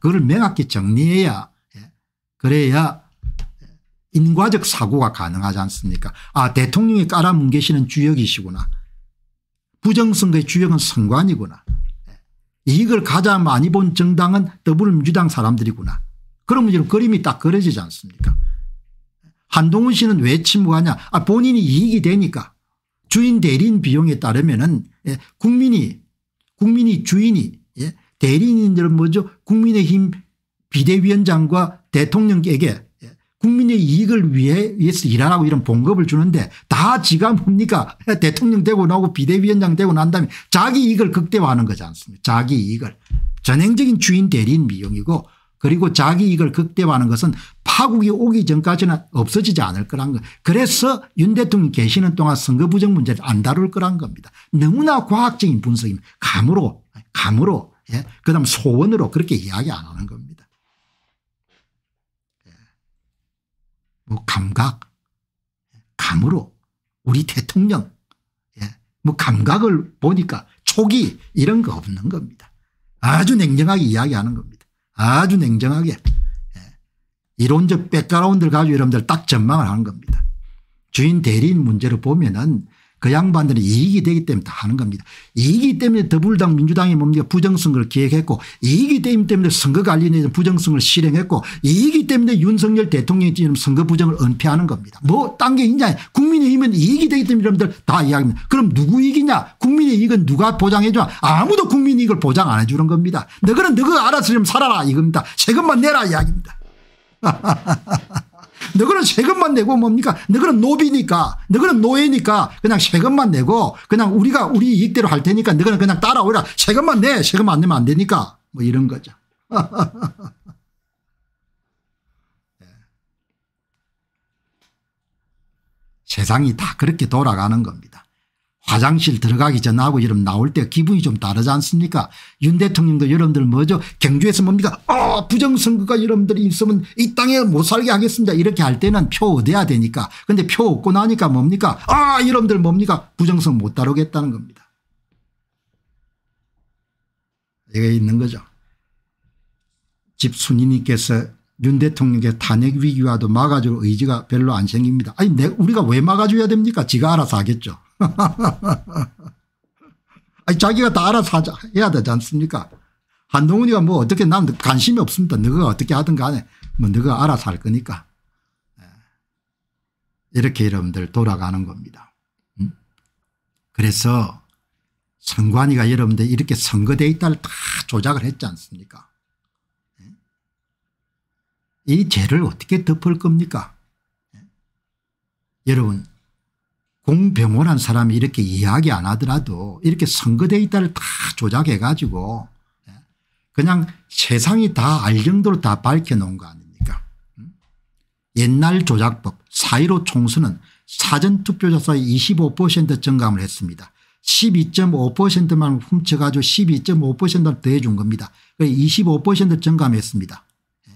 그걸 명확히 정리해야 예. 그래야 인과적 사고가 가능하지 않습니까 아 대통령이 깔아뭉개시는 주역이시구나 부정선거의 주역은 선관이구나 예. 이익을 가장 많이 본 정당은 더불어민주당 사람들이구나 그러면 지금 그림이 딱 그려지지 않습니까 한동훈 씨는 왜 침묵하냐 아 본인이 이익이 되니까 주인 대리인 비용에 따르면 은 예, 국민이 국민이 주인이 예, 대리인들은 뭐죠 국민의힘 비대위원장과 대통령에게 국민의 이익을 위해 위해서 일하라고 이런 봉급을 주는데 다 지가 뭡니까 <laughs> 대통령 되고 나고 비대위원장 되고 난 다음에 자기 이익을 극대화하는 거지 않습니까 자기 이익을 전형적인 주인 대리인 미용이고 그리고 자기 이익을 극대화하는 것은 파국이 오기 전까지는 없어지지 않을 거란 거 그래서 윤 대통령 계시는 동안 선거 부정 문제를 안 다룰 거란 겁니다 너무나 과학적인 분석입니다 감으로 감으로 예? 그다음 소원으로 그렇게 이야기 안 하는 겁니다 뭐 감각, 감으로 우리 대통령, 예, 뭐 감각을 보니까 초기 이런 거 없는 겁니다. 아주 냉정하게 이야기하는 겁니다. 아주 냉정하게 예, 이론적 백그라운드를 가지고 여러분들 딱 전망을 하는 겁니다. 주인 대리인 문제로 보면은 그 양반들은 이익이 되기 때문에 다 하는 겁니다. 이익이 때문에 더불당 민주당이 뭡니까 부정선거를 기획했고 이익이 때문에 선거관리위원회 부정선거를 실행했고 이익이 때문에 윤석열 대통령이 지금 선거 부정을 은폐하는 겁니다. 뭐 딴 게 있냐 국민의힘은 이익이 되기 때문에 여러분들 다 이야기합니다. 그럼 누구 이익이냐 국민의 이익은 누가 보장해 주냐 아무도 국민 이익을 보장 안 해 주는 겁니다. 너그는 너그 알아서 좀 살아라 이겁니다. 세금만 내라 이야기입니다. <laughs> 너희는 세금만 내고 뭡니까? 너희는 노비니까, 너희는 노예니까 그냥 세금만 내고 그냥 우리가 우리 이익대로 할 테니까 너희는 그냥 따라오라. 세금만 내, 세금 안 내면 안 되니까 뭐 이런 거죠. <laughs> 예. 세상이 다 그렇게 돌아가는 겁니다. 화장실 들어가기 전하고 여러분 나올 때 기분이 좀 다르지 않습니까 윤 대통령도 여러분들 뭐죠 경주에서 뭡니까 아 부정선거가 여러분들이 있으면 이 땅에 못 살게 하겠습니다 이렇게 할 때는 표 얻어야 되니까 근데 표 얻고 나니까 뭡니까 아 여러분들 뭡니까 부정선 못 다루겠다는 겁니다. 이게 있는 거죠. 집순이님께서 윤 대통령의 탄핵 위기와도 막아줄 의지가 별로 안 생깁니다. 아니 우리가 왜 막아줘야 됩니까 지가 알아서 하겠죠. <laughs> 아니, 자기가 다 알아서 하자, 해야 되지 않습니까? 한동훈이가 뭐 어떻게 난 관심이 없습니다. 너가 어떻게 하든 간에 뭐 너가 알아서 할 거니까. 예. 이렇게 여러분들 돌아가는 겁니다. 음? 그래서 선관위가 여러분들 이렇게 선거 데이터를 다 조작을 했지 않습니까? 예? 이 죄를 어떻게 덮을 겁니까? 예? 여러분 공병원한 사람이 이렇게 이야기 안 하더라도 이렇게 선거 데이터를 다 조작해 가지고 예, 그냥 세상이 다 알 정도로 다 밝혀놓은 거 아닙니까 음? 옛날 조작법 4.15 총선은 사전투표조사25% 증감을 했습니다. 12.5%만 훔쳐가지고 1 2 5 더해준 겁니다. 25% 그 증감했습니다. 예.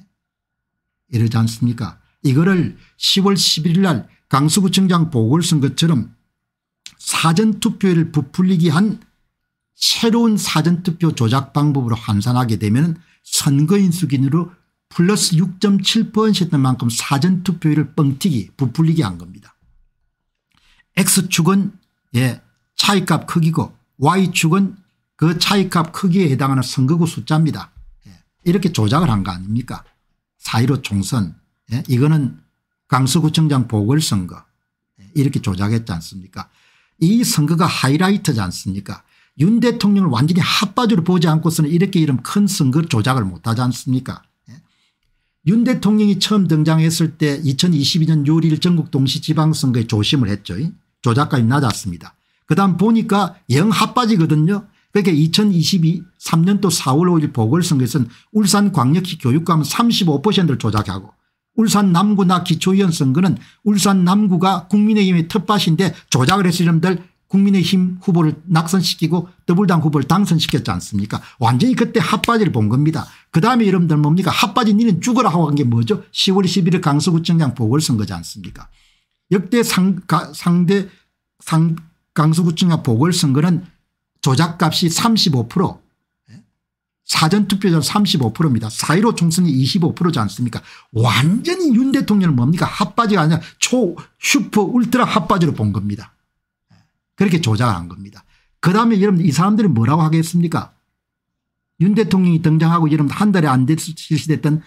이러지 않습니까 이거를 10월 11일 날 강서구청장 보궐선거처럼 사전투표를 부풀리기 한 새로운 사전투표 조작 방법으로 환산하게 되면 선거인수 기준으로 플러스 6.7%였던 만큼 사전투표율을 뻥튀기 부풀리게 한 겁니다. X축은 예 차이값 크기고 Y축은 그 차이값 크기에 해당하는 선거구 숫자입니다. 예, 이렇게 조작을 한 거 아닙니까 4.15 총선 예, 이거는 강서구청장 보궐선거 이렇게 조작했지 않습니까 이 선거가 하이라이트지 않습니까 윤 대통령을 완전히 핫바지로 보지 않고서는 이렇게 이런 큰 선거 조작을 못하지 않습니까 윤 대통령이 처음 등장했을 때 2022년 6월 1일 전국 동시지방선거에 조심을 했죠. 조작감이 낮았습니다. 그 다음 보니까 영 핫바지거든요. 그게 2023년도 4월 5일 보궐선거에서는 울산광역시 교육감 은 35%를 조작하고 울산 남구나 기초위원 선거는 울산 남구가 국민의힘의 텃밭인데 조작을 했을 이놈들 국민의힘 후보를 낙선시키고 더불당 후보를 당선시켰지 않습니까 완전히 그때 핫바지를 본 겁니다. 그다음에 여러분들 뭡니까 핫바지 니는 죽어라 하고 한게 뭐죠 10월 11일 강서구청장 보궐선거지 않습니까 역대 상, 가, 상대 상, 강서구청장 보궐선거는 조작값이 35% 사전투표율 35%입니다. 4.15 총선이 25%지 않습니까 완전히 윤 대통령은 뭡니까 핫바지가 아니라 초 슈퍼 울트라 핫바지로 본 겁니다. 그렇게 조작한 겁니다. 그다음에 여러분 이 사람들이 뭐라고 하겠습니까 윤 대통령이 등장하고 여러분 한 달에 안 됐을 실시됐던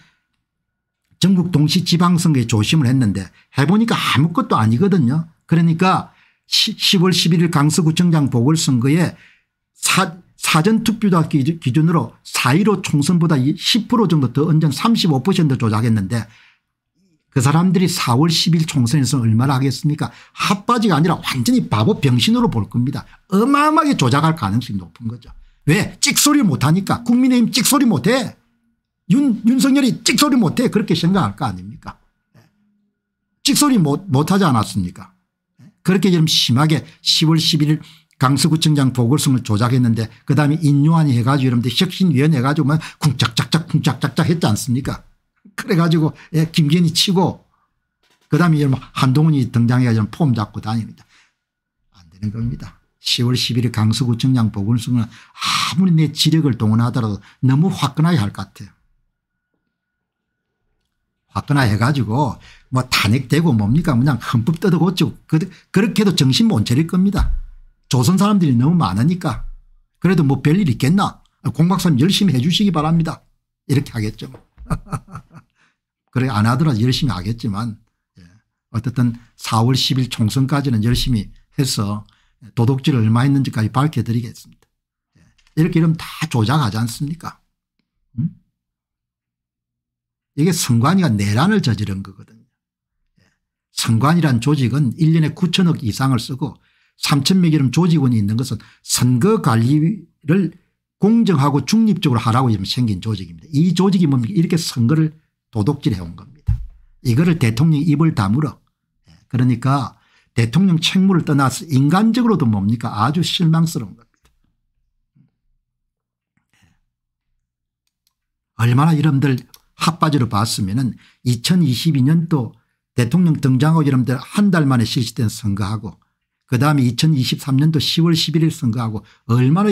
전국 동시 지방선거에 조심을 했는데 해보니까 아무것도 아니거든요. 그러니까 10월 11일 강서구청장 보궐선거에 사, 사전투표 기준으로 4.15 총선보다 10% 정도 더언젠35% 조작했는데 그 사람들이 4월 10일 총선에서 얼마나 하겠습니까 핫바지가 아니라 완전히 바보 병신으로 볼 겁니다. 어마어마하게 조작할 가능성이 높은 거죠. 왜 찍소리 못하니까 국민의힘 찍소리 못해. 윤, 윤석열이 찍소리 못해 그렇게 생각할 거 아닙니까 찍소리 못, 못하지 않았습니까 그렇게 지금 심하게 10월 11일 강서구청장 보궐성을 조작했는데 그다음에 인요한이 해가지고 여러분들 혁신위원회 해가지고 쿵짝짝짝 쿵짝짝짝 했지 않습니까 그래가지고 예, 김기현이 치고 그다음에 여러분 한동훈이 등장해가지고 폼 잡고 다닙니다. 안 되는 겁니다. 10월 11일 강서구청장 보궐성은 아무리 내 지력을 동원하더라도 너무 화끈하게 할 것 같아요. 화끈하게 해가지고 뭐 탄핵되고 뭡니까 그냥 흠뻑 뜯어고치고 그렇게도 정신 못 차릴 겁니다. 조선 사람들이 너무 많으니까 그래도 뭐 별일 있겠나 공박사님 열심히 해 주시기 바랍니다. 이렇게 하겠죠. <laughs> 그래 안 하더라도 열심히 하겠지만 예. 어쨌든 4월 10일 총선까지는 열심히 해서 도둑질을 얼마 했는지까지 밝혀드리겠습니다. 예. 이렇게 이러면 다 조작하지 않습니까 음? 이게 선관위가 내란을 저지른 거거든요. 예. 선관위란 조직은 1년에 9천억 이상을 쓰고 3천명이름 조직원이 있는 것은 선거관리를 공정하고 중립적으로 하라고 생긴 조직입니다. 이 조직이 뭡니까 이렇게 선거를 도둑질해 온 겁니다. 이거를 대통령 입을 다물어 예, 그러니까 대통령 책무를 떠나서 인간적으로도 뭡니까 아주 실망스러운 겁니다. 예. 얼마나 이름들 핫바지로 봤으면 2022년도 대통령 등장하고 이름들 한 달 만에 실시된 선거하고 그다음에 2023년도 10월 11일 선거하고 얼마나